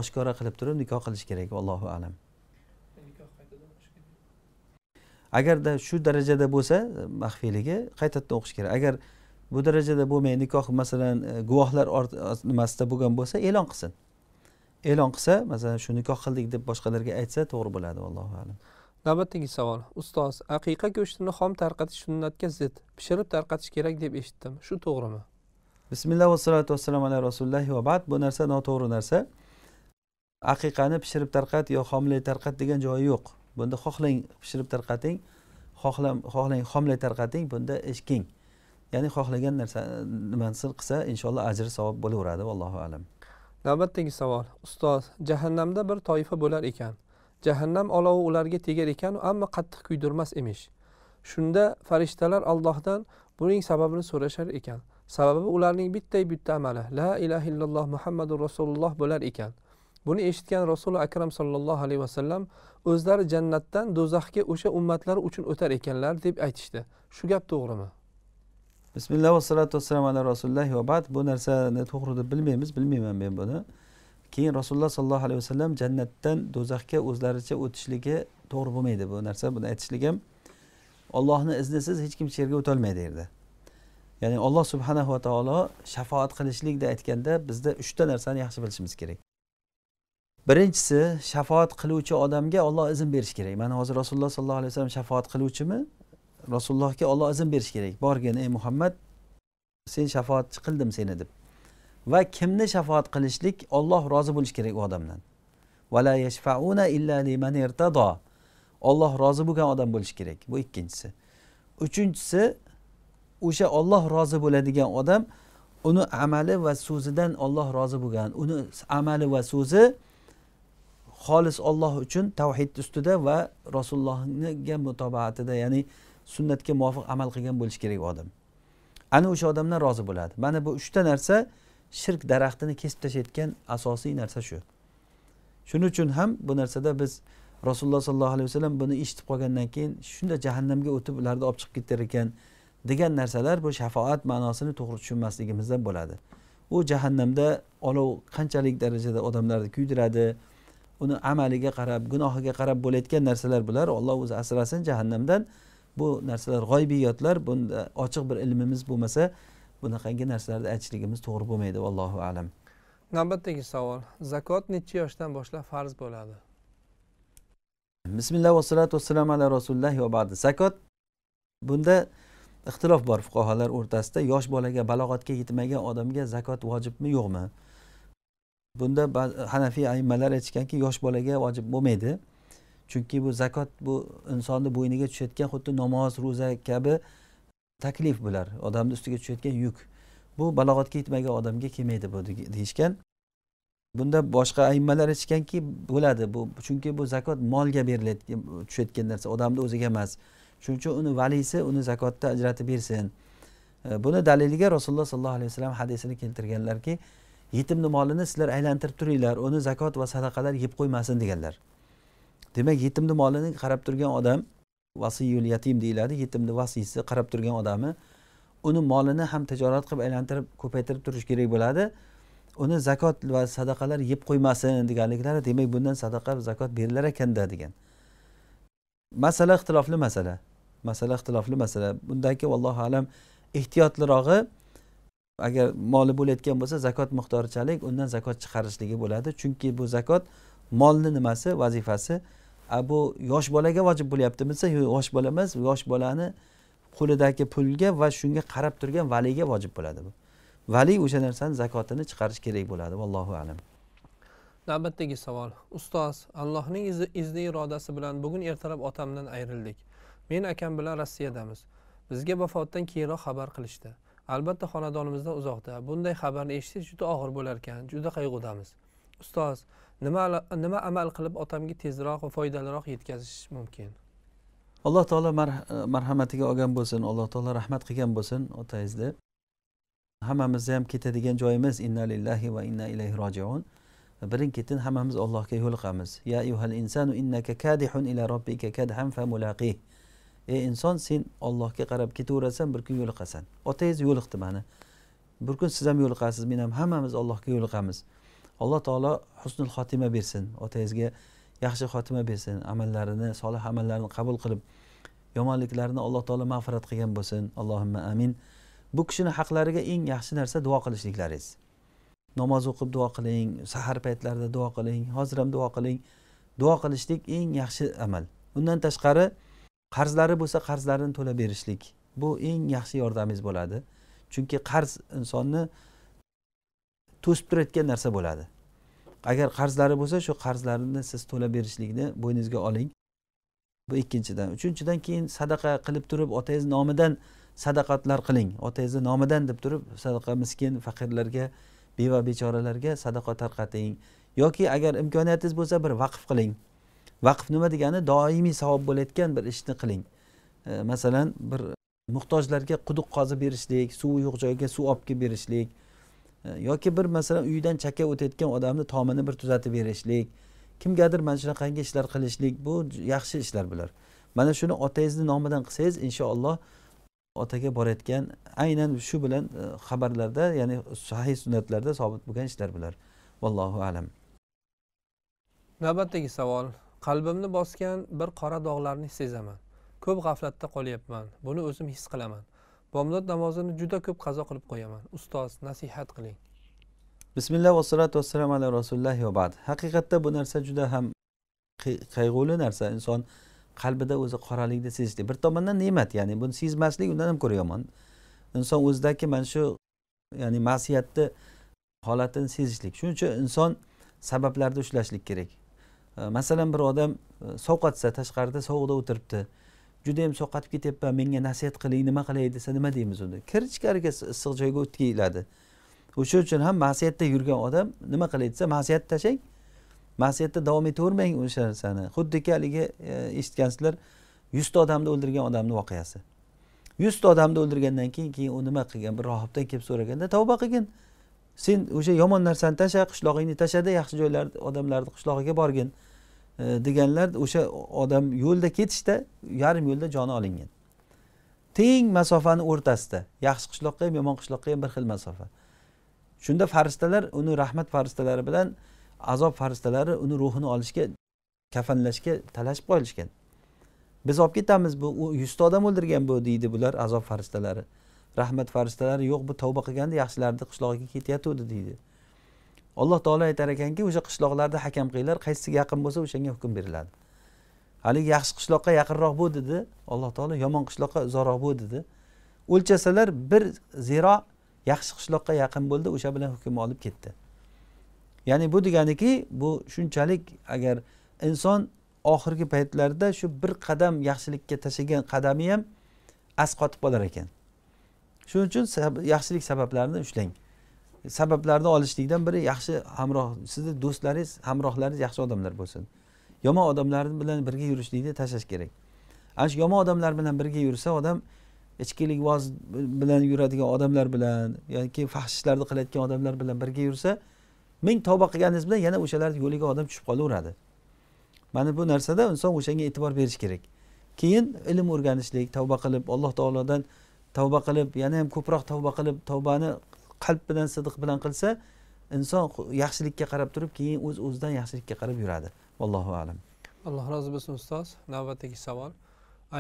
oshkora qilib turib nikoh qilish kerak allohu alam agarda shu darajada bo'lsa maxfiyligi qaytadan o'qish kerak agar bu darajada bo'lmay nikoh masalan e, guvohlar nimasida bo'lgan bo'lsa e'lon qilsin e'lon qilsa masalan shu nikoh qildik deb boshqalarga aytsa to'g'ri bo'ladi allohu alam navbatdagi savol ustoz aqiqa go'shtini xom tarqatish sunnatga zid pishirib tarqatish kerak deb eshitdim shu to'g'rimi bismillah vassalotu vassalamu ala rasulullohi va bad bu narsa noto'g'ri narsa aqiqani pishirib tarqat yo xomlay tarqat degan joyi yo'q bunda xohlang pishirib tarqating xohlang xomlay tarqating bunda ish keng ya'ni xohlagan narsa nimasini qilsa inshaalloh ajri savob bo'laveradi allohu alam navbatdagi savol ustoz jahannamda bir toifa bo'lar ekan jahannam olovi ularga tegar ekanu ammo qattiq kuydirmas emish shunda farishtalar allohdan buning sababini so'rashar ekan sababi ularning bittayu bitta amali la ilaha illalloh muhammadu rasululloh bo'lar ekan buni eshitgan rasuli akram sollallohu alayhi vasallam o'zlari jannatdan do'zaxga o'sha ummatlar uchun o'tar ekanlar deb aytishdi shu gap to'g'rimi bismillah vassalatu vassalam ala rasulillah va bad bu narsani to'g'ri deb bilmaymiz bilmayman men buni keyin rasululloh sollallohu alayhi vasallam jannatdan do'zaxga o'zlaricha o'tishligi to'g'ri bo'lmaydi bu narsa buni aytishlik ham ollohni iznisiz hech kim hech yerga o'tolmaydi yerda ya'ni alloh subhanava taolo shafoat qilishlikda aytganda bizda uchta narsani yaxshi bilishimiz kerak birinchisi shafoat qiluvchi odamga olloh izn berishi kerak mana hozir rasululloh sollallohu alayhi vasallam shafoat qiluvchimi rasulullohga olloh izn berishi kerak borgin ey muhammad sen shafoatchi qildim seni deb va kimni shafoat qilishlik olloh rozi bo'lishi kerak u odamdan vala yashfauna illa liman irtado olloh rozi bo'lgan odam bo'lishi kerak bu ikkinchisi uchinchisi o'sha olloh rozi bo'ladigan odam uni amali va so'zidan olloh rozi bo'lgan uni amali va so'zi xolis olloh uchun tavhid ustida va rasulullohga mutobaatida ya'ni sunnatga muvofiq amal qilgan bo'lishi kerak odam ana o'sha odamdan rozi bo'ladi mana bu uchta narsa shirk daraxtini kesib tashlayotgan asosiy narsa shu shuning uchun ham bu narsada biz rasululloh sollallohu alayhi vasallam buni eshitib qolgandan keyin shunda jahannamga o'tib ularni olib chiqib ketar ekan degan narsalar bu shafoat ma'nosini to'g'ri tushunmasligimizdan bo'ladi u jahannamda olov qanchalik darajada odamlarni kuydiradi uni amaliga qarab gunohiga qarab bo'layotgan narsalar bular olloh o'zi asrasin jahannamdan bu narsalar g'oybiyotlar bunda ochiq bir ilmimiz bo'lmasa bunaqangi narsalarni aytishligimiz to'g'ri bo'lmaydi allohu alam navbatdagi savol zakot necha yoshdan boshlab farz bo'ladi bismillah vassalatu vassalam ala rasululloh va ba'di zakot bunda ixtilof bor fuqarolar o'rtasida yosh bolaga balog'atga yetmagan odamga zakot vojibmi yo'qmi bunda hanafiy aymalar aytishganki yosh bolaga vojib bo'lmaydi chunki bu zakot bu insonni bo'yniga tushayotgan xuddi namoz ro'za kabi taklif bular odamni ustiga tushayotgan yuk bu balog'atga yetmagan odamga kelmaydi bu deyishgan bunda boshqa aymalar aytishganki bo'ladi bu chunki bu zakot molga berilayotgan tushayotgan narsa odamni o'ziga emas shuning uchun uni valisi uni zakotni ajratib bersin buni daliliga rasululloh sollallohu alayhi vasallam hadisini keltirganlarki yetimni molini sizlar aylantirib turinglar uni zakot va sadaqalar yeb qo'ymasin deganlar demak yetimni molini qarab turgan odam vasiyul yatim deyiladi yetimni vasiysi qarab turgan odami uni molini ham tijorat qilib aylantirib ko'paytirib turish kerak bo'ladi uni zakot va sadaqalar yeb qo'ymasin deganliklari demak bundan sadaqa va zakot berilar ekanda degan masala ixtilofli masala masala ixtilofli masala bundagi vallohu alam ehtiyotlirog'i agar moli bo'layotgan bo'lsa zakot miqdorichalik undan zakot chiqarishligi bo'ladi chunki bu zakot molni nimasi vazifasi a bu yosh bolaga vojib bo'lyaptimi desa yosh bola emas yosh bolani qo'lidagi pulga va shunga qarab turgan valiga vojib bo'ladi bu vali o'sha narsani zakotini chiqarish kerak bo'ladi vallohu alam navbatdagi savol ustoz allohning izni irodasi bilan bugun ertalab otamdan ayrildik men akam bilan rossiyadamiz bizga vafotdan keyinroq xabar qilishdi albatta xonadonimizdan uzoqda bunday xabarni eshitish juda og'ir bo'lar ekan juda qayg'udamiz ustoz nima nima amal qilib otamga tezroq va foydaliroq yetkazish mumkin alloh taolo e, marhamatiga olgan bo'lsin alloh taolo rahmat qilgan bo'lsin otangizni hammamizni ham ketadigan joyimiz inna lillahi va inna ilayhi rojiun birin ketin hammamiz allohga yo'liqamiz ya ayyuhal insanu innaka kadihun ila robbika kadhan famulaqih ey inson sen ollohga qarab ketaverasan bir kun yo'liqasan otangiz yo'liqdi mani bir kun siz ham yo'liqasiz men ham hammamiz allohga yo'liqamiz alloh taolo husnul xotima bersin otangizga yaxshi xotima bersin amallarini solih amallarini qabul qilib yomonliklarini alloh taolo mag'firat qilgan bo'lsin allohimma amin bu kishini haqlariga eng yaxshi narsa duo qilishliklaringiz namoz o'qib duo qiling sahar paytlarida duo qiling hozir ham duo qiling duo qilishlik eng yaxshi amal undan tashqari qarzlari bo'lsa qarzlarini to'lab berishlik bu eng yaxshi yordamingiz bo'ladi chunki qarz insonni to'sib turayotgan narsa bo'ladi agar qarzlari bo'lsa shu qarzlarini siz to'lab berishlikni bo'yningizga oling bu ikkinchidan uchinchidan keyin sadaqa qilib turib otangizni nomidan sadaqatlar qiling otangizni nomidan deb turib sadaqa miskin faqirlarga beva bechoralarga sadaqa tarqating yoki agar imkoniyatingiz bo'lsa bir vaqf qiling vaqf nima degani doimiy savob bo'layotgan bir ishni qiling e, masalan bir muhtojlarga quduq qazib berishlik suvi yo'q joyga suv olib kelib berishlik e, yoki bir masalan uyidan chakka o'tayotgan odamni tomini bir tuzatib berishlik kimgadir mana shunaqangi ishlar qilishlik bu yaxshi ishlar bular mana shuni otangizni nomidan qilsangiz inshaalloh otaga borayotgan aynan shu bilan e, xabarlarda ya'ni sahih sunnatlarda sobit bo'lgan ishlar bular vallohu alam navbatdagi savol qalbimni bosgan bir qora dog'larni sezaman ko'p g'aflatda qolyapman buni o'zim his qilaman bomdod namozini juda ko'p qazo qilib qo'yaman ustoz nasihat qiling bismillah vassalotu vassalam ala rasulillah va bad haqiqatda bu narsa juda ham qayg'uli narsa inson qalbida o'zi qoralikni sezishlik bir tomondan ne'mat ya'ni buni sezmaslik undan ham ko'ra yomon inson o'zidagi mana shu ya'ni ma'siyatni holatini sezishlik shuning uchun inson sabablarni ushlashlik kerak masalan bir odam e, sovqatsa tashqarida sovuqda o'tiribdi judayam sovqotib ketyapman menga nasihat qiling nima qilay desa nima deymiz unda kir ichkariga issiq joyga o'tib keladi o'sha uchun ham ma'siyatda yurgan odam nima qilay desa ma'siyatni tashlang ma'siyatda davom etavermang o'sha narsani xuddiki haligi e, eshitgansizlar yuzta odamni o'ldirgan odamni voqeasi yuzta odamni o'ldirgandan keyin keyin u nima qilgan bir rohibdan kelib so'raganda tavba qilgin sen o'sha yomon narsani tashla qishlog'ingni tashla yaxshi joylarni odamlarni qishlog'iga borgin E, deganlar o'sha odam yo'lda ketishda yarim yo'lda joni olingan teng masofani o'rtasida yaxshi qishloqqa ham yomon qishloqqa ham bir xil masofa shunda farishtalar uni rahmat farishtalari bilan azob farishtalari uni ruhini olishga kafanlashga talashib qo'yilishgan biz olib ketamiz bu yuzta odam o'ldirgan bu deydi bular azob farishtalari rahmat farishtalari yo'q bu tavba qilganda yaxshilarni qishlog'iga ketayotgandi deydi alloh taolo aytar ekanki o'sha qishloqlarda hakam qilinglar qaysisiga yaqin bo'lsa o'shanga hukm beriladi haligi yaxshi qishloqqa yaqinroq bu dedi alloh taolo yomon qishloqqa uzoqroq bu dedi o'lchasalar bir ziro yaxshi qishloqqa yaqin bo'ldi o'sha bilan hukm olib ketdi ya'ni bu deganiki bu shunchalik agar inson oxirgi paytlarda shu bir qadam yaxshilikka tashlagan qadami ham asqotib qolar ekan shuning uchun yaxshilik sabablarini ushlang sabablarni olishlikdan biri yaxshi hamroh sizni do'stlaringiz hamrohlaringiz yaxshi odamlar bo'lsin yomon odamlar bilan birga yurishlikni tashlash kerak ana shu yomon odamlar bilan birga yursa odam ichkilikvoz bilan yuradigan odamlar bilan yoki fahsh ishlarni qilayotgan odamlar bilan birga yursa ming tavba qilganingiz bilan yana o'shalarni yo'liga odam tushib qolaveradi mana bu narsada inson o'shanga e'tibor berishi kerak keyin ilm o'rganishlik tavba qilib alloh taolodan tavba qilib yana ham ko'proq tavba qilib tavbani qalb bilan sidiq bilan qilsa inson yaxshilikka qarab turib keyin o'z uz o'zidan yaxshilikka qarab yuradi allohu alam alloh rozi bo'lsin ustoz navbatdagi savol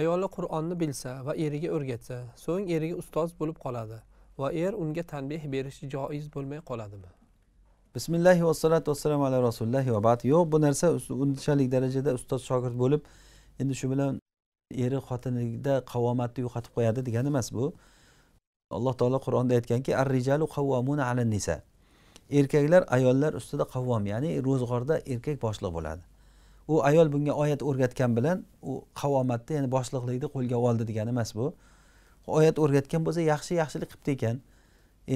ayoli qur'onni bilsa va eriga o'rgatsa so'ng eriga ustoz bo'lib qoladi va er unga tanbeh berishi joiz bo'lmay qoladimi bismillahi vassalotu vassalamu ala rasulillahi va bad yo'q bu narsa unchalik darajada ustoz shogird bo'lib endi shu bilan eri xotinida qavomatni yo'qotib qo'yadi degani emas bu alloh taolo qur'onda aytganki ar rijalu qavvomuna ala nisa erkaklar ayollar ustida qavvom ya'ni ro'zg'orda erkak boshliq bo'ladi u ayol bunga oyat o'rgatgan bilan u qavomatni ya'ni boshliqlikni qo'lga oldi degani emas bu oyat o'rgatgan bo'lsa yaxshi yaxshilik qilibdi ekan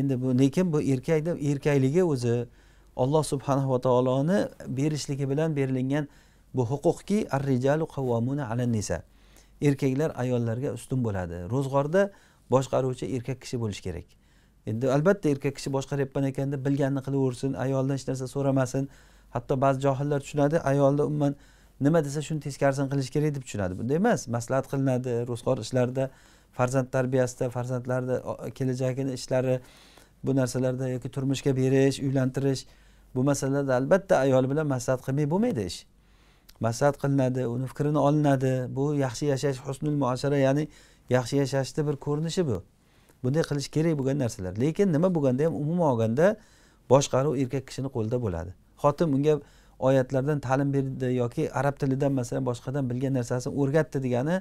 endi bu lekin bu erkakni erkakligi o'zi olloh subhanava taoloni berishligi bilan berilingan bu huquqki ar rijalu qavvomuna ala nisa erkaklar ayollarga ustun bo'ladi ro'zg'orda boshqaruvchi erkak kishi bo'lishi kerak endi albatta erkak kishi boshqaryapman ekan deb bilganini qilaversin ayoldan hech narsa so'ramasin hatto ba'zi johillar tushunadi ayolni umuman nima desa shuni teskarisini qilish kerak deb tushunadi bunday emas maslahat qilinadi ro'zg'or ishlarida farzand tarbiyasida farzandlarni kelajagini ishlari bu narsalarda yoki turmushga berish uylantirish bu masalalarda albatta ayol bilan maslahat qilmay bo'lmaydi ish maslahat qilinadi uni fikrini olinadi bu yaxshi yashash husnul muashara ya'ni yaxshi yashashni bir ko'rinishi bu bunday qilish kerak bo'lgan narsalar lekin nima bo'lganda ham umuman olganda boshqaruv erkak kishini qo'lida bo'ladi xotin unga oyatlardan ta'lim berdi yoki arab tilidan masalan boshqadan bilgan narsasini o'rgatdi degani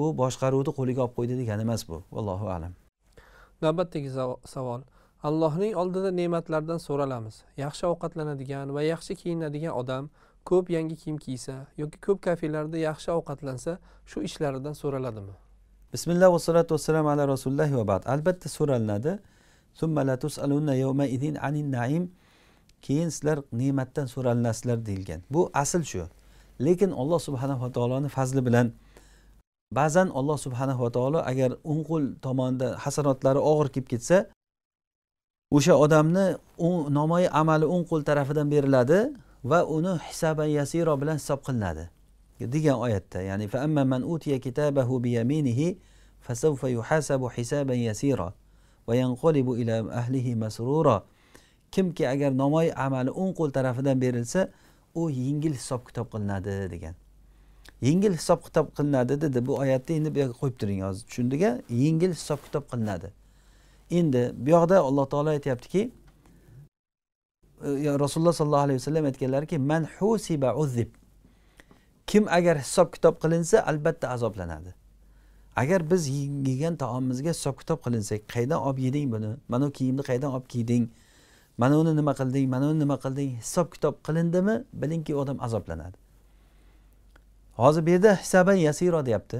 bu boshqaruvni qo'liga olib qo'ydi degani emas bu allohu alam navbatdagi savol allohning oldida ne'matlardan so'ralamiz yaxshi ovqatlanadigan va yaxshi kiyinadigan odam ko'p yangi kiyim kiysa yoki ko'p kafelarda yaxshi ovqatlansa shu ishlaridan so'raladimi bismillah va salatu vassalam ala rasulillah va bad albatta so'ralinadi keyin sizlar ne'matdan so'ralinasizlar deyilgan bu asl shu lekin olloh subhanava taoloni fazli bilan ba'zan olloh subhanava taolo agar o'ng qo'l tomonida hasanotlari og'ir kelib ketsa o'sha odamni nomoyi amali o'ng qo'l tarafidan beriladi va uni hisoban yasiro bilan hisob qilinadi degan oyatda ya'ni fa amma man utiya kitabahu bi yaminihi fasawfa yuhasabu hisaban yasira va yanqalibu ila ahlihi masrura kimki agar namoy amali o'ng qo'l tarafidan berilsa u yengil hisob kitob qilinadi degan yengil hisob kitob qilinadi dedi bu oyatni endi bu yoqqa qo'yib turing hozir tushundik a yengil hisob kitob qilinadi endi bu yoqda alloh taolo aytyaptiki e, rasululloh sollallohu alayhi vasallam aytganlarki man husiba uzib kim agar hisob kitob qilinsa albatta azoblanadi agar biz yegan taomimizga hisob kitob qilinsak qayerdan olib yeding buni mana bu kiyimni qayerdan olib kiyding mana uni nima qilding mana uni nima qilding hisob kitob qilindimi bilingki odam azoblanadi hozir bu yerda hisaban yasiro deyapti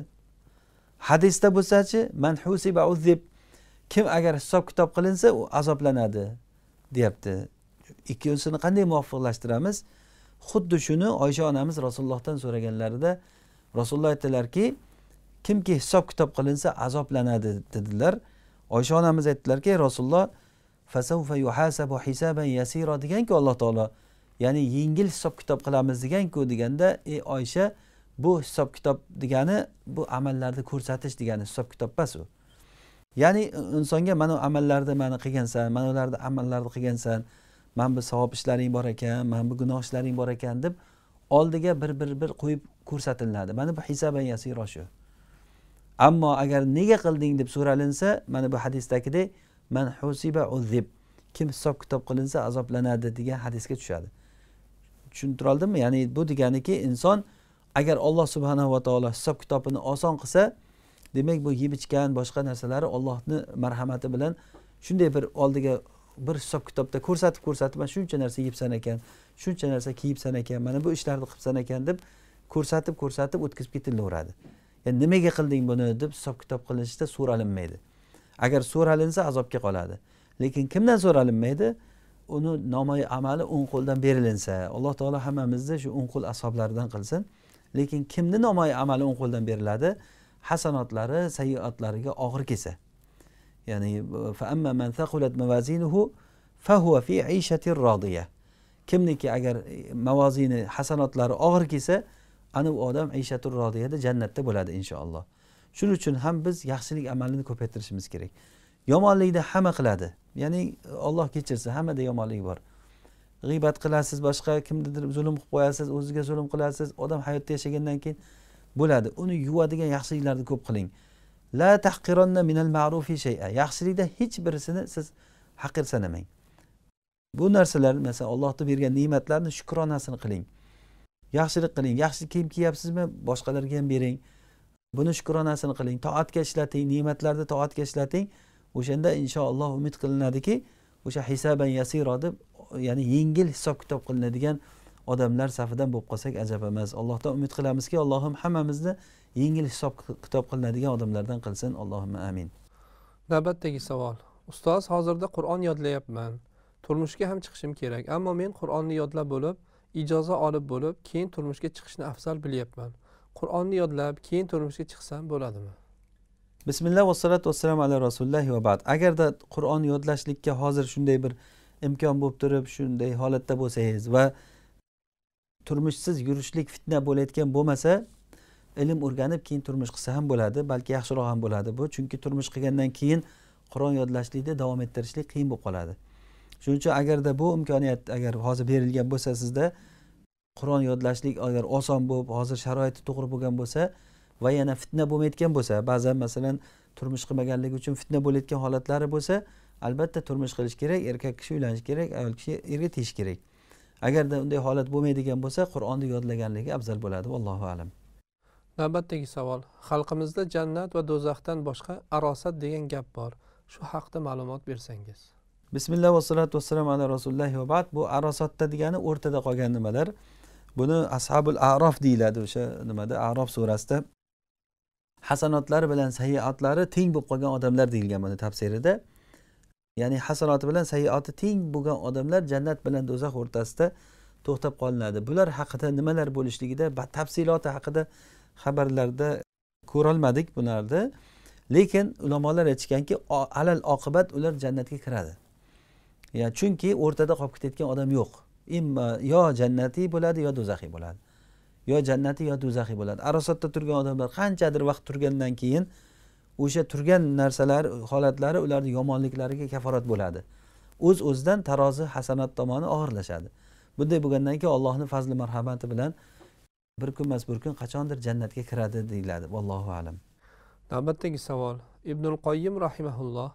hadisda bo'lsachi manhusiba uzib kim agar hisob kitob qilinsa u azoblanadi deyapti ikkinchisini qanday muvofiqlashtiramiz xuddi shuni oysha onamiz rasulullohdan so'raganlarida rasululloh aytdilarki kimki hisob kitob qilinsa azoblanadi dedilar oysha onamiz aytdilarki rasululloh yuhasabu yasira deganku alloh taolo ya'ni yengil hisob kitob qilamiz deganku deganda ey oysha bu hisob kitob degani bu amallarni ko'rsatish degani hisob kitob emas u ya'ni insonga mana amallarni mana qilgansan mana bularni amallarni qilgansan mana bu savob ishlaring bor ekan mana bu gunoh ishlaring bor ekan deb oldiga bir bir bir qo'yib ko'rsatiladi mana bu hisaban shu ammo agar nega qilding deb so'ralinsa mana bu hadisdagidek man husiba uzib kim hisob kitob qilinsa azoblanadi degan hadisga tushadi tushuntira oldimmi ya'ni bu deganiki inson agar olloh va taolo hisob kitobini oson qilsa demak bu yeb ichgan boshqa narsalari ollohni marhamati bilan shunday bir oldiga bir hisob kitobda ko'rsatib ko'rsatib mana shuncha narsa yebsan ekan shuncha narsa kiyibsan ekan mana bu ishlarni qilibsan ekan deb ko'rsatib ko'rsatib o'tkazib ketilaveradi ya'ni nimaga qilding buni deb hisob kitob qilinishda so'ralinmaydi agar so'ralinsa azobga qoladi lekin kimdan so'ralinmaydi uni nomai amali o'ng qo'ldan berilinsa alloh taolo hammamizni shu o'ng qo'l asoblaridan qilsin lekin kimni nomai amali o'ng qo'ldan beriladi hasanotlari sayyotlariga og'ir kelsa ya'ni faamma man thaqulat mavazinuhu fahuwa fi ishatin rodiya kimniki agar mavozini hasanotlari og'ir kelsa ana u odam ishatur rodiyada jannatda bo'ladi inshaalloh shuning uchun ham biz yaxshilik amalini ko'paytirishimiz kerak yomonlikni hamma qiladi ya'ni olloh kechirsa hammada yomonlik bor g'iybat qilasiz boshqa kimnidir zulm qilib qo'yasiz o'zingizga zulm qilasiz odam hayotda yashagandan keyin bo'ladi uni yuvadigan yaxshiliklarni ko'p qiling la tahqironna minal ma'rufi shay'a yaxshilikda hech birisini siz haqir sanamang bu narsalar masalan allohni bergan ne'matlarni shukronasini qiling yaxshilik qiling yaxshi kiyim kiyapsizmi boshqalarga ham bering buni shukronasini qiling toatga ishlating ne'matlarni toatga ishlating o'shanda inshaalloh umid qilinadiki o'sha hisaban yasiro deb ya'ni yengil hisob kitob qilinadigan odamlar safidan bo'lib qolsak ajab emas allohdan umid qilamizki allohim hammamizni yengil hisob kitob qilinadigan odamlardan qilsin allohimma amin navbatdagi savol ustoz hozirda qur'on yodlayapman turmushga ham chiqishim kerak ammo men qur'onni yodlab bo'lib ijoza olib bo'lib keyin turmushga chiqishni afzal bilyapman qur'onni yodlab keyin turmushga chiqsam bo'ladimi bismillah vassalatu vassalam ala rasulillah va bad agarda qur'on yodlashlikka hozir shunday bir imkon bo'lib turib shunday holatda bo'lsangiz va turmushsiz yurishlik fitna bo'layotgan bo'lmasa ilm o'rganib keyin turmush qilsa ham bo'ladi balki yaxshiroq ham bo'ladi bu chunki turmush qilgandan keyin qur'on yodlashlikni davom ettirishlik qiyin bo'lib qoladi shuning uchun agarda bu imkoniyat agar hozir berilgan bo'lsa sizda qur'on yodlashlik agar oson bo'lib hozir sharoiti to'g'ri bo'lgan bo'lsa va yana fitna bo'lmayotgan bo'lsa ba'zan masalan turmush qilmaganligi uchun fitna bo'layotgan holatlari bo'lsa albatta turmush qilish kerak erkak kishi uylanish kerak ayol kishi erga tegish kerak agarda unday holat bo'lmaydigan bo'lsa qur'onni yodlaganligi afzal bo'ladi vallohu alam navbatdagi savol xalqimizda jannat va do'zaxdan boshqa arosat degan gap bor shu haqida ma'lumot bersangiz bismillah vassalatu vassalam ala rasulillah va bad bu arosatda degani o'rtada qolgan nimalar buni ashabul arof deyiladi o'sha nimada arof surasida hasanotlari bilan sayyoatlari teng bo'lib qolgan odamlar deyilgan buni tafsirida ya'ni hasanoti bilan sayyoati teng bo'lgan odamlar jannat bilan do'zax o'rtasida to'xtab qolinadi bular haqida nimalar bo'lishligida tafsiloti haqida xabarlarda ko'rolmadik bularni lekin ulamolar aytishganki alal oqibat ular jannatga kiradi ya chunki o'rtada qolib ketayotgan odam yo'q imma yo jannatiy bo'ladi yo do'zaxiy bo'ladi yo jannatiy yo do'zaxiy bo'ladi arosatda turgan odamlar qanchadir vaqt turgandan keyin o'sha turgan narsalar holatlari ularni yomonliklariga kaforat bo'ladi o'z o'zidan tarozi hasanat tomoni og'irlashadi bunday bo'lgandan keyin allohni fazli marhamati bilan bir kun emas bir kun qachondir jannatga kiradi deyiladi vallohu alam navbatdagi savol ibnul qoyyim rahimaulloh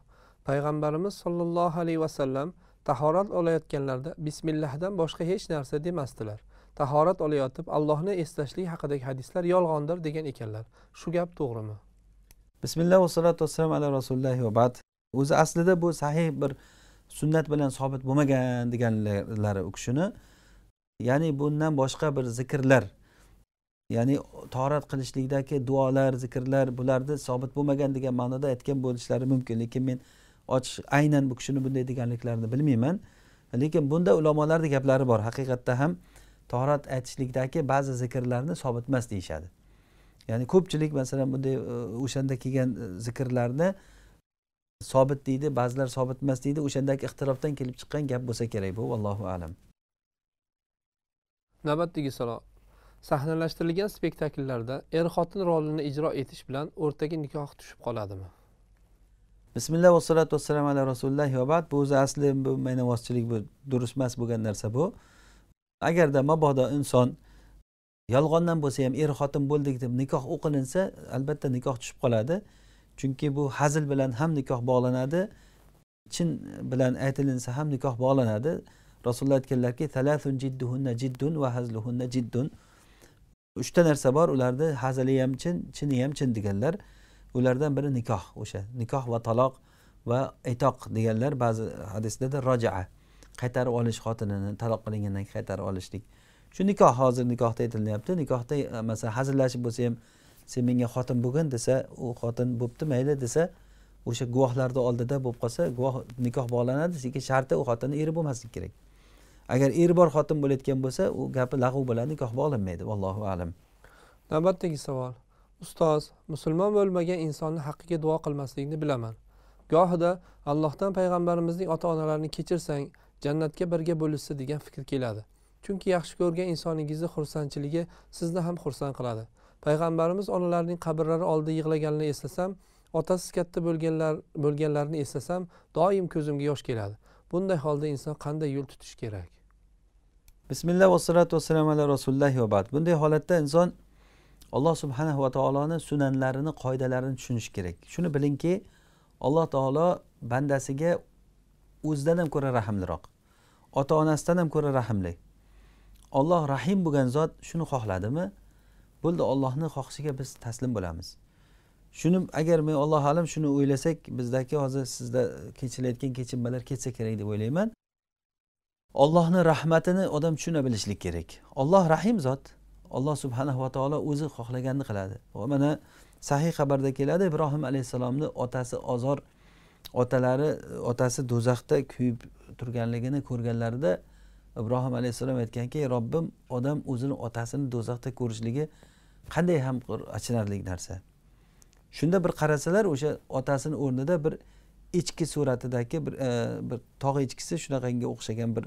payg'ambarimiz sollallohu alayhi vasallam tahorat olayotganlarida bismillahdan boshqa hech narsa demasdilar tahorat olayotib allohni eslashlik haqidagi hadislar yolg'ondir degan ekanlar shu gap to'g'rimi bismillah vassalotu vassalam ala rasulillahi va bad o'zi aslida bu sahih bir sunnat bilan sobit bo'lmagan deganlari u kishini ya'ni bundan boshqa bir zikrlar ya'ni torat qilishlikdagi duolar zikrlar bularni sobit bo'lmagan degan ma'noda aytgan bo'lishlari mumkin lekin men ochiq aynan bu kishini bunday deganliklarini bilmayman lekin bunda ulamolarni gaplari bor haqiqatda ham torat aytishlikdagi ba'zi zikrlarni sobit emas deyishadi ya'ni ko'pchilik masalan bunday e, o'shanda kelgan e, zikrlarni sobit deydi ba'zilar sobit emas deydi o'shandagi ixtirofdan kelib chiqqan gap bo'lsa kerak bu allohu alam navbatdagi savol sahnalashtirilgan spektakllarda er xotin rolini ijro etish bilan o'rtaga nikoh tushib qoladimi bismillah vassalatu vassalam ala rasulillah va bad bu o'zi asli bu maynavozchilik bu durust emas bo'lgan narsa bu agarda mabodo inson yolg'ondan bo'lsa ham er xotin bo'ldik deb nikoh o'qilinsa albatta nikoh tushib qoladi chunki bu hazil bilan ham nikoh bog'lanadi chin bilan aytilinsa ham nikoh bog'lanadi rasululloh aytganlarki jiddun jiddun va hazluhunna uchta narsa bor ularni hazili ham chin chini ham chin deganlar ulardan biri nikoh o'sha nikoh va taloq va etoq deganlar ba'zi hadislarda rojaa qaytarib olish xotinini taloq qilingandan keyin qaytarib olishlik shu nikoh hozir nikohda aytilyapti nikohda e, masalan hazillashib bo'lsa ham sen menga xotin bo'lgin desa u xotin bo'pti mayli desa o'sha guvohlarni oldida bo'lib qolsa guvoh nikoh bog'lanadi lekin sharti u xotinni eri bo'lmasligi kerak agar eri bor xotin bo'layotgan bo'lsa u gapi lag'u bo'ladi nikoh bog'lanmaydi allohu alam navbatdagi savol ustoz musulmon bo'lmagan insonni haqqiga duo qilmaslikni bilaman gohida allohdan payg'ambarimizning ota onalarini kechirsang jannatga birga bo'lishsa degan fikr keladi chunki yaxshi ko'rgan insoningizni xursandchiligi sizni ham xursand qiladi payg'ambarimiz onalarining qabrlari oldida yig'laganini eslasam otasiz katta bo'lganlar bo'lganlarini eslasam doim ko'zimga yosh keladi bunday holda inson qanday yo'l tutishi kerak bismillah vassalatu vassalam ala rasulillah va bad bunday holatda inson alloh subhanahu va taoloni sunanlarini qoidalarini tushunishi kerak shuni bilingki alloh taolo bandasiga o'zidan ham ko'ra rahmliroq ota onasidan ham ko'ra rahmli olloh rahim bo'lgan zot shuni xohladimi bo'ldi ollohni xohishiga biz taslim bo'lamiz shuni agar men allohu alam shuni o'ylasak bizdagi hozir sizda kechirilayotgan kechinmalar ketsa kerak deb o'ylayman ollohni rahmatini odam tushuna bilishlik kerak olloh rahim zot alloh subhanava taolo o'zi xohlaganini qiladi va mana sahiy xabarda keladi ibrohim alayhissalomni otasi ozor otalari otasi do'zaxda kuyib turganligini ko'rganlarida ibrohim alayhissalom aytganki robbim odam o'zini otasini do'zaxda ko'rishligi qanday ham achinarli narsa shunda bir qarasalar o'sha otasini o'rnida bir echki suratidagi bir e, bir tog' echkisi shunaqanga o'xshagan bir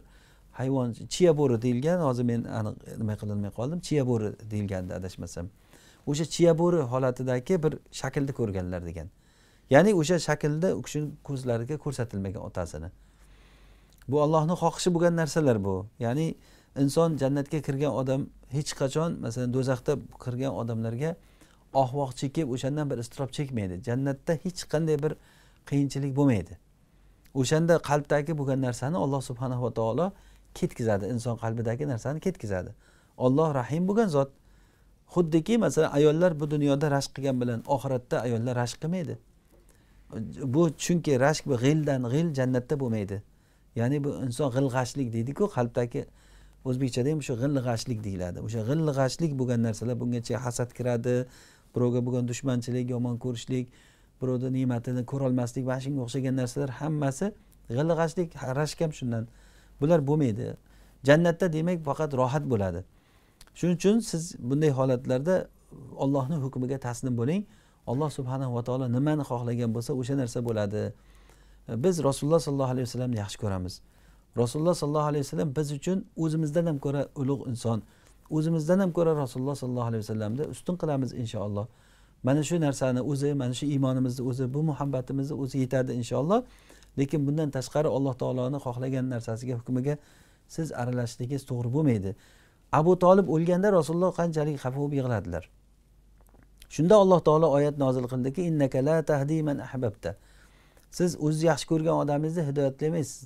hayvon chiya bo'ri deyilgan hozir men aniq nima qilolmay qoldim chiya bo'ri deyilgandi adashmasam o'sha chiya bo'ri holatidagi bir shaklni ko'rganlar degan ya'ni o'sha shaklda u kishini ko'zlariga ko'rsatilmagan otasini bu allohni xohishi bo'lgan narsalar bu ya'ni inson jannatga kirgan odam hech qachon masalan do'zaxda kirgan odamlarga ohvoh chekib o'shandan bir iztirob chekmaydi jannatda hech qanday bir qiyinchilik bo'lmaydi o'shanda qalbdagi bo'lgan narsani alloh subhanava taolo ketkizadi inson qalbidagi narsani ketkizadi olloh rahim bo'lgan zot xuddiki masalan ayollar bu dunyoda rashk qilgan bilan oxiratda ayollar rashk qilmaydi bu chunki rashk bu g'ildan g'il jannatda bo'lmaydi ya'ni bu inson g'ilg'ashlik deydiku qalbdagi o'zbekchada ham shu g'ilg'ashlik deyiladi o'sha g'ilg'ashlik bo'lgan narsalar bungacha hasad kiradi birovga bo'lgan dushmanchilik yomon ko'rishlik birovni ne'matini ko'rolmaslik mana shunga o'xshagan narsalar hammasi g'ilg'ashlik rashkam shundan bular bo'lmaydi jannatda demak faqat rohat bo'ladi shuning uchun siz bunday holatlarda ollohni hukmiga taslim bo'ling alloh subhanava taolo nimani xohlagan bo'lsa o'sha narsa bo'ladi biz rasululloh sollallohu alayhi vasallamni yaxshi ko'ramiz rasululloh sollallohu alayhi vasallam biz uchun o'zimizdan ham ko'ra ulug' inson o'zimizdan ham ko'ra rasululloh sollallohu alayhi vasallamni ustun qilamiz inshaalloh mana shu narsani o'zi mana shu iymonimizni o'zi bu muhabbatimizni o'zi yetadi inshaalloh lekin bundan tashqari alloh taoloni xohlagan narsasiga hukmiga siz aralashishligingiz to'g'ri bo'lmaydi abu tolib o'lganda rasululloh qanchalik xafa bo'lib yig'ladilar shunda alloh taolo oyat nozil qildiki innaka la ahbabta siz o'ziz yaxshi ko'rgan odamingizni hidoyatlamaysiz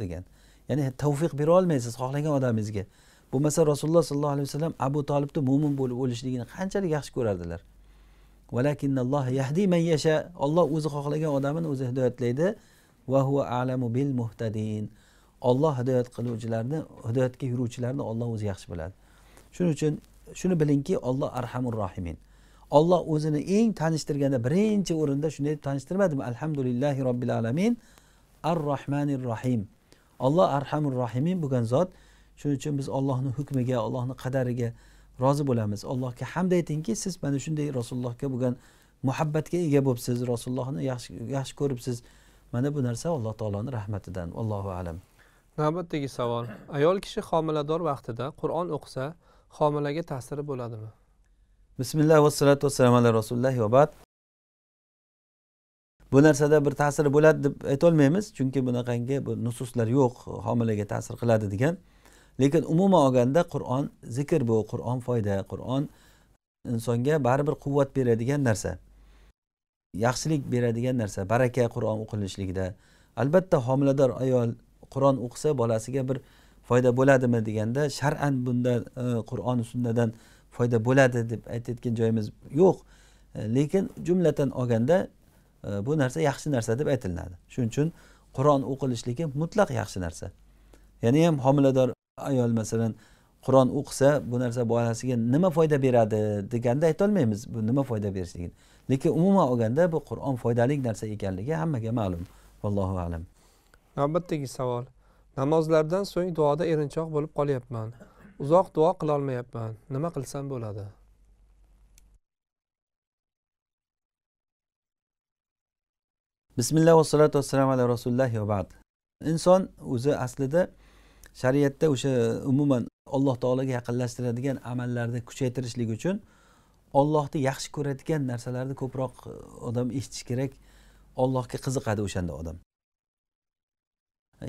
degan ya'ni tavfiq bera olmaysiz xohlagan odamingizga bo'lmasa rasululloh sollallohu alayhi vasallam abu tolibni mo'min bo'lib o'lishligini qanchalik yaxshi ko'rardilar olloh o'zi xohlagan odamini o'zi hidoyatlaydi olloh hidoyat qiluvchilarni hidoyatga yuruvchilarni olloh o'zi yaxshi biladi shuning uchun shuni bilingki olloh arhamur rohimin olloh o'zini eng tanishtirganda birinchi o'rinda shunday deb tanishtirmadimi alhamdulillahi robbil alamin ar rohmanir rohim olloh arhamur rohimin bo'lgan zot shuning uchun biz ollohni hukmiga ollohni qadariga rozi bo'lamiz allohga hamd aytingki siz mana shunday rasulullohga bo'lgan muhabbatga ega bo'libsiz rasulullohni yaxshi yaxshi ko'ribsiz mana bu narsa alloh taoloni rahmatidan allohu alam navbatdagi savol ayol kishi homilador vaqtida qur'on o'qisa homilaga ta'siri bo'ladimi bismillah vassalatu vassalam ala rasulillah va bad bu narsada bir ta'siri bo'ladi deb aytolmaymiz chunki bunaqangi bu nususlar yo'q homilaga ta'sir qiladi degan lekin umuman olganda qur'on zikr bu qur'on foyda qur'on insonga baribir quvvat beradigan narsa yaxshilik beradigan narsa baraka qur'on o'qilishligida albatta homilador ayol qur'on o'qisa bolasiga bir foyda bo'ladimi deganda shar'an bunda e, qur'on sunnadan foyda bo'ladi deb aytayotgan joyimiz yo'q e, lekin jumlatan olganda e, bu narsa yaxshi narsa deb aytilinadi shuning uchun qur'on o'qilishligi mutlaq yaxshi narsa yana ham homilador ayol masalan qur'on o'qisa bu narsa bolasiga nima foyda beradi deganda aytolmaymiz bu nima foyda berishligini lekin umuman olganda bu qur'on foydali narsa ekanligi hammaga ma'lum vallohu alam navbatdagi savol namozlardan so'ng duoda erinchoq bo'lib qolyapman uzoq duo qilolmayapman nima qilsam bo'ladi bismillah vassalatu vassalamu ala rasulullohi va ba'd inson o'zi aslida shariatda o'sha umuman alloh taologa yaqinlashtiradigan amallarni kuchaytirishlik uchun ollohni yaxshi ko'radigan narsalarni ko'proq e, odam eshitishi kerak ollohga qiziqadi o'shanda odam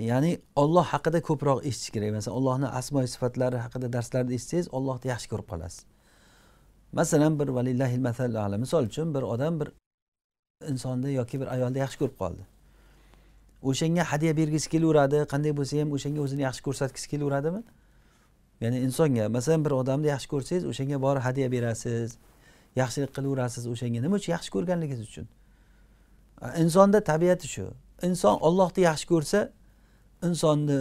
ya'ni olloh haqida ko'proq eshitish kerak masalan ollohni asmo sifatlari haqida darslarni eshitsangiz ollohni yaxshi ko'rib qolasiz masalan bir misol uchun bir odam bir insonni yoki bir ayolni yaxshi ko'rib qoldi o'shanga hadya bergisi kelaveradi qanday bo'lsa ham o'shanga o'zini yaxshi ko'rsatgisi kelaveradimi ya'ni insonga masalan bir odamni yaxshi ko'rsangiz o'shanga borib hadya berasiz yaxshilik qilaverasiz o'shanga nima uchun yaxshi ko'rganligingiz uchun insonda tabiati shu inson ollohni yaxshi ko'rsa insonni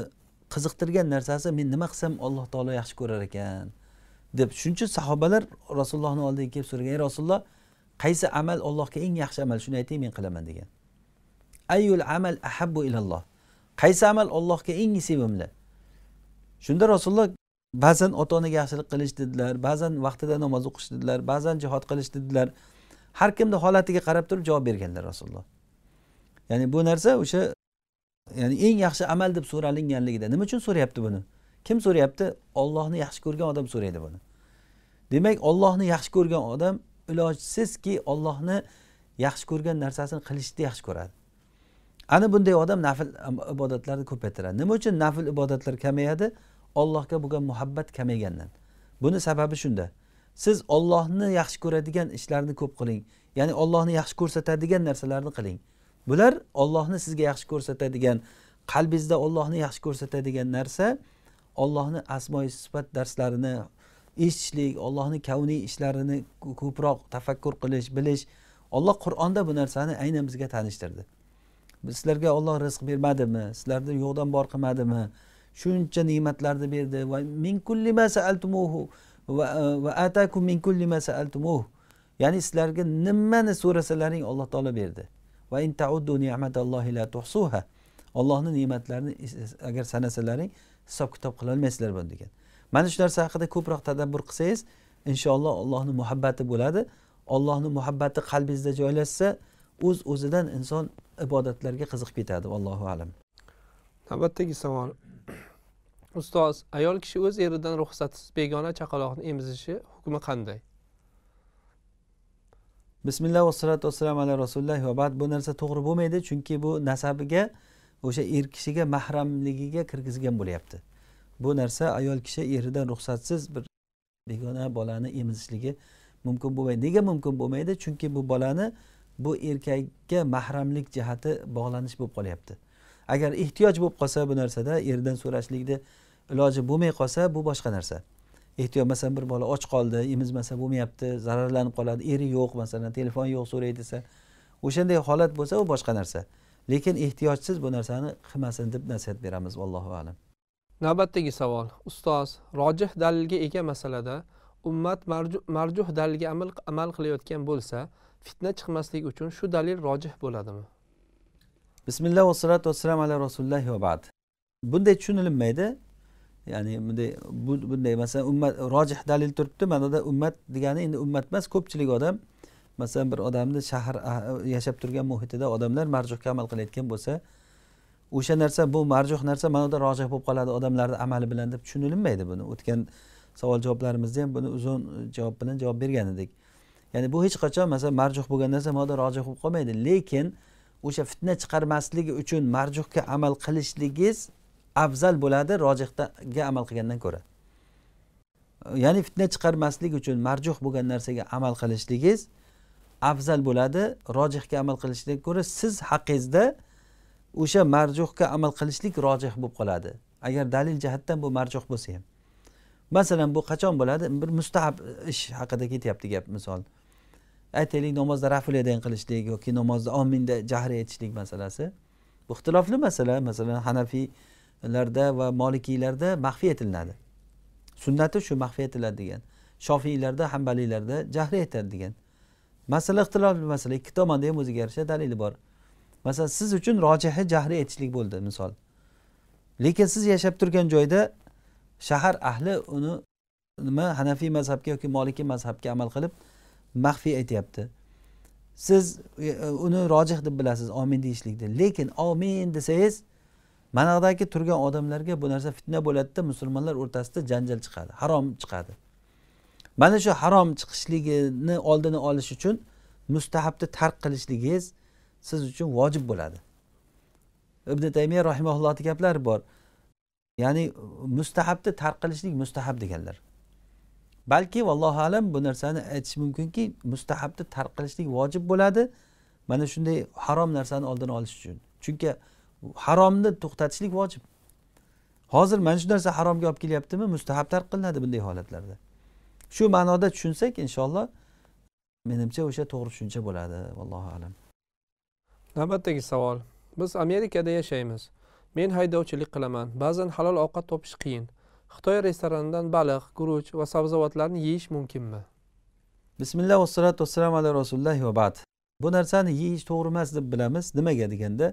qiziqtirgan narsasi men nima qilsam alloh taolo yaxshi ko'rar ekan deb shuning uchun sahobalar rasulullohni oldiga kelib so'ragan ey rasululloh qaysi amal allohga eng yaxshi amal shuni ayting men qilaman degan ayul amal ahabbu ilalloh qaysi amal ollohga eng sevimli shunda rasululloh ba'zan ota onaga yaxshilik qilish dedilar ba'zan vaqtida namoz o'qish dedilar ba'zan jihod qilish dedilar har kimni holatiga qarab turib javob berganlar rasululloh ya'ni bu narsa o'sha ya'ni eng yaxshi amal deb so'ralinganligida nima uchun so'rayapti buni kim so'rayapti ollohni yaxshi ko'rgan odam so'raydi buni demak ollohni yaxshi ko'rgan odam ilojsizki ollohni yaxshi ko'rgan narsasini qilishni yaxshi ko'radi ana bunday odam nafl ibodatlarni ko'paytiradi nima uchun nafl ibodatlar kamayadi ollohga bo'lgan muhabbat kamaygandan buni sababi shunda siz ollohni yaxshi ko'radigan ishlarni ko'p qiling ya'ni ollohni yaxshi ko'rsatadigan narsalarni qiling bular ollohni sizga yaxshi ko'rsatadigan qalbingizda ollohni yaxshi ko'rsatadigan narsa ollohni asmoi sifat darslarini eshitishlik ollohni kavniy ishlarini ko'proq tafakkur qilish bilish olloh qur'onda bu narsani aynan bizga tanishtirdi sizlarga olloh rizq bermadimi sizlarni yo'qdan bor qilmadimi shuncha ne'matlarni berdi va min kulli ma saaltumuhu va e, min kulli ma ya'ni sizlarga nimani so'rasalaring alloh taolo berdi va in tauddu la tuhsuha ollohni ne'matlarini agar sanasalaring hisob kitob qilolmaysizlar buni degan mana shu narsa haqida ko'proq tadabbur qilsangiz inshaalloh allohni muhabbati bo'ladi ollohni muhabbati qalbingizda joylashsa o'z o'zidan inson ibodatlarga qiziqib ketadi allohu alam navbatdagi savol ustoz ayol kishi o'z eridan ruxsatsiz begona chaqaloqni emizishi hukmi qanday bismillah vassalatu vassalam ala rasulillah va bad bu narsa to'g'ri bo'lmaydi chunki bu nasabiga o'sha er kishiga mahramligiga kirgizgan bo'lyapti bu narsa ayol kishi eridan ruxsatsiz bir begona bolani emizishligi mumkin bo'lmaydi nega mumkin bo'lmaydi chunki bu bolani bu erkakka mahramlik jihati bog'lanish bo'lib qolyapti agar ehtiyoj bo'lib qolsa bu narsada erdan so'rashlikni iloji bo'lmay qolsa bu boshqa narsa ehtiyoj masalan bir bola och qoldi emizmasa bo'lmayapti zararlanib qoladi eri yo'q masalan telefon yo'q so'ray desa o'shanday holat bo'lsa u boshqa narsa lekin ehtiyojsiz bu narsani qilmasin deb nasihat beramiz allohu alam navbatdagi savol ustoz rojih dalilga ega masalada ummat marjuh dalilga amal qilayotgan bo'lsa fitna chiqmasligi uchun shu dalil rojih bo'ladimi bismillah vassalatu vassalam ala rasulillahi va bad bunday tushunilinmaydi ya'ni bunday bunday masalan ummat rojih dalil turibdi ma'noda ummat degani endi ummat emas ko'pchilik odam masalan bir odamni shahar ah, yashab turgan muhitida odamlar marjuhga amal qilayotgan bo'lsa o'sha narsa bu marjuh narsa manoda rojih bo'lib qoladi odamlarni amali bilan deb tushunilinmaydi buni o'tgan savol javoblarimizda ham buni uzun javob bilan javob bergan edik ya'ni bu hech qachon masalan marjuh bo'lgan narsa moda rojih bo'lib qolmaydi lekin o'sha fitna chiqarmasligi uchun marjuhga amal qilishligingiz afzal bo'ladi rojihga amal qilgandan ko'ra ya'ni fitna chiqarmaslik uchun marjuh bo'lgan narsaga amal qilishligingiz afzal bo'ladi rojihga amal qilishlikdan ko'ra siz haqingizda o'sha marjuhga amal qilishlik rojih bo'lib qoladi agar dalil jihatdan bu marjuh bo'lsa ham masalan bu qachon bo'ladi bir mustahab ish haqida ketyapti gap misol aytaylik namozda rafuliyadan qilishlik yoki namozda ominda jahri aytishlik masalasi bu ixtilofli masala masalan hanafiylarda va molikiylarda maxfiy etilinadi sunnati shu maxfiy etiladi degan shofiylarda hambaliylarda jahri aytadi degan masala ixtilofli masala ikki tomonda ham o'ziga yarasha dalili bor masalan siz uchun rojihi jahri aytishlik bo'ldi misol lekin siz yashab turgan joyda shahar ahli uni nima hanafiy mazhabga yoki moliki mazhabga amal qilib maxfiy aytyapti siz e, e, uni rojih deb bilasiz omin deyishlikni lekin omin desangiz mana turgan odamlarga bu narsa fitna bo'ladida musulmonlar o'rtasida janjal chiqadi harom chiqadi mana shu harom chiqishligini oldini olish uchun mustahabni tark qilishligingiz siz uchun vojib bo'ladi ibn taymiya rahimaullohni gaplari bor ya'ni mustahabni tark qilishlik mustahab deganlar balki vallohu alam bu narsani aytish mumkinki mustahabni tark qilishlik vojib bo'ladi mana shunday harom narsani oldini olish uchun chunki haromni to'xtatishlik vojib hozir mana shu narsa haromga olib kelyaptimi mustahab tark qilinadi bunday holatlarda shu ma'noda tushunsak inshaalloh menimcha o'sha to'g'ri tushuncha bo'ladi vallohu alam navbatdagi savol biz amerikada yashaymiz men haydovchilik qilaman ba'zan halol ovqat topish qiyin xitoy restoranidan baliq guruch va sabzavotlarni yeyish mumkinmi bismillah vassalotu vassalam ala rasulillah va bad bu narsani yeyish to'g'ri emas deb bilamiz nimaga deganda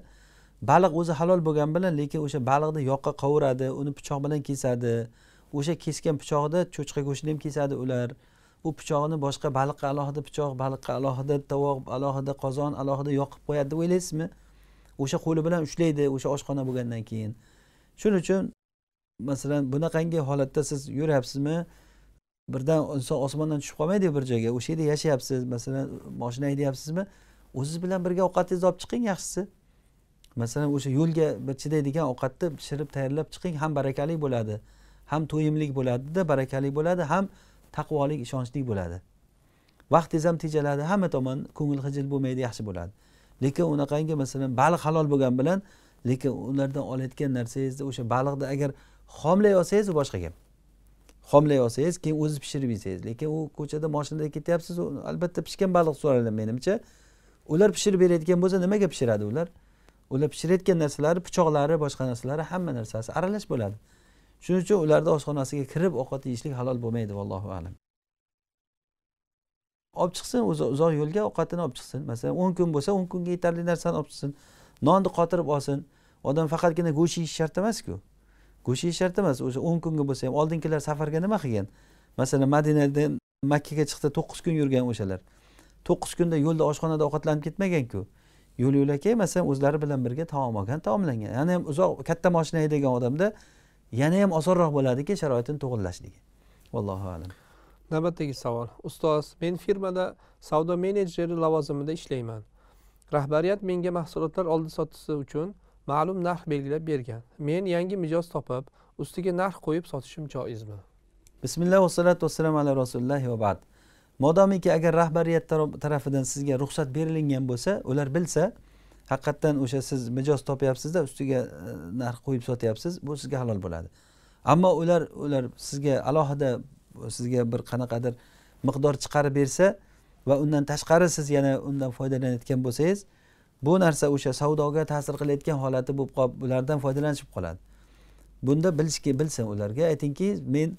baliq o'zi halol bo'lgan bilan lekin o'sha baliqni yoqqa qovuradi uni pichoq bilan kesadi o'sha kesgan pichoqda cho'chqa go'shtini ham kesadi ular u pichoqni boshqa baliqqa alohida pichoq baliqqa alohida tovoq alohida qozon alohida yoqib qo'yadi deb o'ylaysizmi o'sha qo'li bilan ushlaydi o'sha oshxona bo'lgandan keyin shuning uchun masalan bunaqangi holatda siz yuryapsizmi birdan inson osmondan tushib qolmaydi bir joyga o'sha yerda yashayapsiz masalan moshina haydayapsizmi o'zingiz bilan birga ovqatingizni olib chiqing yaxshisi masalan o'sha yo'lga bir chidaydigan ovqatni pishirib tayyorlab chiqing ham barakali bo'ladi ham to'yimli bo'ladida barakali bo'ladi ham taqvolik ishonchli bo'ladi vaqtingiz ham tejaladi hamma tomon ko'ngil xijil bo'lmaydi yaxshi bo'ladi lekin unaqangi masalan baliq halol bo'lgani bilan lekin ulardan olayotgan narsangizni o'sha baliqni agar xomlay olsangiz u boshqa gap xomlay olsangiz keyin o'ziz pishirib yesangiz lekin u ko'chada moshinada ketyapsiz albatta pishgan baliq so'raladi menimcha ular pishirib berayotgan bo'lsa nimaga pishiradi ular ular pishirayotgan narsalari pichoqlari boshqa narsalari hamma narsasi aralash bo'ladi shuning uchun ularni oshxonasiga kirib ovqat yeyishlik halol bo'lmaydi vallohu alam olib chiqsin o'zi uzoq yo'lga ovqatini olib chiqsin masalan o'n kun bo'lsa o'n kunga yetarli narsani olib chiqsin nonni qotirib olsin odam faqatgina go'sht yeyish shart emasku go'sht yeyish shart emas o'sha o'n kunga bo'lsa ham oldingilar safarga nima qilgan masalan madinadan makkaga chiqdi to'qqiz kun yurgan o'shalar to'qqiz kunda yo'lda oshxonada ovqatlanib ketmaganku yo'l yo'lakay masalan o'zlari bilan birga taom olgan taomlangan yana ham uzoq katta moshina haydagan odamda yana ham osonroq bo'ladiki sharoitini to'g'irlashligi allohu alam navbatdagi savol ustoz men firmada savdo menejeri lavozimida ishlayman rahbariyat menga mahsulotlar oldi sotisi uchun ma'lum narx belgilab bergan men yangi mijoz topib ustiga narx qo'yib sotishim joizmi bismillah vassalatu vassalam ala rasulillohi va bad modomiki agar rahbariyat tarafidan sizga ruxsat berilingan bo'lsa ular bilsa haqiqatdan o'sha siz mijoz topyapsizda ustiga e, narx qo'yib sotyapsiz bu sizga halol bo'ladi ammo ular ular sizga alohida sizga bir qanaqadir miqdor chiqarib bersa va undan tashqari siz yana undan foydalanayotgan bo'lsangiz bu narsa o'sha savdoga ta'sir qilayotgan holati bo'lib qolib ulardan foydalanishib qoladi bunda bilishki bilsin ularga aytingki men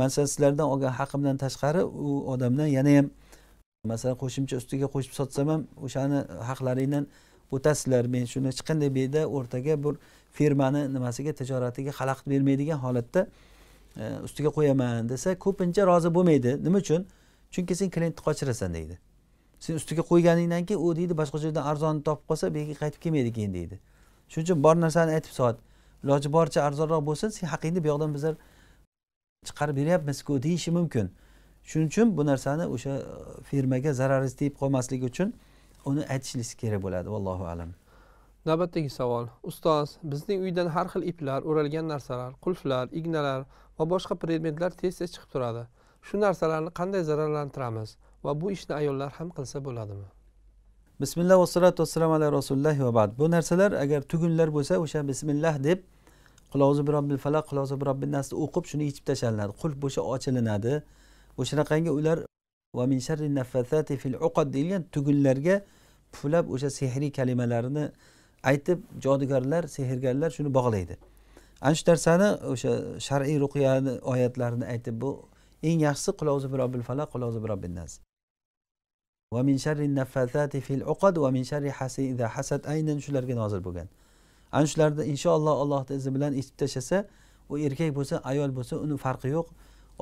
masalan sizlardan olgan haqimdan tashqari u odamdan yana ham masalan qo'shimcha ustiga qo'shib sotsam ham o'shani haqlaringdan o'tasizlar men shuni hech qanday buyerda o'rtaga bir firmani nimasiga tijoratiga xalaqit bermaydigan holatda e, ustiga qo'yaman desa ko'pincha rozi bo'lmaydi nima uchun chunki sen klientni qochirasan deydi sen ustiga qo'yganingdan keyin u deydi boshqa joydan arzonini topib qolsa bu yerga qaytib kelmaydi keyin deydi shuning uchun bor narsani aytib sot iloji boricha arzonroq bo'lsin sen haqingni bu yoqdan bizlar chiqarib beryapmizku deyishi mumkin shuning uchun bu narsani o'sha e, firmaga zararingiz tegib qolmasligi uchun uni aytishingiz kerak bo'ladi vallohu alam navbatdagi savol ustoz bizning uydan har xil iplar o'ralgan narsalar qulflar ignalar va boshqa predmetlar tez tez chiqib turadi shu narsalarni qanday zararlantiramiz va bu ishni ayollar ham qilsa bo'ladimi bismillah vassalatu vassalam ala rasulillah va bad bu narsalar agar tugunlar bo'lsa o'sha bismillah deb qulozi birobbil falaq qulozi birobbin nasni o'qib shuni yechib tashlanadi qulf bo'sha ochilinadi o'shanaqangi ular va min sharri naffathati fil uqad deyilgan tugunlarga puflab o'sha sehriy kalimalarni aytib jodugarlar sehrgarlar shuni bog'laydi ana shu narsani o'sha shar'iy ruqiyani oyatlarini aytib bu eng yaxshisi qulozi birobbil falaq qulozi birobbin nas va min uqad va min sharri hasida hasad aynan shularga nozil bo'lgan ana shularni inshaalloh allohni izni bilan ichib tashlasa u erkak bo'lsa ayol bo'lsa uni farqi yo'q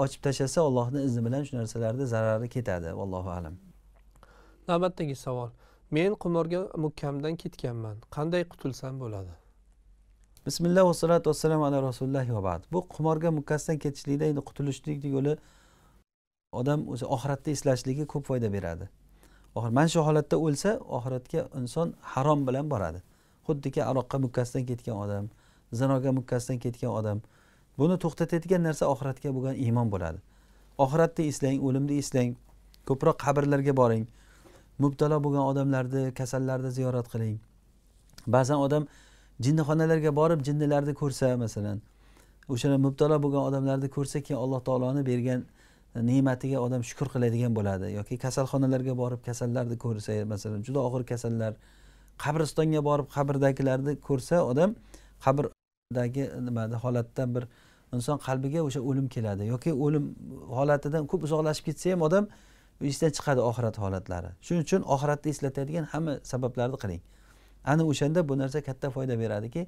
ochib tashlasa allohni izni bilan shu narsalarni zarari ketadi vallohu alam navbatdagi savol men qimorga mukkamdan ketganman qanday qutulsam bo'ladi bismillah vassalotu vassalam ala rasulullohi va bad bu qimorga mukkasdan ketishlikda endi qutulishlik yo'li odam o'zi oxiratda eslashligi ko'p foyda beradi mana shu holatda o'lsa oxiratga inson harom bilan boradi xuddiki aroqqa mukkasidan ketgan odam zinoga mukkasidan ketgan odam buni to'xtatadigan narsa oxiratga bo'lgan iymon bo'ladi oxiratni eslang o'limni eslang ko'proq qabrlarga boring mubtalo bo'lgan odamlarni kasallarni ziyorat qiling ba'zan odam jinnixonalarga borib jinnilarni ko'rsa masalan o'sha mubtalo bo'lgan odamlarni ko'rsa keyin alloh taoloni bergan ne'matiga odam shukur qiladigan bo'ladi yoki kasalxonalarga borib kasallarni ko'rsa masalan juda og'ir kasallar qabristonga borib qabrdagilarni ko'rsa odam qabrdagi nimada holatdan bir inson qalbiga o'sha o'lim keladi yoki o'lim holatidan ko'p uzoqlashib ketsa ham odam esdan chiqadi oxirat holatlari shuning uchun oxiratni eslatadigan hamma sabablarni qiling ana o'shanda bu narsa katta foyda beradiki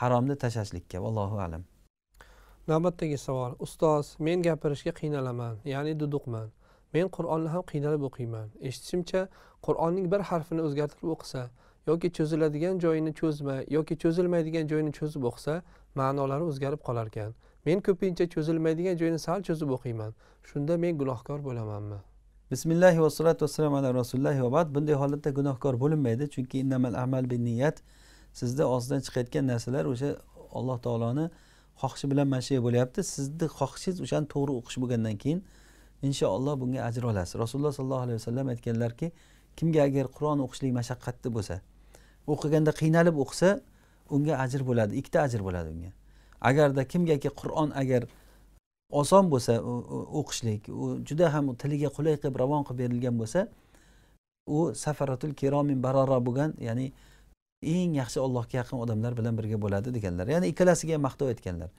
haromni tashlashlikka vallohu alam navbatdagi savol ustoz men gapirishga qiynalaman ya'ni duduqman men qur'onni ham qiynalib o'qiyman eshitishimcha qur'onning bir harfini o'zgartirib o'qisa yoki cho'ziladigan joyini cho'zma yoki cho'zilmaydigan joyini cho'zib o'qisa ma'nolari o'zgarib qolarkan men ko'pincha cho'zilmaydigan joyini sal cho'zib o'qiyman shunda men gunohkor bo'lamanmi bismillahi vassalatu vassalam ala va vabad bunday holatda gunohkor bo'linmaydi chunki innamal amal bin niyat sizda og'zidan chiqayotgan narsalar o'sha alloh taoloni xohishi bilan mana shu yer bo'lyapti sizni xohishingiz o'shani to'g'ri o'qish bo'lgandan keyin inshaalloh bunga ajr olasiz rasululloh sollallohu alayhi vasallam aytganlarki kimga agar qur'on o'qishlik mashaqqatli bo'lsa o'qiganda qiynalib o'qisa unga ajr bo'ladi ikkita ajr bo'ladi unga agarda kimgaki qur'on agar oson bo'lsa o'qishlik u juda ham tiliga qulay qilib ravon qilib berilgan bo'lsa u safaratul kiromin barora bo'lgan ya'ni eng yaxshi allohga yaqin odamlar bilan birga bo'ladi deganlar ya'ni ikkalasiga ham maqtov aytganlar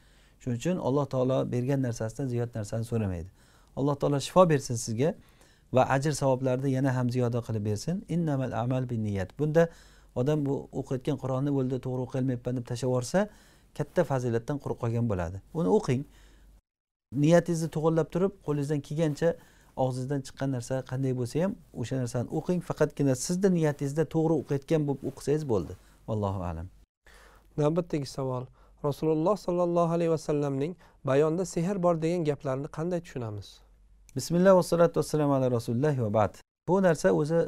shuning uchun alloh taolo bergan narsasidan ziyod narsani so'ramaydi alloh taolo shifo bersin sizga va ajr savoblarni yana ham ziyoda qilib bersin innamal amal bi niyat bunda odam bu o'qiyotgan qur'onni bo'ldi to'g'ri o'qiy olmayapman deb tashlab yuborsa katta fazilatdan quruq qolgan bo'ladi uni o'qing niyatingizni to'g'irlab turib qo'lingizdan kelgancha og'zingizdan chiqqan narsa qanday bo'lsa ham o'sha narsani o'qing faqatgina sizni niyatingizda to'g'ri o'qiyotgan bo'lib o'qisangiz bo'ldi allohu alam navbatdagi savol rasululloh sollallohu alayhi vasallamning bayonda sehr bor degan gaplarini qanday tushunamiz bismillah vassalatu vassalam ala rasulillah va bad bu narsa o'zi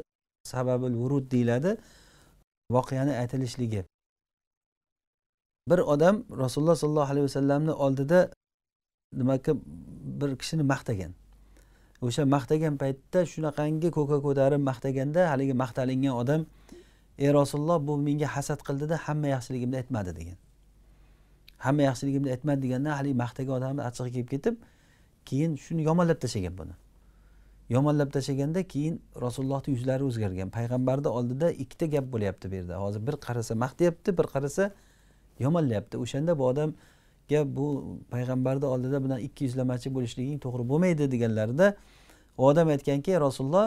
sababil vurud deyiladi voqeani aytilishligi bir odam rasululloh sollallohu alayhi vasallamni oldida nimaki bir kishini maqtagan o'sha maqtagan paytda shunaqangi ko'ka ko'tarib maqtaganda haligi maqtalingan odam ey rasululloh bu menga hasad qildida hamma yaxshiligimni aytmadi degan hamma yaxshiligimni aytmadi deganda haligi maqtagan odamni achchig'i kelib ketib keyin shuni yomonlab tashlagan buni yomonlab tashlaganda keyin rasulullohni yuzlari o'zgargan payg'ambarni oldida ikkita gap bo'lyapti bu yerda hozir bir qarasa maqtayapti bir qarasa yomonlayapti o'shanda bu odam gap bu payg'ambarni oldida bilan ikki yuzlamachi bo'lishliging to'g'ri bo'lmaydi deganlarida u odam aytganki rasululloh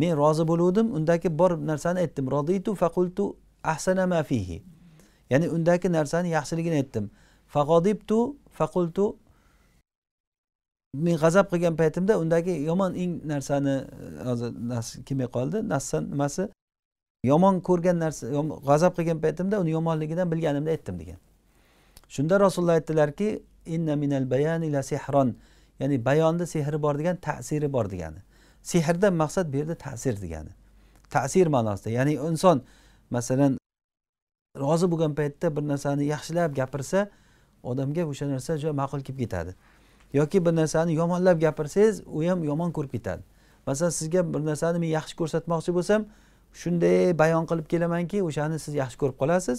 men rozi bo'luvdim undagi bor narsani aytdim roditu faqultu ahsana ma fihi ya'ni undagi narsani yaxshiligini aytdim faqodibtu faqultu men g'azab qilgan paytimda undagi yomon eng narsani e, hozir kelmay qoldi nassan nimasi yomon ko'rgan narsa g'azab qilgan paytimda uni yomonligidan bilganimda aytdim degan shunda rasululloh aytdilarki inna minal bayani la sihron ya'ni bayonda sehri bor degan ta'siri bor degani sehrdan maqsad bu yerda ta'sir degani ta'sir ma'nosida ya'ni inson masalan rozi bo'lgan paytda bir narsani yaxshilab gapirsa odamga o'sha narsa juda ma'qul kelib ketadi yoki bir narsani yomonlab gapirsangiz u ham yomon ko'rib ketadi masalan sizga bir narsani men yaxshi ko'rsatmoqchi bo'lsam shunday bayon qilib kelamanki o'shani siz yaxshi ko'rib qolasiz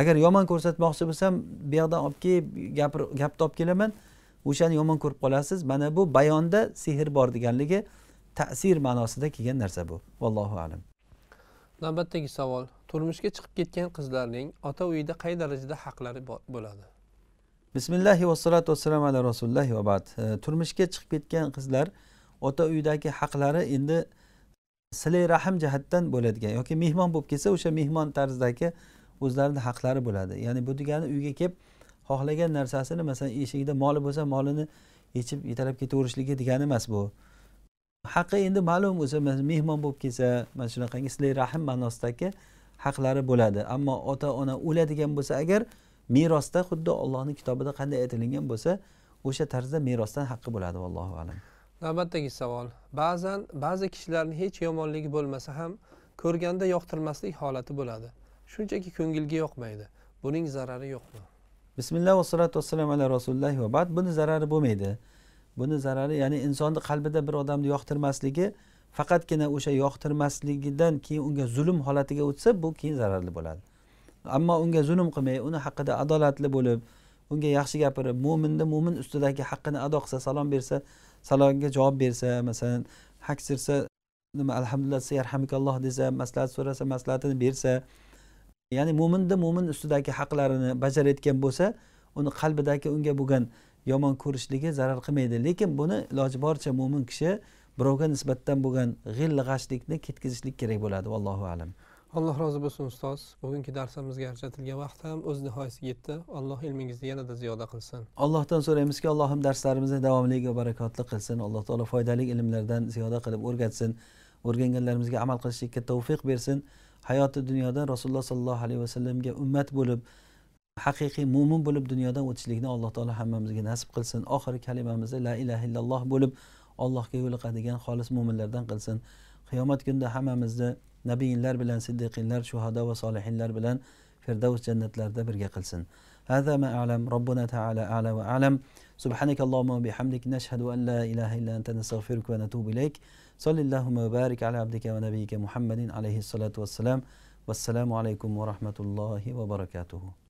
agar yomon ko'rsatmoqchi bo'lsam bu yoqdan olib kelib gap gapni olib kelaman o'shani yomon ko'rib qolasiz mana bu bayonda sehr bor deganligi ta'sir ma'nosida kelgan narsa bu vallohu alam navbatdagi savol turmushga chiqib ketgan qizlarning ota uyida qay darajada haqlari bo'ladi bismillahi vassalotu vassalom ala rasulillohi vabad turmushga chiqib ketgan qizlar ota uydagi haqlari endi silay rahm jihatdan bo'ladigan yoki mehmon bo'lib kelsa o'sha mehmon tarzidagi o'zlarini haqlari bo'ladi ya'ni bu degani uyga kelib xohlagan narsasini masalan eshigida moli bo'lsa molini yechib yetalab ketaverishligi degani emas bu haqqi endi ma'lum o'zi mehmon bo'lib kelsa mana shunaqangi silay rahm ma'nosidagi haqlari bo'ladi ammo ota ona o'ladigan bo'lsa agar merosda xuddi ollohni kitobida qanday aytilingan bo'lsa o'sha tarzda merosdan haqqi bo'ladi allohu alam navbatdagi savol ba'zan ba'zi kishilarni hech yomonligi bo'lmasa ham ko'rganda yoqtirmaslik holati bo'ladi shunchaki ko'ngilga yoqmaydi buning zarari yo'qmi bismillah vassalatu vassalam ala rasulillah va bad buni zarari bo'lmaydi buni zarari ya'ni insonni qalbida bir odamni yoqtirmasligi faqatgina o'sha yoqtirmasligidan keyin unga zulm holatiga o'tsa bu keyin zararli bo'ladi ammo unga zulm qilmay uni haqida adolatli bo'lib unga yaxshi gapirib mo'minni mo'min ustidagi haqqini ado qilsa salom bersa salomga javob bersa masalan haksirsa nima alhamdulillah desa maslahat so'rasa maslahatini bersa ya'ni mo'minni mo'min ustidagi haqlarini bajarayotgan bo'lsa uni qalbidagi unga bo'lgan yomon ko'rishligi zarar qilmaydi lekin buni iloji boricha mo'min kishi birovga nisbatan bo'lgan g'illa g'ashlikni ketkazishlik kerak bo'ladi allohu alam alloh rozi bo'lsin ustoz bugungi darsimizga ajratilgan vaqt ham o'z nihoyasiga yetdi alloh ilmingizni yanada ziyoda qilsin allohdan so'raymizki allohim darslarimizni davomli va barakotli qilsin alloh taolo foydali ilmlardan ziyoda qilib o'rgatsin o'rganganlarimizga amal qilishlikka tavfiq bersin hayoti dunyoda rasululloh sollallohu alayhi vasallamga ummat bo'lib haqiqiy mo'min bo'lib dunyodan o'tishlikni alloh taolo hammamizga nasib qilsin oxirgi kalimamizda la ilaha illalloh bo'lib allohga yo'liqadigan xolis mo'minlardan qilsin qiyomat kunida hammamizni nabiyinlar bilan siddiqinlar shuhado va solihinlar bilan firdavs jannatlarida birga qilsin هذا ما أعلم ربنا تعالى أعلى وأعلم سبحانك اللهم وبحمدك نشهد أن لا إله إلا أنت نستغفرك ونتوب إليك صل اللهم وبارك على عبدك ونبيك محمد عليه الصلاة والسلام والسلام عليكم ورحمة الله وبركاته